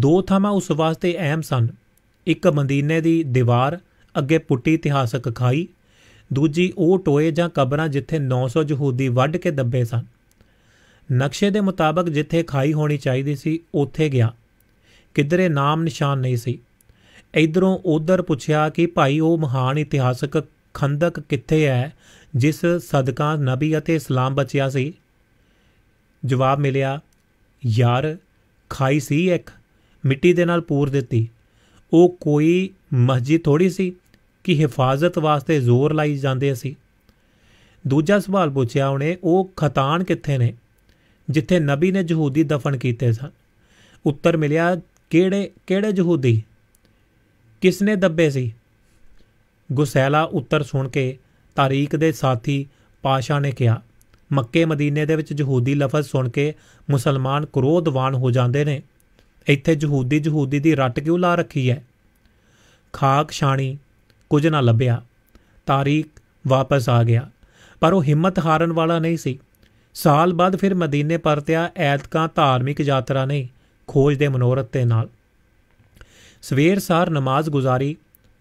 ਦੋ ਥਾਵਾਂ ਉਸ ਵਾਸਤੇ ਅਹਿਮ ਸਨ ਇੱਕ ਮਦੀਨੇ ਦੀ ਦੀਵਾਰ ਅੱਗੇ ਪੁੱਟੀ ਇਤਿਹਾਸਕ ਖਾਈ ਦੂਜੀ ਉਹ ਟੋਏ ਜਾਂ ਕਬਰਾਂ ਜਿੱਥੇ 900 ਯਹੂਦੀ ਵੱਢ ਕੇ ਦੱਬੇ ਸਨ ਨਕਸ਼ੇ ਦੇ ਮੁਤਾਬਕ ਜਿੱਥੇ ਖਾਈ ਹੋਣੀ ਚਾਹੀਦੀ ਸੀ ਉੱਥੇ ਗਿਆ ਕਿਧਰੇ ਨਾਮ ਨਿਸ਼ਾਨ ਨਹੀਂ ਸੀ ਇਧਰੋਂ ਉਧਰ ਪੁੱਛਿਆ ਕਿ ਭਾਈ ਉਹ ਮਹਾਨ ਇਤਿਹਾਸਕ ਖੰਦਕ ਕਿੱਥੇ ਹੈ ਜਿਸ ਸਦਕਾ ਨਬੀ ਅਤੇ ਇਸਲਾਮ ਬਚਿਆ ਸੀ ਜਵਾਬ ਮਿਲਿਆ ਯਾਰ ਖਾਈ ਸੀ ਇੱਕ ਮਿੱਟੀ ਦੇ ਨਾਲ ਪੂਰ ਦਿੱਤੀ ਉਹ ਕੋਈ ਮਸਜਿਦ ਥੋੜੀ ਸੀ ਕਿ ਹਿਫਾਜ਼ਤ ਵਾਸਤੇ ਜ਼ੋਰ ਲਾਈ ਜਾਂਦੇ ਸੀ ਦੂਜਾ ਸਵਾਲ ਪੁੱਛਿਆ ਉਹਨੇ ਉਹ ਖਤਾਨ ਕਿੱਥੇ ਨੇ ਜਿੱਥੇ ਨਬੀ ਨੇ ਯਹੂਦੀ ਦਫਨ ਕੀਤੇ ਸਨ ਉੱਤਰ ਮਿਲਿਆ ਕਿਹੜੇ ਕਿਹੜੇ ਯਹੂਦੀ ਕਿਸਨੇ ਦੱਬੇ ਸੀ ਗੁਸੈਲਾ ਉੱਤਰ ਸੁਣ ਕੇ ਤਾਰੀਕ ਦੇ ਸਾਥੀ ਪਾਸ਼ਾ ਨੇ ਕਿਹਾ ਮੱਕੇ ਮਦੀਨੇ ਦੇ ਵਿੱਚ ਯਹੂਦੀ ਲਫ਼ਜ਼ ਸੁਣ ਕੇ ਮੁਸਲਮਾਨ ਕਰੋਧਵਾਨ ਹੋ ਜਾਂਦੇ ਨੇ ਇੱਥੇ ਯਹੂਦੀ ਯਹੂਦੀ ਦੀ ਰੱਟ ਕਿਉਂ ਲਾ ਰੱਖੀ ਹੈ ਖਾਕ ਛਾਣੀ ਕੁਝ ਨਾ ਲੱਭਿਆ ਤਾਰੀਕ ਵਾਪਸ ਆ ਗਿਆ ਪਰ ਉਹ ਹਿੰਮਤ ਹਾਰਨ ਵਾਲਾ ਨਹੀਂ ਸੀ ਸਾਲ ਬਾਅਦ ਫਿਰ ਮਦੀਨੇ ਪਰਤਿਆ ਐਤਕਾਂ ਧਾਰਮਿਕ ਯਾਤਰਾ ਨਹੀਂ ਖੋਜ ਦੇ ਮਨੋਰਥ ਤੇ ਨਾਲ ਸਵੇਰ ਸਾਰ ਨਮਾਜ਼ ਗੁਜ਼ਾਰੀ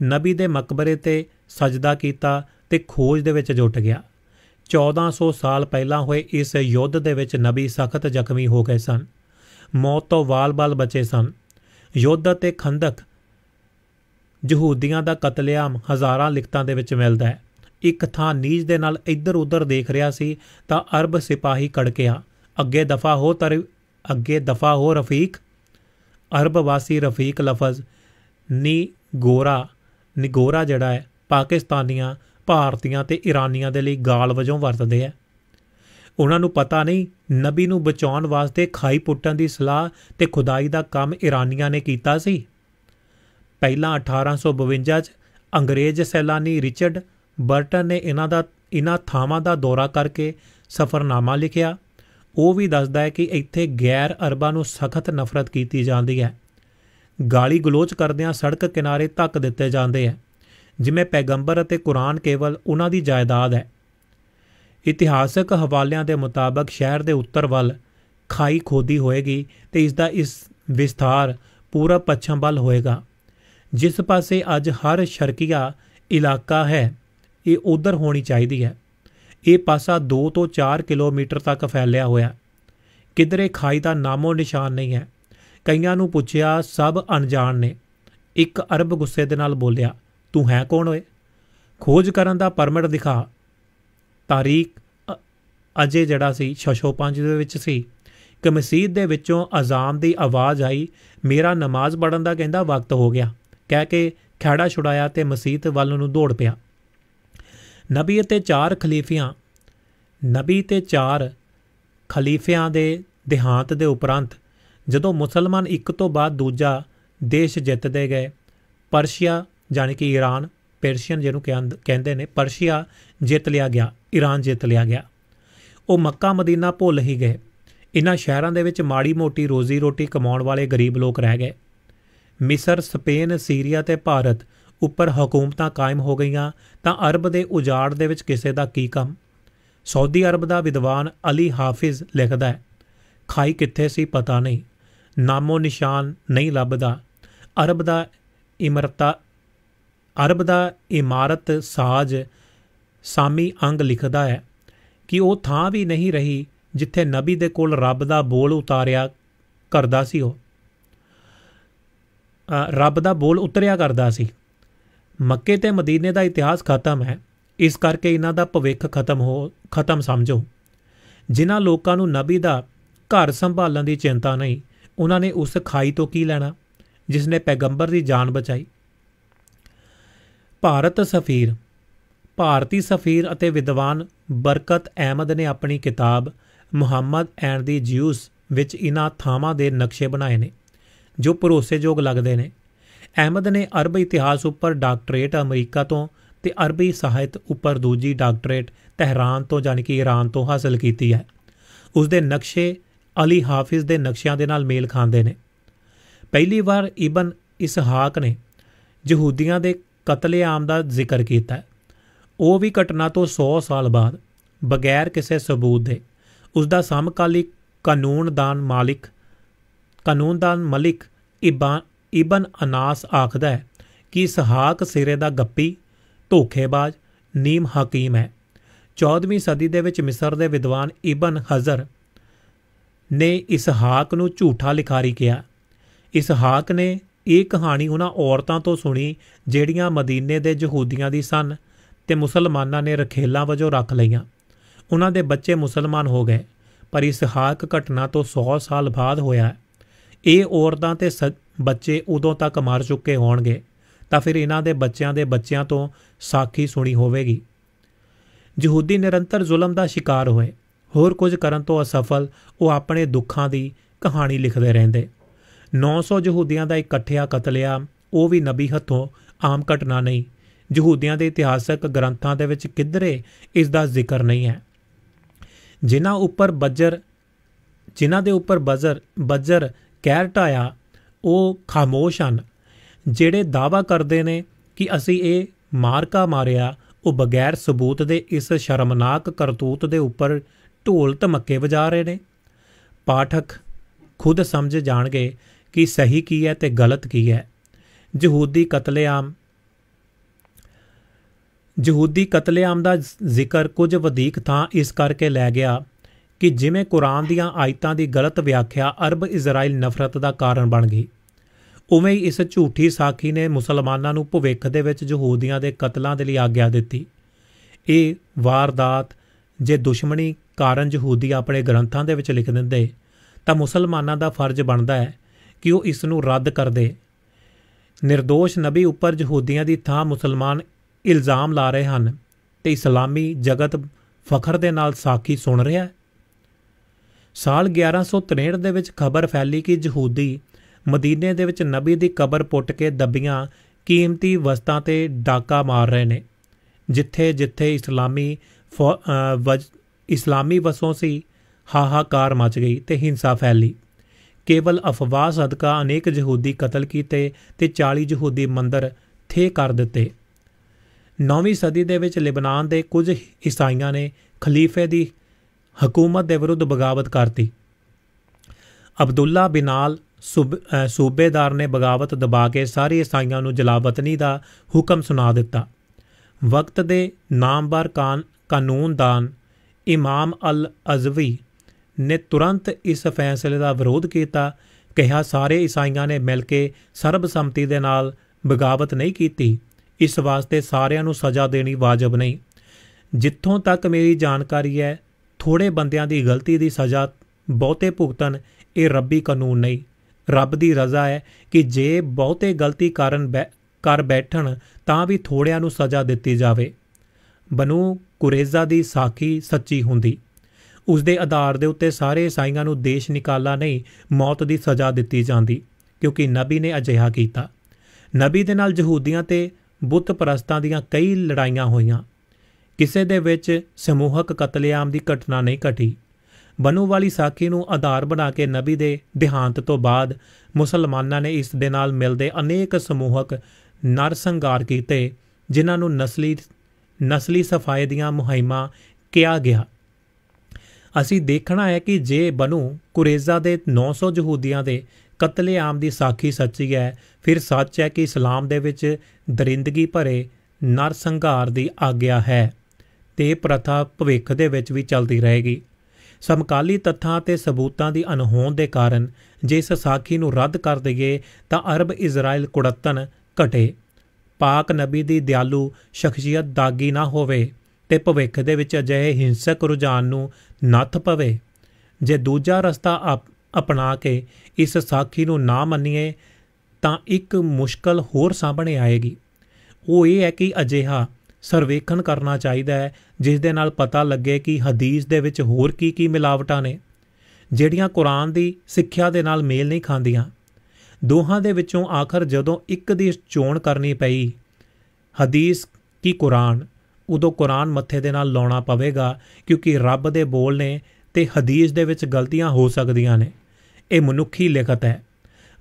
ਨਬੀ ਦੇ ਮਕਬਰੇ ਤੇ ਸਜਦਾ ਕੀਤਾ ਤੇ ਖੋਜ ਦੇ ਵਿੱਚ ਜੁਟ ਗਿਆ 1400 ਸਾਲ ਪਹਿਲਾਂ ਹੋਏ ਇਸ ਯੁੱਧ ਦੇ ਵਿੱਚ ਨਬੀ ਸਖਤ ਜ਼ਖਮੀ ਹੋ ਗਏ ਸਨ ਮੌਤ ਤੋਂ ਵਾਲ-ਵਾਲ ਬਚੇ ਸਨ ਯੁੱਧ ਅਤੇ ਖੰਦਕ ਯਹੂਦੀਆਂ ਦਾ ਕਤਲੇਆਮ ਹਜ਼ਾਰਾਂ ਲਿਖਤਾਂ ਦੇ ਵਿੱਚ ਮਿਲਦਾ ਹੈ ਇੱਕ ਥਾਂ ਨੀਜ ਦੇ ਨਾਲ ਇੱਧਰ-ਉੱਧਰ ਦੇਖ ਰਿਹਾ ਸੀ ਤਾਂ ਅਰਬ ਸਿਪਾਹੀ ਕੜਕਿਆ ਅੱਗੇ ਦਫਾ ਹੋ ਤਰ ਅੱਗੇ ਦਫਾ ਹੋ ਰਫੀਕ ਅਰਬ ਵਾਸੀ ਰਫੀਕ ਲਫ਼ਜ਼ ਨੀ ਗੋਰਾ ਨਿਗੋਰਾ ਜਿਹੜਾ ਹੈ ਪਾਕਿਸਤਾਨੀਆਂ ਭਾਰਤੀਆਂ ਤੇ ਇਰਾਨੀਆਂ ਦੇ ਲਈ ਗਾਲ ਵਜੋਂ ਵਰਤਦੇ ਆ ਉਹਨਾਂ ਨੂੰ ਪਤਾ ਨਹੀਂ ਨਬੀ ਨੂੰ ਬਚਾਉਣ ਵਾਸਤੇ ਖਾਈ ਪੁੱਟਣ ਦੀ ਸਲਾਹ ਤੇ ਖੁਦਾਈ ਦਾ ਕੰਮ ਇਰਾਨੀਆਂ ਨੇ ਕੀਤਾ ਸੀ ਪਹਿਲਾਂ 1852 ਚ ਅੰਗਰੇਜ਼ ਸੈਲਾਨੀ ਰਿਚਰਡ ਬਰਟਨ ਨੇ ਇਹਨਾਂ ਦਾ ਇਹਨਾਂ ਥਾਵਾਂ ਦਾ ਦੌਰਾ ਕਰਕੇ ਸਫ਼ਰਨਾਮਾ ਲਿਖਿਆ ਉਹ ਵੀ ਦੱਸਦਾ ਹੈ ਕਿ ਇੱਥੇ ਗੈਰ ਅਰਬਾਂ ਨੂੰ ਸਖਤ ਨਫ਼ਰਤ ਕੀਤੀ ਜਾਂਦੀ ਹੈ ਗਾਲੀ ਗਲੋਚ ਕਰਦਿਆਂ ਸੜਕ ਕਿਨਾਰੇ ਧੱਕ ਦਿੱਤੇ ਜਾਂਦੇ ਆ ਜਿਵੇਂ ਪੈਗੰਬਰ ਅਤੇ ਕੁਰਾਨ ਕੇਵਲ ਉਹਨਾਂ ਦੀ ਜਾਇਦਾਦ ਹੈ ਇਤਿਹਾਸਕ ਹਵਾਲਿਆਂ ਦੇ ਮੁਤਾਬਕ ਸ਼ਹਿਰ ਦੇ ਉੱਤਰ ਵੱਲ ਖਾਈ ਖੋਦੀ ਹੋਏਗੀ ਤੇ ਇਸ ਦਾ ਇਸ ਵਿਸਥਾਰ ਪੂਰਾ ਪੱਛਮ ਵੱਲ ਹੋਏਗਾ ਜਿਸ ਪਾਸੇ ਅੱਜ ਹਰ ਸ਼ਰਕੀਆ ਇਲਾਕਾ ਹੈ ਇਹ ਉਧਰ ਹੋਣੀ ਚਾਹੀਦੀ ਹੈ ਇਹ ਪਾਸਾ 2 ਤੋਂ 4 ਕਿਲੋਮੀਟਰ ਤੱਕ ਫੈਲਿਆ ਹੋਇਆ ਕਿਧਰੇ ਖਾਈ ਦਾ ਨਾਮੋ ਨਿਸ਼ਾਨ ਨਹੀਂ ਹੈ ਕਈਆਂ ਨੂੰ ਪੁੱਛਿਆ ਸਭ ਅਣਜਾਣ ਨੇ ਇੱਕ ਅਰਬ ਗੁੱਸੇ ਦੇ ਨਾਲ ਬੋਲਿਆ ਤੂੰ ਹੈ ਕੌਣ ਓਏ ਖੋਜ ਕਰਨ ਦਾ ਪਰਮਿਟ ਦਿਖਾ ਤਾਰੀਖ ਅਜੇ ਜਿਹੜਾ ਸੀ 605 ਦੇ ਵਿੱਚ ਸੀ ਕਿ ਮਸਜਿਦ ਦੇ ਵਿੱਚੋਂ ਅਜ਼ਾਨ ਦੀ ਆਵਾਜ਼ ਆਈ ਮੇਰਾ ਨਮਾਜ਼ ਪੜਨ ਦਾ ਕਹਿੰਦਾ ਵਕਤ ਹੋ ਗਿਆ ਕਹਿ ਕੇ ਖੜਾ ਛੁਡਾਇਆ ਤੇ ਮਸਜਿਦ ਵੱਲ ਨੂੰ ਦੌੜ ਪਿਆ ਨਬੀ ਅਤੇ ਚਾਰ ਖਲੀਫਿਆਂ ਨਬੀ ਤੇ ਚਾਰ ਖਲੀਫਿਆਂ ਦੇ ਦੇਹਾਂਤ ਦੇ ਉਪਰੰਤ ਜਦੋਂ ਮੁਸਲਮਾਨ ਇੱਕ ਤੋਂ ਬਾਅਦ ਦੂਜਾ ਦੇਸ਼ ਜਿੱਤਦੇ ਗਏ ਪਰਸ਼ੀਆ ਜਾਨੀ ਕਿ ਈਰਾਨ ਪਰਸ਼ੀਅਨ ਜਿਹਨੂੰ ਕਹਿੰਦੇ ਨੇ ਪਰਸ਼ੀਆ ਜਿੱਤ ਲਿਆ ਗਿਆ ਈਰਾਨ ਜਿੱਤ ਲਿਆ ਗਿਆ ਉਹ ਮੱਕਾ ਮਦੀਨਾ ਭੁੱਲ ਹੀ ਗਏ ਇਨ੍ਹਾਂ ਸ਼ਹਿਰਾਂ ਦੇ ਵਿੱਚ ਮਾੜੀ-ਮੋਟੀ ਰੋਜ਼ੀ-ਰੋਟੀ ਕਮਾਉਣ ਵਾਲੇ ਗਰੀਬ ਲੋਕ ਰਹਿ ਗਏ ਮਿਸਰ ਸਪੇਨ ਸੀਰੀਆ ਤੇ ਭਾਰਤ ਉੱਪਰ ਹਕੂਮਤਾਂ ਕਾਇਮ ਹੋ ਗਈਆਂ ਤਾਂ ਅਰਬ ਦੇ ਉਜਾੜ ਦੇ ਵਿੱਚ ਕਿਸੇ ਦਾ ਕੀ ਕੰਮ ਸਾਊਦੀ ਅਰਬ ਦਾ ਵਿਦਵਾਨ ਅਲੀ ਹਾਫਿਜ਼ ਲਿਖਦਾ ਹੈ ਖਾਈ ਕਿੱਥੇ ਸੀ ਪਤਾ ਨਹੀਂ ਨਾਮੋ ਨਿਸ਼ਾਨ ਨਹੀਂ ਲੱਭਦਾ ਅਰਬ ਦਾ ਇਮਰਤਾ ਅਰਬ ਦਾ ਇਮਾਰਤ ਸਾਜ ਸਾਮੀ ਅੰਗ ਲਿਖਦਾ ਹੈ ਕਿ ਉਹ ਥਾਂ ਵੀ ਨਹੀਂ ਰਹੀ ਜਿੱਥੇ ਨਬੀ ਦੇ ਕੋਲ ਰੱਬ ਦਾ ਬੋਲ ਉਤਾਰਿਆ ਕਰਦਾ ਸੀ ਉਹ ਰੱਬ ਦਾ ਬੋਲ ਉਤਰਿਆ ਕਰਦਾ ਸੀ ਮੱਕੇ ਤੇ ਮਦੀਨੇ ਦਾ ਇਤਿਹਾਸ ਖਤਮ ਹੈ ਇਸ ਕਰਕੇ ਇਹਨਾਂ ਦਾ ਭਵਿੱਖ ਖਤਮ ਹੋ ਖਤਮ ਸਮਝੋ ਜਿਨ੍ਹਾਂ ਲੋਕਾਂ ਨੂੰ ਨਬੀ ਦਾ ਘਰ ਸੰਭਾਲਣ ਦੀ ਚਿੰਤਾ ਨਹੀਂ ਉਹਨਾਂ ਨੇ ਉਸ ਖਾਈ ਤੋਂ ਕੀ ਲੈਣਾ ਜਿਸ ਨੇ ਪੈਗੰਬਰ ਦੀ ਜਾਨ ਬਚਾਈ ਭਾਰਤ ਸਫੀਰ ਭਾਰਤੀ ਸਫੀਰ ਅਤੇ ਵਿਦਵਾਨ ਬਰਕਤ ਅਹਿਮਦ ਨੇ ਆਪਣੀ ਕਿਤਾਬ ਮੁਹੰਮਦ ਐਂਡ ਦੀ ਜਿਊਸ ਵਿੱਚ ਇਨ੍ਹਾਂ ਥਾਵਾਂ ਦੇ ਨਕਸ਼ੇ ਬਣਾਏ ਨੇ ਜੋ ਭਰੋਸੇਯੋਗ ਲੱਗਦੇ ਨੇ ਅਹਿਮਦ ਨੇ ਅਰਬ ਇਤਿਹਾਸ ਉੱਪਰ ਡਾਕਟਰੇਟ ਅਮਰੀਕਾ ਤੋਂ ਤੇ ਅਰਬੀ ਸਾਹਿਤ ਉੱਪਰ ਦੂਜੀ ਡਾਕਟਰੇਟ ਤਹਿਰਾਨ ਤੋਂ ਜਾਨਕੀ ਈਰਾਨ ਤੋਂ ਹਾਸਲ ਕੀਤੀ ਹੈ ਉਸ ਦੇ ਨਕਸ਼ੇ ਅਲੀ ਹਾਫਿਜ਼ ਦੇ ਨਕਸ਼ਿਆਂ ਦੇ ਨਾਲ ਮੇਲ ਖਾਂਦੇ ਨੇ ਪਹਿਲੀ ਵਾਰ ਇਬਨ ਇਸਹਾਕ ਨੇ ਯਹੂਦੀਆਂ ਦੇ ਕਤਲੇਆਮ ਦਾ ਜ਼ਿਕਰ ਕੀਤਾ ਉਹ ਵੀ ਘਟਨਾ ਤੋਂ 100 ਸਾਲ ਬਾਅਦ ਬਗੈਰ ਕਿਸੇ ਸਬੂਤ ਦੇ ਉਸ ਦਾ ਸਮਕਾਲੀ ਕਾਨੂੰਨਦਾਨ ਮਾਲਿਕ ਕਾਨੂੰਨਦਾਨ ਮਲਿਕ ਇਬਨ ਅਨਾਸ ਆਖਦਾ ਹੈ ਕਿ ਇਸਹਾਕ ਸਿਰੇ ਦਾ ਗੱਪੀ ਧੋਖੇਬਾਜ਼ ਨੀਮ ਹਕੀਮ ਹੈ 14ਵੀਂ ਸਦੀ ਦੇ ਵਿੱਚ ਮਿਸਰ ਦੇ ਵਿਦਵਾਨ ਇਬਨ ਹਜ਼ਰ ਨੇ ਇਸਹਾਕ ਨੂੰ ਝੂਠਾ ਲਿਖਾਰੀ ਕਿਹਾ ਇਸਹਾਕ ਨੇ ਇਹ ਕਹਾਣੀ ਉਹਨਾਂ ਔਰਤਾਂ ਤੋਂ ਸੁਣੀ ਜਿਹੜੀਆਂ ਮਦੀਨੇ ਦੇ ਯਹੂਦੀਆਂ ਦੀ ਸਨ ਤੇ ਮੁਸਲਮਾਨਾਂ ਨੇ ਰਖੇਲਾ ਵਜੋਂ ਰੱਖ ਲਈਆਂ ਉਹਨਾਂ ਦੇ ਬੱਚੇ ਮੁਸਲਮਾਨ ਹੋ ਗਏ ਪਰ ਇਸਹਾਕ ਘਟਨਾ ਤੋਂ 100 ਸਾਲ ਬਾਅਦ ਹੋਇਆ ਇਹ ਔਰਤਾਂ ਤੇ ਬੱਚੇ ਉਦੋਂ ਤੱਕ ਮਰ ਚੁੱਕੇ ਹੋਣਗੇ ਤਾਂ ਫਿਰ ਇਹਨਾਂ ਦੇ ਬੱਚਿਆਂ ਦੇ ਬੱਚਿਆਂ ਤੋਂ ਸਾਖੀ ਸੁਣੀ ਹੋਵੇਗੀ ਯਹੂਦੀ ਨਿਰੰਤਰ ਜ਼ੁਲਮ ਦਾ ਸ਼ਿਕਾਰ ਹੋਏ ਹੋਰ ਕੁਝ ਕਰਨ ਤੋਂ ਅਸਫਲ ਉਹ ਆਪਣੇ ਦੁੱਖਾਂ ਦੀ ਕਹਾਣੀ ਲਿਖਦੇ ਰਹਿੰਦੇ 900 ਯਹੂਦੀਆਂ ਦਾ ਇਕੱਠਿਆ ਕਤਲਿਆ ਉਹ ਵੀ ਨਬੀ ਹੱਥੋਂ ਆਮ ਘਟਨਾ ਨਹੀਂ ਯਹੂਦੀਆਂ ਦੇ ਇਤਿਹਾਸਕ ਗ੍ਰੰਥਾਂ ਦੇ ਵਿੱਚ ਕਿਧਰੇ ਇਸ ਦਾ ਜ਼ਿਕਰ ਨਹੀਂ ਹੈ ਜਿਨ੍ਹਾਂ ਉੱਪਰ ਬੱਜਰ ਜਿਨ੍ਹਾਂ ਦੇ ਉੱਪਰ ਬੱਜਰ ਬੱਜਰ ਕਹਿਰਟ ਆਇਆ ਉਹ ਖਾਮੋਸ਼ ਹਨ ਜਿਹੜੇ ਦਾਵਾ ਕਰਦੇ ਨੇ ਕਿ ਅਸੀਂ ਇਹ ਮਾਰਕਾ ਮਾਰਿਆ ਉਹ ਬਗੈਰ ਸਬੂਤ ਦੇ ਇਸ ਸ਼ਰਮਨਾਕ ਕਰਤੂਤ ਦੇ ਉੱਪਰ ਢੋਲ ਧਮੱਕੇ ਵਜਾ ਰਹੇ ਨੇ ਪਾਠਕ ਖੁਦ ਸਮਝ ਜਾਣਗੇ ਕਿ ਸਹੀ ਕੀ ਹੈ ਤੇ ਗਲਤ ਕੀ ਹੈ ਯਹੂਦੀ ਕਤਲੇਆਮ ਯਹੂਦੀ ਕਤਲੇਆਮ ਦਾ ਜ਼ਿਕਰ ਕੁਝ ਵਧੇਕ ਥਾਂ ਇਸ ਕਰਕੇ ਲੈ ਗਿਆ ਕਿ ਜਿਵੇਂ ਕੁਰਾਨ ਦੀਆਂ ਆਇਤਾਂ ਦੀ ਗਲਤ ਵਿਆਖਿਆ ਅਰਬ ਇਜ਼ਰਾਈਲ ਨਫ਼ਰਤ ਦਾ ਕਾਰਨ ਬਣ ਗਈ ਉਵੇਂ ਹੀ ਇਸ ਝੂਠੀ ਸਾਖੀ ਨੇ ਮੁਸਲਮਾਨਾਂ ਨੂੰ ਭਵਿੱਖ ਦੇ ਵਿੱਚ ਯਹੂਦੀਆਂ ਦੇ ਕਤਲਾਂ ਦੇ ਲਈ ਆਗਿਆ ਦਿੱਤੀ ਇਹ ਵਾਰਦਾਤ ਜੇ ਦੁਸ਼ਮਣੀ ਕਾਰਨ ਯਹੂਦੀ ਆਪਣੇ ਗ੍ਰੰਥਾਂ ਦੇ ਵਿੱਚ ਲਿਖ ਦਿੰਦੇ ਤਾਂ ਮੁਸਲਮਾਨਾਂ ਦਾ ਫਰਜ਼ ਬਣਦਾ ਹੈ ਕਿ ਉਹ ਇਸ ਨੂੰ ਰੱਦ ਕਰ ਦੇ નિર્ਦੋਸ਼ ਨਬੀ ਉੱਪਰ ਯਹੂਦੀਆਂ ਦੀ ਥਾਂ ਮੁਸਲਮਾਨ ਇਲਜ਼ਾਮ ਲਾ ਰਹੇ ਹਨ ਤੇ ਇਸਲਾਮੀ ਜਗਤ ਫਖਰ ਦੇ ਨਾਲ ਸਾਖੀ ਸੁਣ ਰਿਹਾ ਹੈ ਸਾਲ 1163 ਦੇ ਵਿੱਚ ਖਬਰ ਫੈਲੀ ਕਿ ਯਹੂਦੀ ਮਦੀਨੇ ਦੇ ਵਿੱਚ ਨਬੀ ਦੀ ਕਬਰ ਪੁੱਟ ਕੇ ਦੱਬੀਆਂ ਕੀਮਤੀ ਵਸਤਾਂ ਤੇ ਡਾਕਾ ਮਾਰ ਰਹੇ ਨੇ ਜਿੱਥੇ ਜਿੱਥੇ ਇਸਲਾਮੀ ਇਸਲਾਮੀ ਵਸੋਂ ਸੀ ਹਾਹਾਕਾਰ ਮਚ ਗਈ ਤੇ ਹਿੰਸਾ ਫੈਲੀ ਕੇਵਲ ਅਫਵਾਹ ਸਦਕਾ ਅਨੇਕ ਯਹੂਦੀ ਕਤਲ ਕੀਤੇ ਤੇ 40 ਯਹੂਦੀ ਮੰਦਰ ਥੇ ਕਰ ਦਿੱਤੇ 9ਵੀਂ ਸਦੀ ਦੇ ਵਿੱਚ ਲਿਬਨਾਨ ਦੇ ਕੁਝ ਈਸਾਈਆਂ ਨੇ ਖਲੀਫੇ ਦੀ ਹਕੂਮਤ ਦੇ ਵਿਰੁੱਧ ਬਗਾਵਤ ਕਰਤੀ ਅਬਦੁੱਲਾ ਬਿਨਾਲ ਸੂਬੇਦਾਰ ਨੇ ਬਗਾਵਤ ਦਬਾ ਕੇ ਸਾਰੇ ਈਸਾਈਆਂ ਨੂੰ ਜਲਾਵਤਨੀ ਦਾ ਹੁਕਮ ਸੁਣਾ ਦਿੱਤਾ ਵਕਤ ਦੇ ਨਾਮਵਰ ਕਾਨੂੰਨਦਾਨ ਇਮਾਮ ਅਲ ਅਜ਼ਵੀ ਨੇ ਤੁਰੰਤ ਇਸ ਫੈਸਲੇ ਦਾ ਵਿਰੋਧ ਕੀਤਾ ਕਿਹਾ ਸਾਰੇ ਈਸਾਈਆਂ ਨੇ ਮਿਲ ਕੇ ਸਰਬਸੰਮਤੀ ਦੇ ਨਾਲ ਬਗਾਵਤ ਨਹੀਂ ਕੀਤੀ ਇਸ ਵਾਸਤੇ ਸਾਰਿਆਂ ਨੂੰ ਸਜ਼ਾ ਦੇਣੀ ਵਾਜਬ ਨਹੀਂ ਜਿੱਥੋਂ ਤੱਕ ਮੇਰੀ ਜਾਣਕਾਰੀ ਹੈ ਥੋੜੇ ਬੰਦਿਆਂ ਦੀ ਗਲਤੀ ਦੀ ਸਜ਼ਾ ਬਹੁਤੇ ਭੁਗਤਨ ਇਹ ਰੱਬੀ ਕਾਨੂੰਨ ਨਹੀਂ ਰੱਬ ਦੀ ਰਜ਼ਾ ਹੈ ਕਿ ਜੇ ਬਹੁਤੇ ਗਲਤੀ ਕਾਰਨ ਕਰ ਬੈਠਣ ਤਾਂ ਵੀ ਥੋੜਿਆਂ ਨੂੰ ਸਜ਼ਾ ਦਿੱਤੀ ਜਾਵੇ ਬਨੂ ਕੁਰੇਜ਼ਾ ਦੀ ਸਾਖੀ ਸੱਚੀ ਹੁੰਦੀ ਉਸ ਦੇ ਆਧਾਰ ਦੇ ਉੱਤੇ ਸਾਰੇ ਈਸਾਈਆਂ ਨੂੰ ਦੇਸ਼ ਨਿਕਾਲਾ ਨਹੀਂ ਮੌਤ ਦੀ ਸਜ਼ਾ ਦਿੱਤੀ ਜਾਂਦੀ ਕਿਉਂਕਿ ਨਬੀ ਨੇ ਅਜਿਹਾ ਕੀਤਾ ਨਬੀ ਦੇ ਨਾਲ ਯਹੂਦੀਆਂ ਤੇ ਬੁੱਤ ਪ੍ਰਸਤਾਂ ਦੀਆਂ ਕਈ ਲੜਾਈਆਂ ਹੋਈਆਂ ਕਿਸੇ ਦੇ ਵਿੱਚ ਸਮੂਹਕ ਕਤਲੇਆਮ ਦੀ ਘਟਨਾ ਨਹੀਂ ਘਟੀ ਬਨੂ ਵਾਲੀ ਸਾਖੀ ਨੂੰ ਆਧਾਰ ਬਣਾ ਕੇ ਨਬੀ ਦੇ ਦਿਹਾਂਤ ਤੋਂ ਬਾਅਦ ਮੁਸਲਮਾਨਾਂ ਨੇ ਇਸ ਦੇ ਨਾਲ ਮਿਲਦੇ ਅਨੇਕ ਸਮੂਹਕ ਨਰਸੰਗਾਰ ਕੀਤੇ ਜਿਨ੍ਹਾਂ ਨੂੰ ਨਸਲੀ ਨਸਲੀ ਸਫਾਈ ਦੀਆਂ ਮੁਹਿੰਮਾਂ ਕਿਹਾ ਗਿਆ ਅਸੀਂ ਦੇਖਣਾ ਹੈ ਕਿ ਜੇ ਬਨੂ ਕੁਰੇਜ਼ਾ ਦੇ 900 ਯਹੂਦੀਆਂ ਦੇ ਕਤਲੇਆਮ ਦੀ ਸਾਖੀ ਸੱਚੀ ਹੈ ਫਿਰ ਸੱਚ ਹੈ ਕਿ ਇਸਲਾਮ ਦੇ ਵਿੱਚ ਦਰਿੰਦਗੀ ਭਰੇ ਨਰ ਸੰਘਾਰ ਦੀ ਆਗਿਆ ਹੈ ਤੇ ਪ੍ਰਥਾ ਭਵਿੱਖ ਦੇ ਵਿੱਚ ਵੀ ਚੱਲਦੀ ਰਹੇਗੀ ਸਮਕਾਲੀ ਤੱਥਾਂ ਤੇ ਸਬੂਤਾਂ ਦੀ ਅਨਹੋਂਦ ਦੇ ਕਾਰਨ ਜੇ ਇਸ ਸਾਖੀ ਨੂੰ ਰੱਦ ਕਰ ਦਈਏ ਤਾਂ ਅਰਬ ਇਜ਼ਰਾਈਲ ਕੁੜੱਤਨ ਘਟੇ ਪਾਕ ਨਬੀ ਦੀ ਦਿਆਲੂ ਸ਼ਖਸੀਅਤ ਦਾਗੀ ਨਾ ਹੋਵੇ ਤੇ ਭਵਿੱਖ ਦੇ ਵਿੱਚ ਅਜਿਹੇ ਹਿੰਸਕ ਰੁਝਾਨ ਨੂੰ ਨੱਥ ਪਵੇ ਜੇ ਦੂਜਾ ਰਸਤਾ ਅਪਣਾ ਕੇ ਇਸ ਸਾਖੀ ਨੂੰ ਨਾ ਮੰਨੀਏ ਤਾਂ ਇੱਕ ਮੁਸ਼ਕਲ ਹੋਰ ਸਾਹਮਣੇ ਆਏਗੀ ਉਹ ਇਹ ਹੈ ਕਿ ਅਜਿਹਾ ਸਰਵੇਖਣ ਕਰਨਾ ਚਾਹੀਦਾ ਹੈ ਜਿਸ ਦੇ ਨਾਲ ਪਤਾ ਲੱਗੇ ਕਿ ਹਦੀਸ ਦੇ ਵਿੱਚ ਹੋਰ ਕੀ ਕੀ ਮਿਲਾਵਟਾਂ ਨੇ ਜਿਹੜੀਆਂ ਕੁਰਾਨ ਦੀ ਸਿੱਖਿਆ ਦੇ ਨਾਲ ਮੇਲ ਨਹੀਂ ਖਾਂਦੀਆਂ ਦੋਹਾਂ ਦੇ ਵਿੱਚੋਂ ਆਖਰ ਜਦੋਂ ਇੱਕ ਦੀ ਚੋਣ ਕਰਨੀ ਪਈ ਹਦੀਸ ਕੀ ਕੁਰਾਨ ਉਦੋਂ ਕੁਰਾਨ ਮੱਥੇ ਦੇ ਨਾਲ ਲਾਉਣਾ ਪਵੇਗਾ ਕਿਉਂਕਿ ਰੱਬ ਦੇ ਬੋਲ ਨੇ ਤੇ ਹਦੀਸ ਦੇ ਵਿੱਚ ਗਲਤੀਆਂ ਹੋ ਸਕਦੀਆਂ ਨੇ ਇਹ ਮਨੁੱਖੀ ਲਿਖਤ ਹੈ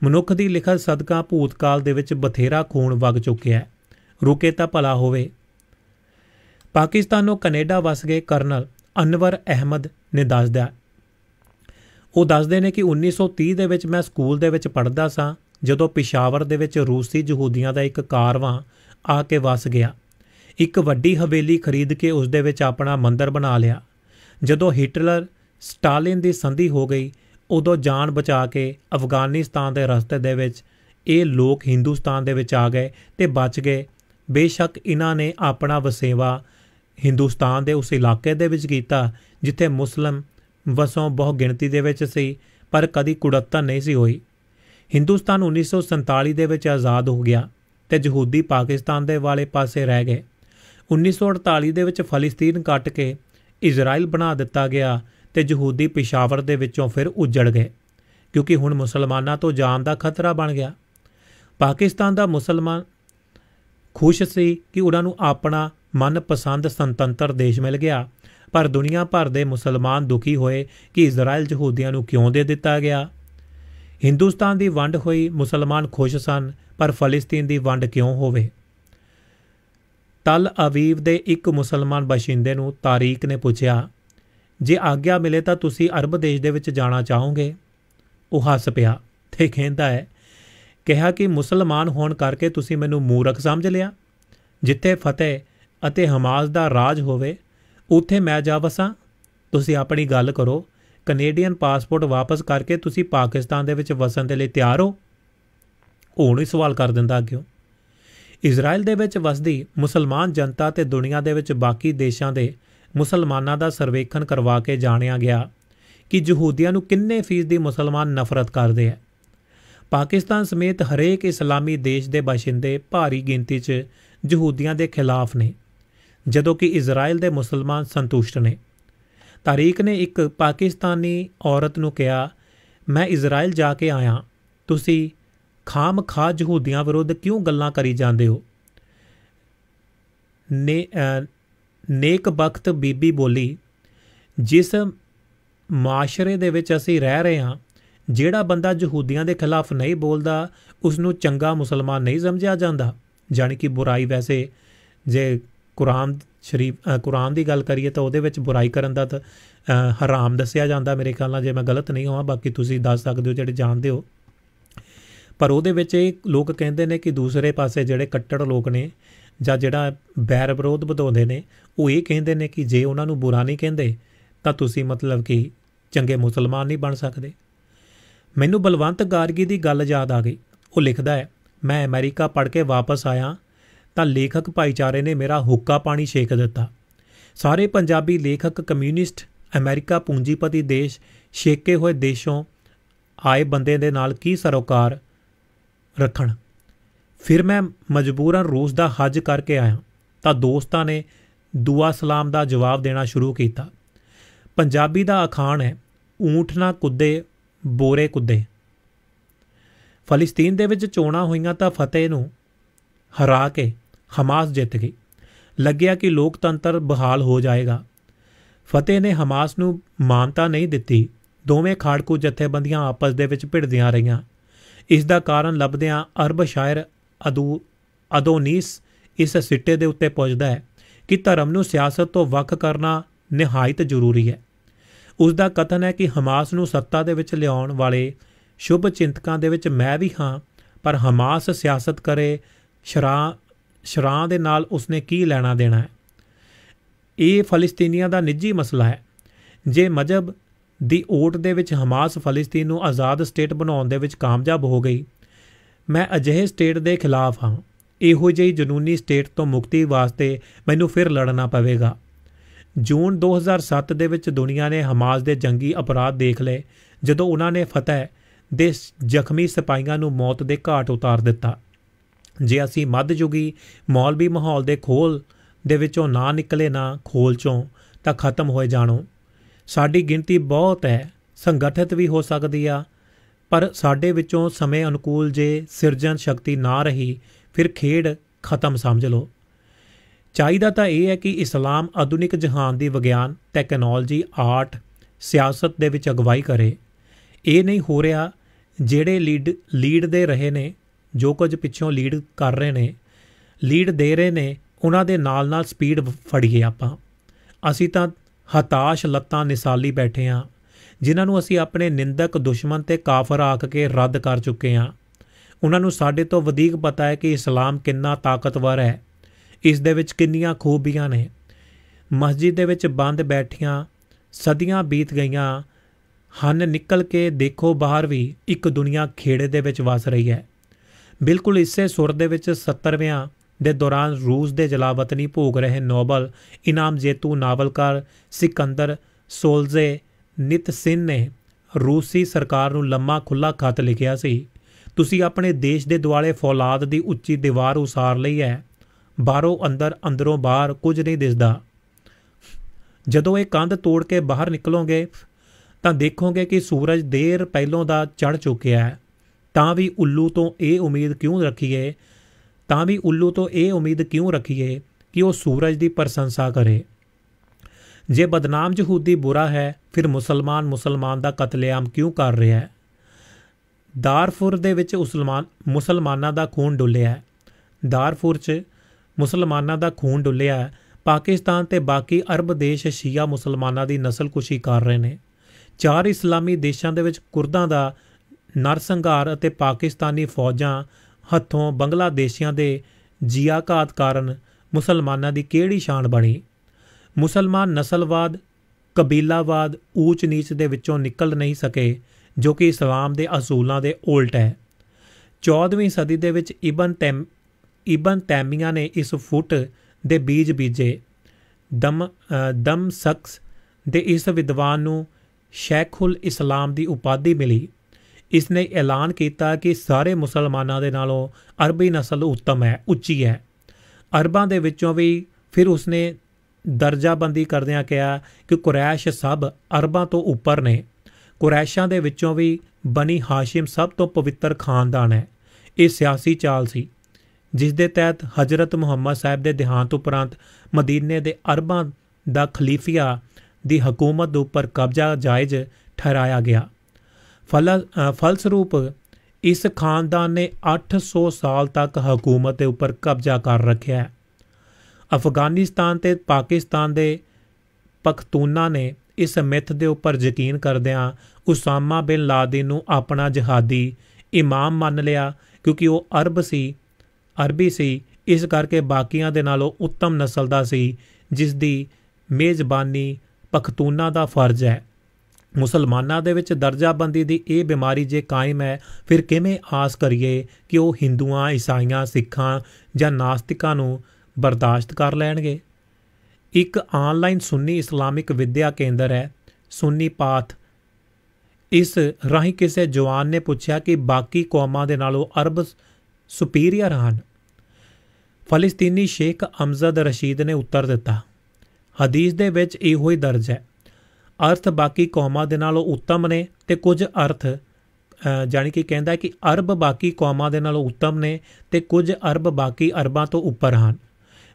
ਮਨੁੱਖ ਦੀ ਲਿਖਤ ਸਦਕਾ ਭੂਤਕਾਲ ਦੇ ਵਿੱਚ ਬਥੇਰਾ ਖੂਨ ਵਗ ਚੁੱਕਿਆ ਹੈ ਰੁਕੇ ਤਾਂ ਭਲਾ ਹੋਵੇ ਪਾਕਿਸਤਾਨੋਂ ਕੈਨੇਡਾ ਵਸ ਗਏ ਕਰਨਲ ਅਨਵਰ ਅਹਿਮਦ ਨੇ ਦੱਸਦਾ ਉਹ ਦੱਸਦੇ ਨੇ ਕਿ 1930 ਦੇ ਵਿੱਚ ਮੈਂ ਸਕੂਲ ਦੇ ਵਿੱਚ ਪੜ੍ਹਦਾ ਸਾਂ ਜਦੋਂ ਪਿਸ਼ਾਵਰ ਦੇ ਵਿੱਚ ਰੂਸੀ ਯਹੂਦੀਆਂ ਦਾ ਇੱਕ ਕਾਰਵਾਂ ਆ ਕੇ ਵਸ ਗਿਆ ਇੱਕ ਵੱਡੀ ਹਵੇਲੀ ਖਰੀਦ ਕੇ ਉਸ ਦੇ ਵਿੱਚ ਆਪਣਾ ਮੰਦਰ ਬਣਾ ਲਿਆ ਜਦੋਂ ਹਿਟਲਰ ਸਟਾਲਿਨ ਦੀ ਸੰਧੀ ਹੋ ਗਈ ਉਦੋਂ ਜਾਨ ਬਚਾ ਕੇ ਅਫਗਾਨਿਸਤਾਨ ਦੇ ਰਸਤੇ ਦੇ ਵਿੱਚ ਇਹ ਲੋਕ ਹਿੰਦੁਸਤਾਨ ਦੇ ਵਿੱਚ ਆ ਗਏ ਤੇ ਬਚ ਗਏ ਬੇਸ਼ੱਕ ਇਹਨਾਂ ਨੇ ਆਪਣਾ ਵਸੇਵਾ ਹਿੰਦੁਸਤਾਨ ਦੇ ਉਸ ਇਲਾਕੇ ਦੇ ਵਿੱਚ ਕੀਤਾ ਜਿੱਥੇ ਮੁਸਲਮ ਵਸੋਂ ਬਹੁ ਗਿਣਤੀ ਦੇ ਵਿੱਚ ਸੀ ਪਰ ਕਦੀ ਕੁੜੱਤਾ ਨਹੀਂ ਸੀ ਹੋਈ ਹਿੰਦੁਸਤਾਨ 1947 ਦੇ ਵਿੱਚ ਆਜ਼ਾਦ ਹੋ ਗਿਆ ਤੇ ਜਹੂਦੀ ਪਾਕਿਸਤਾਨ ਦੇ ਵਾਲੇ ਪਾਸੇ ਰਹਿ ਗਏ 1948 ਦੇ ਵਿੱਚ ਫਲਸਤੀਨ ਕੱਟ ਕੇ ਇਜ਼ਰਾਈਲ ਬਣਾ ਦਿੱਤਾ ਗਿਆ ਤੇ ਜਹੂਦੀ ਪਿਸ਼ਾਵਰ ਦੇ ਵਿੱਚੋਂ ਫਿਰ ਉਜੜ ਗਏ ਕਿਉਂਕਿ ਹੁਣ ਮੁਸਲਮਾਨਾਂ ਤੋਂ ਜਾਨ ਦਾ ਖਤਰਾ ਬਣ ਗਿਆ ਪਾਕਿਸਤਾਨ ਦਾ ਮੁਸਲਮਾਨ ਖੁਸ਼ ਸੀ ਕਿ ਉਹਨਾਂ ਨੂੰ ਆਪਣਾ ਮਨਪਸੰਦ ਸੁਤੰਤਰ ਦੇਸ਼ ਮਿਲ ਗਿਆ ਪਰ ਦੁਨੀਆ ਭਰ ਦੇ ਮੁਸਲਮਾਨ ਦੁਖੀ ਹੋਏ ਕਿ ਇਜ਼ਰਾਈਲ ਯਹੂਦੀਆਂ ਨੂੰ ਕਿਉਂ ਦੇ ਦਿੱਤਾ ਗਿਆ ਹਿੰਦੁਸਤਾਨ ਦੀ ਵੰਡ ਹੋਈ ਮੁਸਲਮਾਨ ਖੁਸ਼ ਸਨ ਪਰ ਫਲਸਤੀਨ ਦੀ ਵੰਡ ਕਿਉਂ ਹੋਵੇ ਤਲ ਅਵੀਵ ਦੇ ਇੱਕ ਮੁਸਲਮਾਨ ਬਸ਼ਿੰਦੇ ਨੂੰ ਤਾਰੀਕ ਨੇ ਪੁੱਛਿਆ ਜੇ ਆਗਿਆ ਮਿਲੇ ਤਾਂ ਤੁਸੀਂ ਅਰਬ ਦੇਸ਼ ਦੇ ਵਿੱਚ ਜਾਣਾ ਚਾਹੋਗੇ ਉਹ ਹੱਸ ਪਿਆ ਤੇ ਕਹਿੰਦਾ ਹੈ ਕਿਹਾ ਕਿ ਮੁਸਲਮਾਨ ਹੋਣ ਕਰਕੇ ਤੁਸੀਂ ਮੈਨੂੰ ਮੂਰਖ ਸਮਝ ਲਿਆ ਜਿੱਥੇ ਫਤਿਹ ਅਤੇ ਹਮਾਸ ਦਾ ਰਾਜ ਹੋਵੇ ਉੱਥੇ ਮੈਂ ਜਾ ਵਸਾਂ ਤੁਸੀਂ ਆਪਣੀ ਗੱਲ ਕਰੋ ਕੈਨੇਡੀਅਨ ਪਾਸਪੋਰਟ ਵਾਪਸ ਕਰਕੇ ਤੁਸੀਂ ਪਾਕਿਸਤਾਨ ਦੇ ਵਿੱਚ ਵਸਣ ਦੇ ਲਈ ਤਿਆਰ ਹੋ ਹੁਣ ਹੀ ਸਵਾਲ ਕਰ ਦਿੰਦਾ ਅੱਗੇ ਇਜ਼ਰਾਈਲ ਦੇ ਵਿੱਚ ਵਸਦੀ ਮੁਸਲਮਾਨ ਜਨਤਾ ਤੇ ਦੁਨੀਆ ਦੇ ਵਿੱਚ ਬਾਕੀ ਦੇਸ਼ਾਂ ਦੇ ਮੁਸਲਮਾਨਾਂ ਦਾ ਸਰਵੇਖਣ ਕਰਵਾ ਕੇ ਜਾਣਿਆ ਗਿਆ ਕਿ ਯਹੂਦੀਆਂ ਨੂੰ ਕਿੰਨੇ ਫੀਸਦੀ ਮੁਸਲਮਾਨ ਨਫ਼ਰਤ ਕਰਦੇ ਆ ਪਾਕਿਸਤਾਨ ਸਮੇਤ ਹਰੇਕ ਇਸਲਾਮੀ ਦੇਸ਼ ਦੇ ਬਾਸ਼ਿੰਦੇ ਭਾਰੀ ਗਿਣਤੀ 'ਚ ਯਹੂਦੀਆਂ ਦੇ ਖਿਲਾਫ ਨੇ ਜਦੋਂ ਕਿ ਇਜ਼ਰਾਈਲ ਦੇ ਮੁਸਲਮਾਨ ਸੰਤੁਸ਼ਟ ਨੇ ਤਾਰੀਕ ਨੇ ਇੱਕ ਪਾਕਿਸਤਾਨੀ ਔਰਤ ਨੂੰ ਕਿਹਾ ਮੈਂ ਇਜ਼ਰਾਈਲ ਜਾ ਕੇ ਆਇਆ ਤੁਸੀਂ ਖਾਮ ਖਾ ਜਹੂਦੀਆਂ ਵਿਰੁੱਧ ਕਿਉਂ ਗੱਲਾਂ ਕਰੀ ਜਾਂਦੇ ਹੋ ਨੇ ਨੇਕ ਬਖਤ ਬੀਬੀ ਬੋਲੀ ਜਿਸ ਮਾਸ਼ਰੇ ਦੇ ਵਿੱਚ ਅਸੀਂ ਰਹਿ ਰਹੇ ਹਾਂ ਜਿਹੜਾ ਬੰਦਾ ਯਹੂਦੀਆਂ ਦੇ ਖਿਲਾਫ ਨਹੀਂ ਬੋਲਦਾ ਉਸ ਨੂੰ ਚੰਗਾ ਮੁਸਲਮਾਨ ਨਹੀਂ ਸਮਝਿਆ ਜਾਂਦਾ ਜਾਨੀ ਕਿ ਬੁਰਾਈ ਵੈਸੇ ਜੇ ਕੁਰਾਨ ਸ਼ਰੀਫ ਕੁਰਾਨ ਦੀ ਗੱਲ ਕਰੀਏ ਤਾਂ ਉਹਦੇ ਵਿੱਚ ਬੁਰਾਈ ਕਰਨ ਦਾ ਤਾਂ ਹਰਾਮ ਦੱਸਿਆ ਜਾਂਦਾ ਮੇਰੇ ਖਿਆਲ ਨਾਲ ਜੇ ਮੈਂ ਗਲਤ ਨਹੀਂ ਹਾਂ ਬਾਕੀ ਤੁਸੀਂ ਦੱਸ ਸਕਦੇ ਹੋ ਜਿਹੜੇ ਜਾਣਦੇ ਹੋ ਪਰ ਉਹਦੇ ਵਿੱਚ ਇਹ ਲੋਕ ਕਹਿੰਦੇ ਨੇ ਕਿ ਦੂਸਰੇ ਪਾਸੇ ਜਿਹੜੇ ਕੱਟੜ ਲੋਕ ਨੇ ਜਾਂ ਜਿਹੜਾ ਬੈਰ ਵਿਰੋਧ ਵਧਾਉਂਦੇ ਨੇ ਉਹ ਇਹ ਕਹਿੰਦੇ ਨੇ ਕਿ ਜੇ ਉਹਨਾਂ ਨੂੰ ਬੁਰਾ ਨਹੀਂ ਕਹਿੰਦੇ ਤਾਂ ਤੁਸੀਂ ਮਤਲਬ ਕਿ ਚੰਗੇ ਮੁਸਲਮਾਨ ਨਹੀਂ ਬਣ ਸਕਦੇ ਮੈਨੂੰ ਬਲਵੰਤ ਗਾਰਗੀ ਦੀ ਗੱਲ ਯਾਦ ਆ ਗਈ ਉਹ ਲਿਖਦਾ ਹੈ ਮੈਂ ਅਮਰੀਕਾ ਪੜ੍ਹ ਕੇ ਵਾਪਸ ਆਇਆ ਤਾਂ ਲੇਖਕ ਭਾਈਚਾਰੇ ਨੇ ਮੇਰਾ ਹੁੱਕਾ ਪਾਣੀ ਛੇਕ ਦਿੱਤਾ ਸਾਰੇ ਪੰਜਾਬੀ ਲੇਖਕ ਕਮਿਊਨਿਸਟ ਅਮਰੀਕਾ ਪੂੰਜੀਪਤੀ ਦੇਸ਼ ਛੇਕੇ ਹੋਏ ਦੇਸ਼ੋਂ ਆਏ ਬੰਦੇ ਦੇ ਨਾਲ ਕੀ ਸਰੋਕਾਰ ਰੱਖਣ ਫਿਰ ਮੈਂ ਮਜਬੂਰਨ ਰੂਸ ਦਾ ਹੱਜ ਕਰਕੇ ਆਇਆ ਤਾਂ ਦੋਸਤਾਂ ਨੇ ਦੁਆ ਸਲਾਮ ਦਾ ਜਵਾਬ ਦੇਣਾ ਸ਼ੁਰੂ ਕੀਤਾ ਪੰਜਾਬੀ ਦਾ ਅਖਾਣ ਹੈ ਊਂਠ ਨਾ ਕੁੱਦੇ ਬੋਰੇ ਕੁੱਦੇ ਫਲਸਤੀਨ ਦੇ ਵਿੱਚ ਚੋਣਾ ਹੋਈਆਂ ਤਾਂ ਫਤਿਹ ਨੂੰ ਹਰਾ ਕੇ ਹਮਾਸ ਜਿੱਤ ਗਈ ਲੱਗਿਆ ਕਿ ਲੋਕਤੰਤਰ ਬਹਾਲ ਹੋ ਜਾਏਗਾ ਫਤਿਹ ਨੇ ਹਮਾਸ ਨੂੰ ਮਾਨਤਾ ਨਹੀਂ ਦਿੱਤੀ ਦੋਵੇਂ ਖਾੜਕੂ ਜਥੇਬੰਦੀਆਂ ਆਪਸ ਦੇ ਵਿੱਚ ਭਿੜਦੀਆਂ ਰਹੀਆਂ ਇਸ ਦਾ ਕਾਰਨ ਲੱਭਦਿਆਂ ਅਰਬ ਸ਼ਾਇਰ ਅਦੂ ਅਦੋਨੀਸ ਇਸ ਸਿੱਟੇ ਦੇ ਉੱਤੇ ਪਹੁੰਚਦਾ ਹੈ ਕਿ ਧਰਮ ਨੂੰ ਸਿਆਸਤ ਤੋਂ ਵੱਖ ਕਰਨਾ ਨਿਹਾਇਤ ਜ਼ਰੂਰੀ ਹੈ ਉਸ ਦਾ ਕਥਨ ਹੈ ਕਿ ਹਮਾਸ ਨੂੰ ਸੱਤਾ ਦੇ ਵਿੱਚ ਲਿਆਉਣ ਵਾਲੇ ਸ਼ੁਭ ਚਿੰਤਕਾਂ ਦੇ ਵਿੱਚ ਮੈਂ ਵੀ ਹਾਂ ਪਰ ਹਮਾਸ ਸਿਆਸਤ ਕਰੇ ਸ਼ਰਾ ਸ਼ਰਾਂ ਦੇ ਨਾਲ ਉਸਨੇ ਕੀ ਲੈਣਾ ਦੇਣਾ ਹੈ ਇਹ ਫਲਸਤੀਨੀਆਂ ਦਾ ਨਿੱਜੀ ਮਸਲਾ ਹੈ ਜੇ ਮਜਬ ਦੀ ਓਟ ਦੇ ਵਿੱਚ ਹਮਾਸ ਫਲਸਤੀਨ ਨੂੰ ਆਜ਼ਾਦ ਸਟੇਟ ਬਣਾਉਣ ਦੇ ਵਿੱਚ ਕਾਮਯਾਬ ਹੋ ਗਈ ਮੈਂ ਅਜਿਹੇ ਸਟੇਟ ਦੇ ਖਿਲਾਫ ਹਾਂ ਇਹੋ ਜਿਹੀ ਜਨੂਨੀ ਸਟੇਟ ਤੋਂ ਮੁਕਤੀ ਵਾਸਤੇ ਮੈਨੂੰ ਫਿਰ ਲੜਨਾ ਪਵੇਗਾ ਜੂਨ 2007 ਦੇ ਵਿੱਚ ਦੁਨੀਆ ਨੇ ਹਮਾਸ ਦੇ ਜੰਗੀ ਅਪਰਾਧ ਦੇਖ ਲਏ ਜਦੋਂ ਉਹਨਾਂ ਨੇ ਫਤਹਿ ਦੇ ਜ਼ਖਮੀ ਸਿਪਾਹੀਆਂ ਨੂੰ ਮੌਤ ਦੇ ਘਾਟ ਉਤਾਰ ਦਿੱਤਾ ਜੇ ਅਸੀਂ ਮੱਧਯੁਗੀ ਮੌਲਵੀ ਮਾਹੌਲ ਦੇ ਖੋਲ ਦੇ ਵਿੱਚੋਂ ਨਾ ਨਿਕਲੇ ਨਾ ਖੋਲ ਚੋਂ ਤਾਂ ਖਤਮ ਹੋਏ ਜਾਣੋ ਸਾਡੀ ਗਿਣਤੀ ਬਹੁਤ ਹੈ ਸੰਗਠਿਤ ਵੀ ਹੋ ਸਕਦੀ ਆ ਪਰ ਸਾਡੇ ਵਿੱਚੋਂ ਸਮੇਂ ਅਨੁਕੂਲ ਜੇ ਸਿਰਜਣ ਸ਼ਕਤੀ ਨਾ ਰਹੀ ਫਿਰ ਖੇਡ ਖਤਮ ਸਮਝ ਲਓ ਚਾਹੀਦਾ ਤਾਂ ਇਹ ਹੈ ਕਿ ਇਸਲਾਮ ਆਧੁਨਿਕ ਜਹਾਨ ਦੀ ਵਿਗਿਆਨ ਟੈਕਨੋਲੋਜੀ ਆਰਟ ਸਿਆਸਤ ਦੇ ਵਿੱਚ ਅਗਵਾਈ ਕਰੇ ਇਹ ਨਹੀਂ ਹੋ ਰਿਹਾ ਜਿਹੜੇ ਲੀਡ ਲੀਡ ਦੇ ਰਹੇ ਨੇ ਜੋ ਕੁਝ ਪਿੱਛੋਂ ਲੀਡ ਕਰ ਰਹੇ ਨੇ ਲੀਡ ਦੇ ਰਹੇ ਨੇ ਉਹਨਾਂ ਦੇ ਨਾਲ ਨਾਲ ਸਪੀਡ ਫੜੀਏ ਆਪਾਂ ਅਸੀਂ ਤਾਂ ਹਤਾਸ਼ ਲੱਤਾਂ ਨਿਸਾਲੀ ਬੈਠੇ ਆ ਜਿਨ੍ਹਾਂ ਨੂੰ ਅਸੀਂ ਆਪਣੇ ਨਿੰਦਕ ਦੁਸ਼ਮਣ ਤੇ ਕਾਫਰ ਆਖ ਕੇ ਰੱਦ ਕਰ ਚੁੱਕੇ ਆ ਉਹਨਾਂ ਨੂੰ ਸਾਡੇ ਤੋਂ ਵਧੇਗ ਪਤਾ ਹੈ ਕਿ ਇਸਲਾਮ ਕਿੰਨਾ ਤਾਕਤਵਰ ਹੈ ਇਸ ਦੇ ਵਿੱਚ ਕਿੰਨੀਆਂ ਖੂਬੀਆਂ ਨੇ ਮਸਜਿਦ ਦੇ ਵਿੱਚ ਬੰਦ ਬੈਠੀਆਂ ਸਦੀਆਂ ਬੀਤ ਗਈਆਂ ਹਨ ਨਿਕਲ ਕੇ ਦੇਖੋ ਬਾਹਰ ਵੀ ਇੱਕ ਦੁਨੀਆ ਖੇੜੇ ਦੇ ਵਿੱਚ ਵਸ ਰਹੀ ਹੈ ਬਿਲਕੁਲ ਇਸੇ ਸੁਰ ਦੇ ਵਿੱਚ 70ਵਿਆਂ ਦੇ ਦੌਰਾਨ ਰੂਸ ਦੇ ਜਲਾਵਤਨੀ ਭੋਗ ਰਹੇ ਨੋਬਲ ਇਨਾਮ ਜੇਤੂ ਨਾਵਲਕਾਰ ਸਿਕੰਦਰ ਸੋਲਜ਼ੇ ਨਿਤਸਿਨ ਨੇ ਰੂਸੀ ਸਰਕਾਰ ਨੂੰ ਲੰਮਾ ਖੁੱਲਾ ਖਤ ਲਿਖਿਆ ਸੀ ਤੁਸੀਂ ਆਪਣੇ ਦੇਸ਼ ਦੇ ਦੁਆਲੇ ਫੌਲਾਦ ਦੀ ਉੱਚੀ ਦੀਵਾਰ ਉਸਾਰ ਲਈ ਹੈ ਬਾਹਰੋਂ ਅੰਦਰ ਅੰਦਰੋਂ ਬਾਹਰ ਕੁਝ ਨਹੀਂ ਦਿਸਦਾ ਜਦੋਂ ਇਹ ਕੰਧ ਤੋੜ ਕੇ ਬਾਹਰ ਨਿਕਲੋਗੇ ਤਾਂ ਦੇਖੋਗੇ ਕਿ ਸੂਰਜ ਦੇਰ ਪਹਿਲੋਂ ਦਾ ਚੜ ਚੁੱਕਿਆ ਹੈ ਤਾਂ ਵੀ ਉੱਲੂ ਤੋਂ ਇਹ ਉਮੀਦ ਕਿਉਂ ਰੱਖੀਏ ਤਾਂ ਵੀ ਉੱਲੂ ਤੋਂ ਇਹ ਉਮੀਦ ਕਿਉਂ ਰੱਖੀਏ ਕਿ ਉਹ ਸੂਰਜ ਦੀ ਪ੍ਰਸ਼ੰਸਾ ਕਰੇ ਜੇ ਬਦਨਾਮ ਯਹੂਦੀ ਬੁਰਾ ਹੈ ਫਿਰ ਮੁਸਲਮਾਨ ਮੁਸਲਮਾਨ ਦਾ ਕਤਲੇਆਮ ਕਿਉਂ ਕਰ ਰਿਹਾ ਹੈ ਦਾਰਫੁਰ ਦੇ ਵਿੱਚ ਉਸਲਮਾਨ ਮੁਸਲਮਾਨਾਂ ਦਾ ਖੂਨ ਡੁੱਲਿਆ ਦਾਰਫੁਰ 'ਚ ਮੁਸਲਮਾਨਾਂ ਦਾ ਖੂਨ ਡੁੱਲਿਆ ਪਾਕਿਸਤਾਨ ਤੇ ਬਾਕੀ ਅਰਬ ਦੇਸ਼ ਸ਼ੀਆ ਮੁਸਲਮਾਨਾਂ ਦੀ ਨਸਲਕੁਸ਼ੀ ਕਰ ਰਹੇ ਨੇ ਚਾਰ ਇਸਲਾਮੀ ਦੇਸ਼ਾਂ ਦੇ ਵਿੱਚ ਕੁਰਦਾਂ ਦਾ ਨਰਸੰਘਾਰ ਅਤੇ ਪਾਕਿਸਤਾਨੀ ਫੌਜਾਂ ਹੱਥੋਂ ਬੰਗਲਾਦੇਸ਼ੀਆਂ ਦੇ ਜੀਆਕਾਤ ਕਾਰਨ ਮੁਸਲਮਾਨਾਂ ਦੀ ਕਿਹੜੀ ਸ਼ਾਨ ਬਣੀ ਮੁਸਲਮਾਨ ਨਸਲਵਾਦ ਕਬੀਲਾਵਾਦ ਊਚ ਨੀਚ ਦੇ ਵਿੱਚੋਂ ਨਿਕਲ ਨਹੀਂ ਸਕੇ ਜੋ ਕਿ ਇਸਲਾਮ ਦੇ ਅਸੂਲਾਂ ਦੇ ਉਲਟ ਹੈ 14ਵੀਂ ਸਦੀ ਦੇ ਵਿੱਚ ਇਬਨ ਤੈਮ ਇਬਨ ਤੈਮੀਆਂ ਨੇ ਇਸ ਫੁੱਟ ਦੇ ਬੀਜ ਬੀਜੇ ਦਮ ਦਮ ਸ਼ਖਸ ਦੇ ਇਸ ਵਿਦਵਾਨ ਨੂੰ ਸ਼ੈਖੁਲ ਇਸਲਾਮ ਦੀ ਉਪਾਧੀ ਮਿਲੀ ਇਸ ਨੇ ਐਲਾਨ ਕੀਤਾ ਕਿ ਸਾਰੇ ਮੁਸਲਮਾਨਾਂ ਦੇ ਨਾਲੋਂ ਅਰਬੀ ਨਸਲ ਉੱਤਮ ਹੈ ਉੱਚੀ ਹੈ ਅਰਬਾਂ ਦੇ ਵਿੱਚੋਂ ਵੀ ਫਿਰ ਉਸਨੇ ਦਰਜਾਬੰਦੀ ਕਰਦਿਆਂ ਕਿਹਾ ਕਿ ਕੁਰੈਸ਼ ਸਭ ਅਰਬਾਂ ਤੋਂ ਉੱਪਰ ਨੇ ਕੁਰੈਸ਼ਾਂ ਦੇ ਵਿੱਚੋਂ ਵੀ ਬਨੀ ਹਾਸ਼ਿਮ ਸਭ ਤੋਂ ਪਵਿੱਤਰ ਖਾਨਦਾਨ ਹੈ ਇਹ ਸਿਆਸੀ ਚਾਲ ਸੀ ਜਿਸ ਦੇ ਤਹਿਤ ਹਜ਼ਰਤ ਮੁਹੰਮਦ ਸਾਹਿਬ ਦੇ ਦਿਹਾਂਤ ਉਪਰੰਤ ਮਦੀਨੇ ਦੇ ਅਰਬਾਂ ਦਾ ਖਲੀਫੀਆ ਦੀ ਹਕੂਮਤ ਉੱਪਰ ਕਬਜ਼ਾ ਜਾਇਜ਼ ਠਹਿਰਾਇਆ ਗਿਆ ਫਲ ਫਲਸਰੂਪ ਇਸ ਖਾਨਦਾਨ ਨੇ 800 ਸਾਲ ਤੱਕ ਹਕੂਮਤ ਦੇ ਉੱਪਰ ਕਬਜ਼ਾ ਕਰ ਰੱਖਿਆ ਅਫਗਾਨਿਸਤਾਨ ਤੇ ਪਾਕਿਸਤਾਨ ਦੇ ਪਖਤੂਨਾ ਨੇ ਇਸ ਮਿੱਥ ਦੇ ਉੱਪਰ ਯਕੀਨ ਕਰਦਿਆਂ ਉਸਾਮਾ ਬਿਨ ਲਾਦੀ ਨੂੰ ਆਪਣਾ ਜਹਾਦੀ ਇਮਾਮ ਮੰਨ ਲਿਆ ਕਿਉਂਕਿ ਉਹ ਅਰਬ ਸੀ ਅਰਬੀ ਸੀ ਇਸ ਕਰਕੇ ਬਾਕੀਆਂ ਦੇ ਨਾਲੋਂ ਉੱਤਮ ਨਸਲ ਦਾ ਸੀ ਜਿਸ ਦੀ ਮੇਜ਼ਬਾਨੀ ਪਖਤੂਨਾ ਦਾ ਫਰਜ਼ ਹੈ ਮੁਸਲਮਾਨਾਂ ਦੇ ਵਿੱਚ ਦਰਜਾਬੰਦੀ ਦੀ ਇਹ ਬਿਮਾਰੀ ਜੇ ਕਾਇਮ ਹੈ ਫਿਰ ਕਿਵੇਂ ਆਸ ਕਰੀਏ ਕਿ ਉਹ ਹਿੰਦੂਆਂ ਇਸਾਈਆਂ ਸਿੱਖਾਂ ਜਾਂ ਨਾਸਤਿਕਾਂ ਨੂੰ ਬਰਦਾਸ਼ਤ ਕਰ ਲੈਣਗੇ ਇੱਕ ਆਨਲਾਈਨ ਸੁੰਨੀ ਇਸਲਾਮਿਕ ਵਿਦਿਆ ਕੇਂਦਰ ਹੈ ਸੁੰਨੀ ਪਾਥ ਇਸ ਰਾਹੀਂ ਕਿਸੇ ਜਵਾਨ ਨੇ ਪੁੱਛਿਆ ਕਿ ਬਾਕੀ ਕੌਮਾਂ ਦੇ ਨਾਲੋਂ ਅਰਬ ਸੁਪੀਰੀਅਰ ਹਨ ਫਲਸਤੀਨੀ ਸ਼ੇਖ ਅਮਜ਼ਦ ਰਸ਼ੀਦ ਨੇ ਉੱਤਰ ਦਿੱਤਾ ਹਦੀਸ ਦੇ ਵਿੱਚ ਇਹੋ ਹੀ ਦਰਜ ਹੈ ਅਰਥ ਬਾਕੀ ਕੌਮਾਂ ਦੇ ਨਾਲੋਂ ਉੱਤਮ ਨੇ ਤੇ ਕੁਝ ਅਰਥ ਜਾਨੀ ਕਿ ਕਹਿੰਦਾ ਕਿ ਅਰਬ ਬਾਕੀ ਕੌਮਾਂ ਦੇ ਨਾਲੋਂ ਉੱਤਮ ਨੇ ਤੇ ਕੁਝ ਅਰਬ ਬਾਕੀ ਅਰਬਾਂ ਤੋਂ ਉੱਪਰ ਹਨ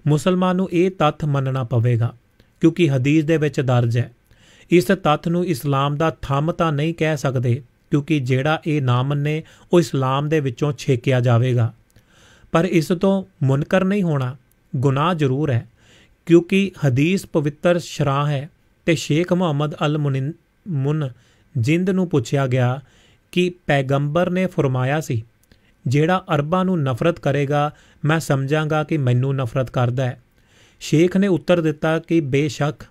ਮੁਸਲਮਾਨ ਨੂੰ ਇਹ ਤੱਥ ਮੰਨਣਾ ਪਵੇਗਾ ਕਿਉਂਕਿ ਹਦੀਸ ਦੇ ਵਿੱਚ ਦਰਜ ਹੈ ਇਸ ਤੱਥ ਨੂੰ ਇਸਲਾਮ ਦਾ ਥੰਮ ਤਾਂ ਨਹੀਂ ਕਹਿ ਸਕਦੇ ਕਿਉਂਕਿ ਜਿਹੜਾ ਇਹ ਨਾ ਮੰਨੇ ਉਹ ਇਸਲਾਮ ਦੇ ਵਿੱਚੋਂ ਛੇਕਿਆ ਜਾਵੇਗਾ ਪਰ ਇਸ ਤੋਂ ਮੁਨਕਰ ਨਹੀਂ ਹੋਣਾ ਗੁਨਾਹ ਜ਼ਰੂਰ ਹੈ ਕਿਉਂਕਿ ਹਦੀਸ ਪਵਿੱਤਰ ਸ਼ਰਾਹ ਹੈ ਤੇ ਸ਼ੇਖ ਮੁਹੰਮਦ ਅਲ ਮੁਨ ਜਿੰਦ ਨੂੰ ਪੁੱਛਿਆ ਗਿਆ ਕਿ ਪੈਗੰਬਰ ਨੇ ਫਰਮਾਇਆ ਸੀ ਜਿਹੜਾ ਅਰਬਾਂ ਨੂੰ ਨਫ਼ਰਤ ਕਰੇਗਾ ਮੈਂ ਸਮਝਾਂਗਾ ਕਿ ਮੈਨੂੰ ਨਫ਼ਰਤ ਕਰਦਾ ਹੈ ਸ਼ੇਖ ਨੇ ਉੱਤਰ ਦਿੱਤਾ ਕਿ ਬੇਸ਼ੱਕ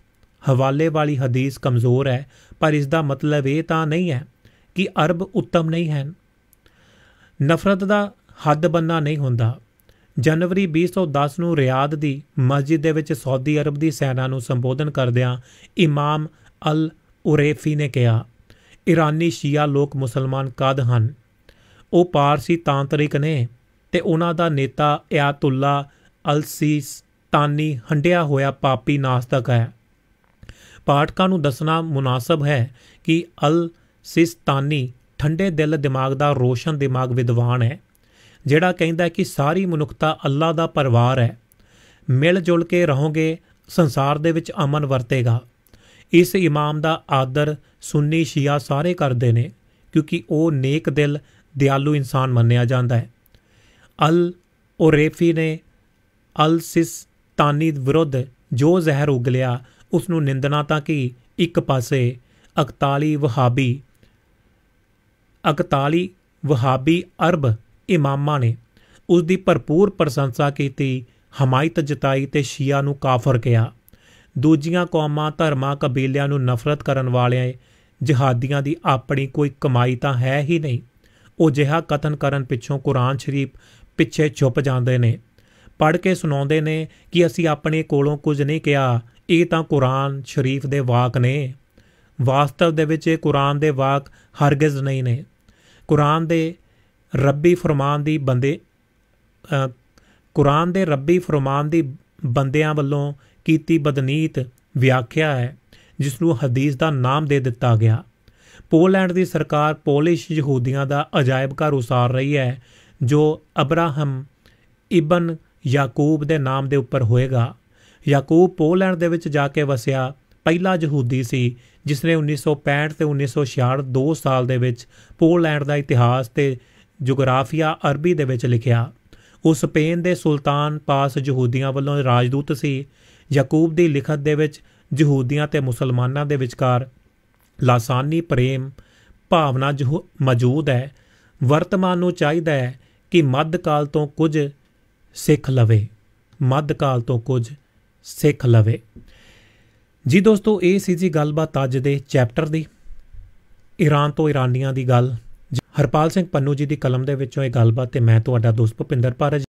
ਹਵਾਲੇ ਵਾਲੀ ਹਦੀਸ ਕਮਜ਼ੋਰ ਹੈ ਪਰ ਇਸ ਦਾ ਮਤਲਬ ਇਹ ਤਾਂ ਨਹੀਂ ਹੈ ਕਿ ਅਰਬ ਉੱਤਮ ਨਹੀਂ ਹਨ ਨਫ਼ਰਤ ਦਾ ਹੱਦ ਬੰਨਾ ਨਹੀਂ ਹੁੰਦਾ ਜਨਵਰੀ 2010 ਨੂੰ ਰਿਆਦ ਦੀ ਮਸਜਿਦ ਦੇ ਵਿੱਚ ਸਾਊਦੀ ਅਰਬ ਦੀ ਸੈਨਾ ਨੂੰ ਸੰਬੋਧਨ ਕਰਦਿਆਂ ਇਮਾਮ ਅਲ ਉਰੇਫੀ ਨੇ ਕਿਹਾ ਇਰਾਨੀ ਸ਼ੀਆ ਲੋਕ ਮੁਸਲਮਾਨ ਕਾਦ ਹਨ ਉਹ ਪਾਰਸੀ ਤਾਂਤਰਿਕ ਨੇ ਤੇ ਉਹਨਾਂ ਦਾ ਨੇਤਾ ਆਇਤੁੱਲਾ ਅਲਸੀਸ ਤਾਨੀ ਹੰਡਿਆ ਹੋਇਆ ਪਾਪੀ ਨਾਸਤਕ ਹੈ ਪਾਠਕਾਂ ਨੂੰ ਦੱਸਣਾ ਮناسب ਹੈ ਕਿ ਅਲ ਸਿਸਤਾਨੀ ਠੰਡੇ ਦਿਲ ਦਿਮਾਗ ਦਾ ਰੋਸ਼ਨ ਦਿਮਾਗ ਵਿਦਵਾਨ ਹੈ ਜਿਹੜਾ ਕਹਿੰਦਾ ਕਿ ਸਾਰੀ ਮਨੁੱਖਤਾ ਅੱਲਾ ਦਾ ਪਰਿਵਾਰ ਹੈ ਮਿਲ ਜੁਲ ਕੇ ਰਹੋਗੇ ਸੰਸਾਰ ਦੇ ਵਿੱਚ ਅਮਨ ਵਰਤੇਗਾ ਇਸ ਇਮਾਮ ਦਾ ਆਦਰ ਸੁੰਨੀ ਸ਼ੀਆ ਸਾਰੇ ਕਰਦੇ ਨੇ ਕਿਉਂਕਿ ਉਹ ਨੇਕ ਦਿਲ ਦਿਆਲੂ ਇਨਸਾਨ ਮੰਨਿਆ ਜਾਂਦਾ ਹੈ ਅਲ ਉਰੇਫੀ ਨੇ ਅਲ ਸਿਸਤਾਨੀ ਵਿਰੁੱਧ ਜੋ ਜ਼ਹਿਰ ਉਗਲਿਆ ਉਸ ਨੂੰ ਨਿੰਦਣਾ ਤਾਂ ਕਿ ਇੱਕ ਪਾਸੇ 41 ਵਹਾਬੀ 41 ਵਹਾਬੀ ਅਰਬ ਇਮਾਮਾਂ ਨੇ ਉਸ ਦੀ ਭਰਪੂਰ ਪ੍ਰਸ਼ੰਸਾ ਕੀਤੀ ਹਮਾਇਤ ਜਤਾਈ ਤੇ ਸ਼ੀਆ ਨੂੰ ਕਾਫਰ ਕਿਹਾ ਦੂਜੀਆਂ ਕੌਮਾਂ ਧਰਮਾਂ ਕਬੀਲਿਆਂ ਨੂੰ ਨਫ਼ਰਤ ਕਰਨ ਵਾਲਿਆਂ ਜਿਹਹਾਦੀਆਂ ਦੀ ਆਪਣੀ ਕੋਈ ਕਮਾਈ ਤਾਂ ਹੈ ਹੀ ਨਹੀਂ ਉਹ ਜਿਹਾ ਕਤਨ ਕਰਨ ਪਿੱਛੋਂ ਕੁਰਾਨ ਸ਼ਰੀਫ ਪਿੱਛੇ ਛੁੱਪ ਜਾਂਦੇ ਨੇ ਪੜ੍ਹ ਕੇ ਸੁਣਾਉਂਦੇ ਨੇ ਕਿ ਅਸੀਂ ਆਪਣੇ ਕੋਲੋਂ ਕੁਝ ਨਹੀਂ ਕਿਹਾ ਇਹ ਤਾਂ ਕੁਰਾਨ ਸ਼ਰੀਫ ਦੇ ਵਾਕ ਨੇ ਵਾਸਤਵ ਦੇ ਵਿੱਚ ਇਹ ਕੁਰਾਨ ਦੇ ਵਾਕ ਹਰਗਿਜ਼ ਨਹੀਂ ਨੇ ਕੁਰਾਨ ਦੇ ਰੱਬੀ ਫਰਮਾਨ ਦੀ ਬੰਦੇ ਕੁਰਾਨ ਦੇ ਰੱਬੀ ਫਰਮਾਨ ਦੀ ਬੰਦਿਆਂ ਵੱਲੋਂ ਕੀਤੀ ਬਦਨੀਤ ਵਿਆਖਿਆ ਹੈ ਜਿਸ ਨੂੰ ਹਦੀਸ ਦਾ ਨਾਮ ਦੇ ਦਿੱਤਾ ਗਿਆ ਪੋਲੈਂਡ ਦੀ ਸਰਕਾਰ ਪੋਲਿਸ਼ ਯਹੂਦੀਆਂ ਦਾ ਅਜਾਇਬ ਘਰ ਉਸਾਰ ਰਹੀ ਹੈ ਜੋ ਅਬਰਾਹਮ ਇਬਨ ਯਾਕੂਬ ਦੇ ਨਾਮ ਦੇ ਉੱਪਰ ਹੋਏਗਾ ਯਾਕੂਬ ਪੋਲੈਂਡ ਦੇ ਵਿੱਚ ਜਾ ਕੇ ਵਸਿਆ ਪਹਿਲਾ ਯਹੂਦੀ ਸੀ ਜਿਸ ਨੇ 1965 ਤੇ 1966 ਦੋ ਸਾਲ ਦੇ ਵਿੱਚ ਪੋਲੈਂਡ ਦਾ ਇਤਿਹਾਸ ਤੇ ਜੁਗਰਾਫੀਆ ਅਰਬੀ ਦੇ ਵਿੱਚ ਲਿਖਿਆ ਉਹ ਸਪੇਨ ਦੇ ਸੁਲਤਾਨ ਪਾਸ ਯਹੂਦੀਆਂ ਵੱਲੋਂ ਰਾਜਦੂਤ ਸੀ ਯਾਕੂਬ ਦੀ ਲਿਖਤ ਦੇ ਵਿੱਚ ਯਹੂਦੀਆਂ ਤੇ ਮੁਸਲਮਾਨਾਂ ਦੇ ਵਿਚਕਾਰ ਲਾਸਾਨੀ ਪ੍ਰੇਮ ਭਾਵਨਾ ਜੋ ਮੌਜੂਦ ਹੈ ਵਰਤਮਾਨ ਨੂੰ ਚਾਹੀਦਾ ਹੈ ਕਿ ਮੱਧਕਾਲ ਤੋਂ ਕੁਝ ਸਿੱਖ ਲਵੇ ਮੱਧਕਾਲ ਤੋਂ ਕੁਝ ਸਿੱਖ ਲਵੇ ਜੀ ਦੋਸਤੋ ਇਹ ਸੀ ਜੀ ਗੱਲਬਾਤ ਅੱਜ ਦੇ ਚੈਪਟਰ ਦੀ ਈਰਾਨ ਤੋਂ ਇਰਾਨੀਆਂ ਦੀ ਗੱਲ ਹਰਪਾਲ ਸਿੰਘ ਪੰਨੂ ਜੀ ਦੀ ਕਲਮ ਦੇ ਵਿੱਚੋਂ ਇਹ ਗੱਲਬਾਤ ਤੇ ਮੈਂ ਤੁਹਾਡਾ ਦੋਸਤ ਭੁਪਿੰਦਰ ਭਾਰਜ